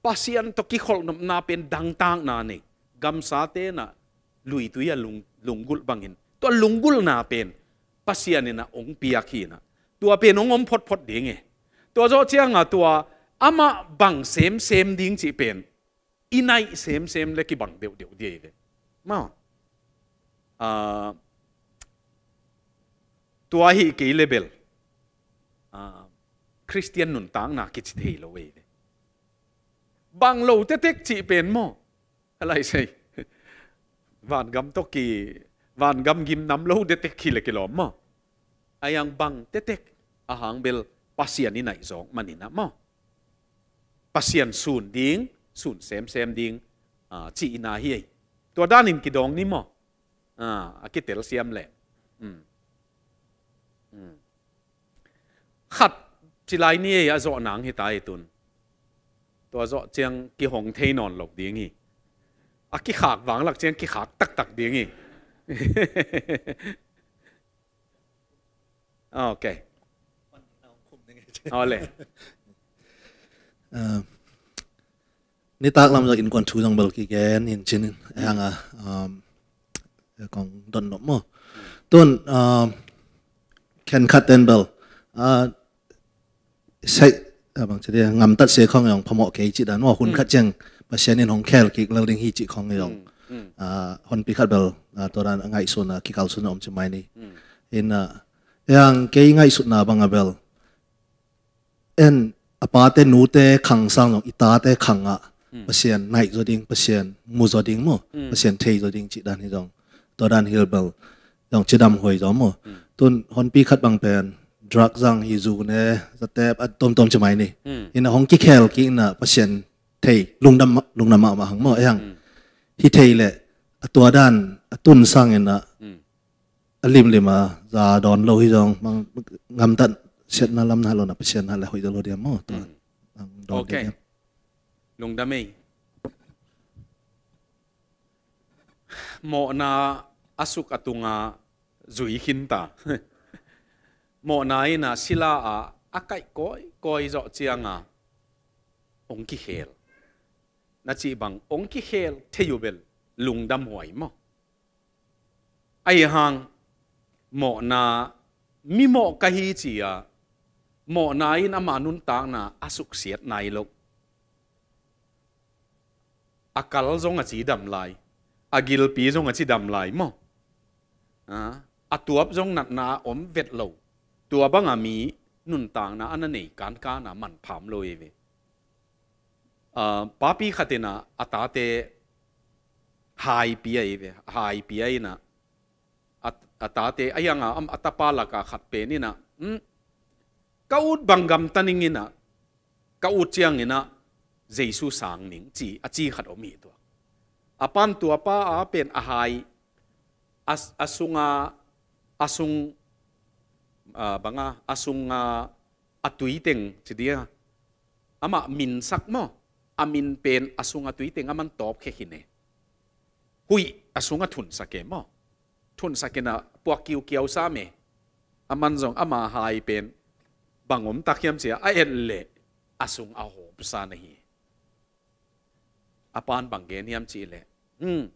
ปัสเซียนตกิขลนับนาเป็นดังตังนานี่กำสาเตนะลุยตัวยาลุงลุงกุลบังเินตัวลุงกุลนับเป็นปัสเซียนนะองปียขีนะตัวเป็นองอมพดพดดีไงตัวโจเจียงตัวอามาบังเซมเซมดิ้งจีเป็นอีนัยเซมเซมเล็กบังเดียวเดียวดีเลยมาอ่าตัวฮีกี่เลเวลคริสเตียนนุนต่างนักกิจเทโลเวบางโลเต็กจีเป็นมออะไรใช่วานกำตกีวานกำกิมน้ำโลเต็กขี้เล็กลอมมออายังบังเต็กอาหางเบลปัสเซียนนี่ไหนสองมันนี่นะมอปัสเซียนสูนดิงสูนเซมเซมดิงอ่าจีนาเฮตัวด้านอินกิดองนี่มออ่าอากิเตลเซียมแหละอืม khát chỉ lại nè à e dọ nắng hi tai tun tua zọ chiang ki hong thei non lộc đi ngi à ki khạc vàng lạc chiang ki khạc tắc tắc đi ngi ok Ole. Uh, ni tak lam zakin kon chu jong bel ki gen hin chin hang a um e kong don no mo. Tun um ken khat den à sai à bằng chữ ngầm tắt xe không dùng phòng họ cái chị đã nói hun ừ. khát chăng mà xe nên hồng khéo cái lâu đình hi chị không dùng ừ, ừ. à hôn bị khát bel à, tôi đang ngay xuống là cái cao xuống ông chị mai này in à yang cái ngay xuống là bằng bel en apa à, te nu te khang sang long ita te khang a pasien nai zo ding pasien mu đình ding mo pasien thấy zo đình chi dan hi dong tôi dan hiểu bel dong chi dam hoi zo mo tun hon pi khat bang pen drug zang hi zu ne zatep at tom tom chmai ni hmm. in a hong ki khel ki na pasien thei lungdam lungdam ma ma hang mo yang e hmm. hi thei le atwa dan atun sang e na hmm. alim lima za don lo hi jong mang ngam tan set na lam na lo na pasien na le hoi lo dia mo to okay lungdam ei mo na asuk atunga zui hinta mọ nai na sila a à, akai coi, coi rõ chiang a à, ong ki hel na chỉ bang ong ki hel lùng đâm hoi mo ai hang mọ na mi mọ cái hi chi a mọ nai na ma nun ta na asuk siat nai lok akal zong a đâm dam lai agil pi zong a đâm dam lai mo a tuap zong nak na om vet lâu. ตัวบังอามีนุ่นต่างนะอันนั้นเองการการนะมันผามเลยเวป้าปีขัดนะอัตาเตหายปีไอเวหายปีไอนะอัตาเตไอยังอ่ะอัตปาลักขัดเป็นนี่นะก้าวบังกำตันิงินะก้าวเจียงินะเจสุสังนิงจีอจีขัดอมีตัวอปันตัวป้าอาเป็นอาหายอาสุงอาอาสุง Ờ, banga ờ, asung nga ờ, atuiting chidia ama à min sak mo amin à pen asunga tuiting aman à top khe khine hui asunga thun sake mo thun sake na puak kiu kiau sa me aman jong ama hai pen bangom takhiam sia a en le asung a hop sa na hi apan bangen hiam chi le hm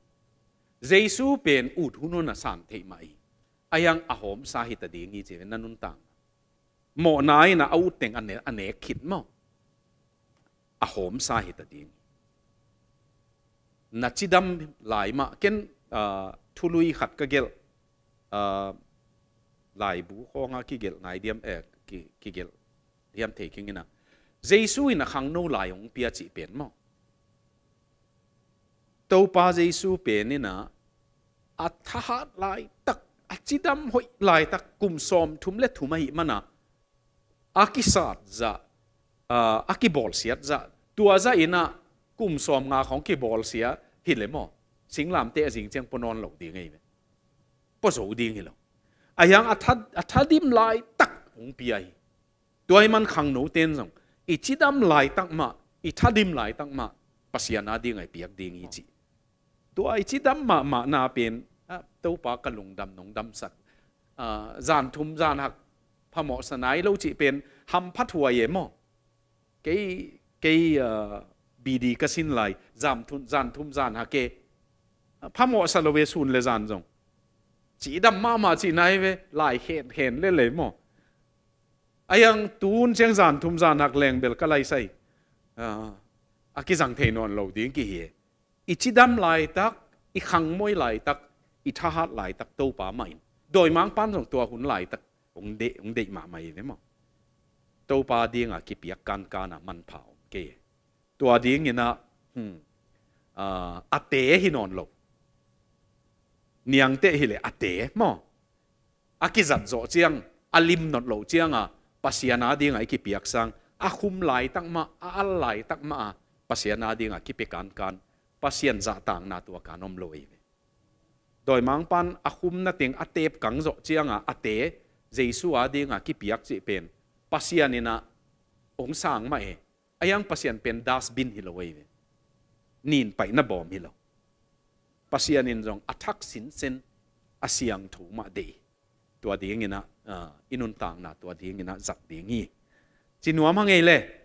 jesu pen ut na sang thei mai ayang ahom sahita ding i chiven nanun tang mo nai na au teng ane ane khit mo ahom sahita ding ah, ah, eh, na chidam lai ma ken thului khat ka gel lai bu khonga ki gel ngai diam ek ki ki gel diam te king ina jesu in khang no lai ong pia chi pen mo to pa jesu pen ina athahat lai tak อจิดำหอยลายตะกุมซอมทุมเลทุมหิมันะอากิสาสจะอากิบอลเสียจะตัวจะอินะกุมซอมงาของกิบอลเสียหิดเลยมังสิงลามเตะสิงเจียงปนอนหลอกดีไงไหมปสูดีไงหรออายังอัดอััดิมลายตักองปีไอตัวไอ้มันขังหนูเต็นส่งอีจิดำลายตักมาอีทัดิมลายตักมาปัสยานาดีไงเปียกดีงี้จีตัวอิจิดำมามาหน้าเป็น Ah, tâu pa ka lung dam nong dam sak ah, zan thum zan hak pha mo sanai lo chi pen ham phat hua ye mo cái cái bì đi cái xin lại giảm thun giảm thum giảm hạ kê pha mọ sa lo về sun le giảm rong chỉ đâm ma mà chỉ này về lại hẹn hẹn lên lấy mỏ ai ăn tuôn chăng giảm thum giảm hạc lèng bel cái lai say à cái rằng ah, thế non lâu tiếng kia ít chỉ đâm lại tắc ít khăng môi lại tắc อิทาฮัดไหลตักโตป่าใหม่โดยมังปั้นสองตัวหุ่นไหลตักองเดองเดมาใหม่เนี่ยมั้งตป่าเดียงอ่ะกิบยกการการอะมันเผาเกตัวเดียงเนี่ยนะอืมอ่าอเตหินอนลบเนียงเตหิเลอเตมั้งอากิจัดโจเจียงอาลิมนอดโลเจียงอ่ะปัสยานาเดียงอ่ะกิบยกสังอาคุมไหลตักมาอาไหลตักมาปัสยานาเดียงอ่ะกิบการการปัสยานจะต่างนาตัวการนมลอย tôi mang pan ahum na tiếng atep kang zo chiang a ate jesu a ding a ki piak chi pen pasian ina ong sang ma e ayang pasian pen das bin hi lo wei nin pai na bom hi lo pasian in jong athak sin sen asiang thu ma de tua ding ina inun tang na tua ding ina zat ding hi chinua ma ngei le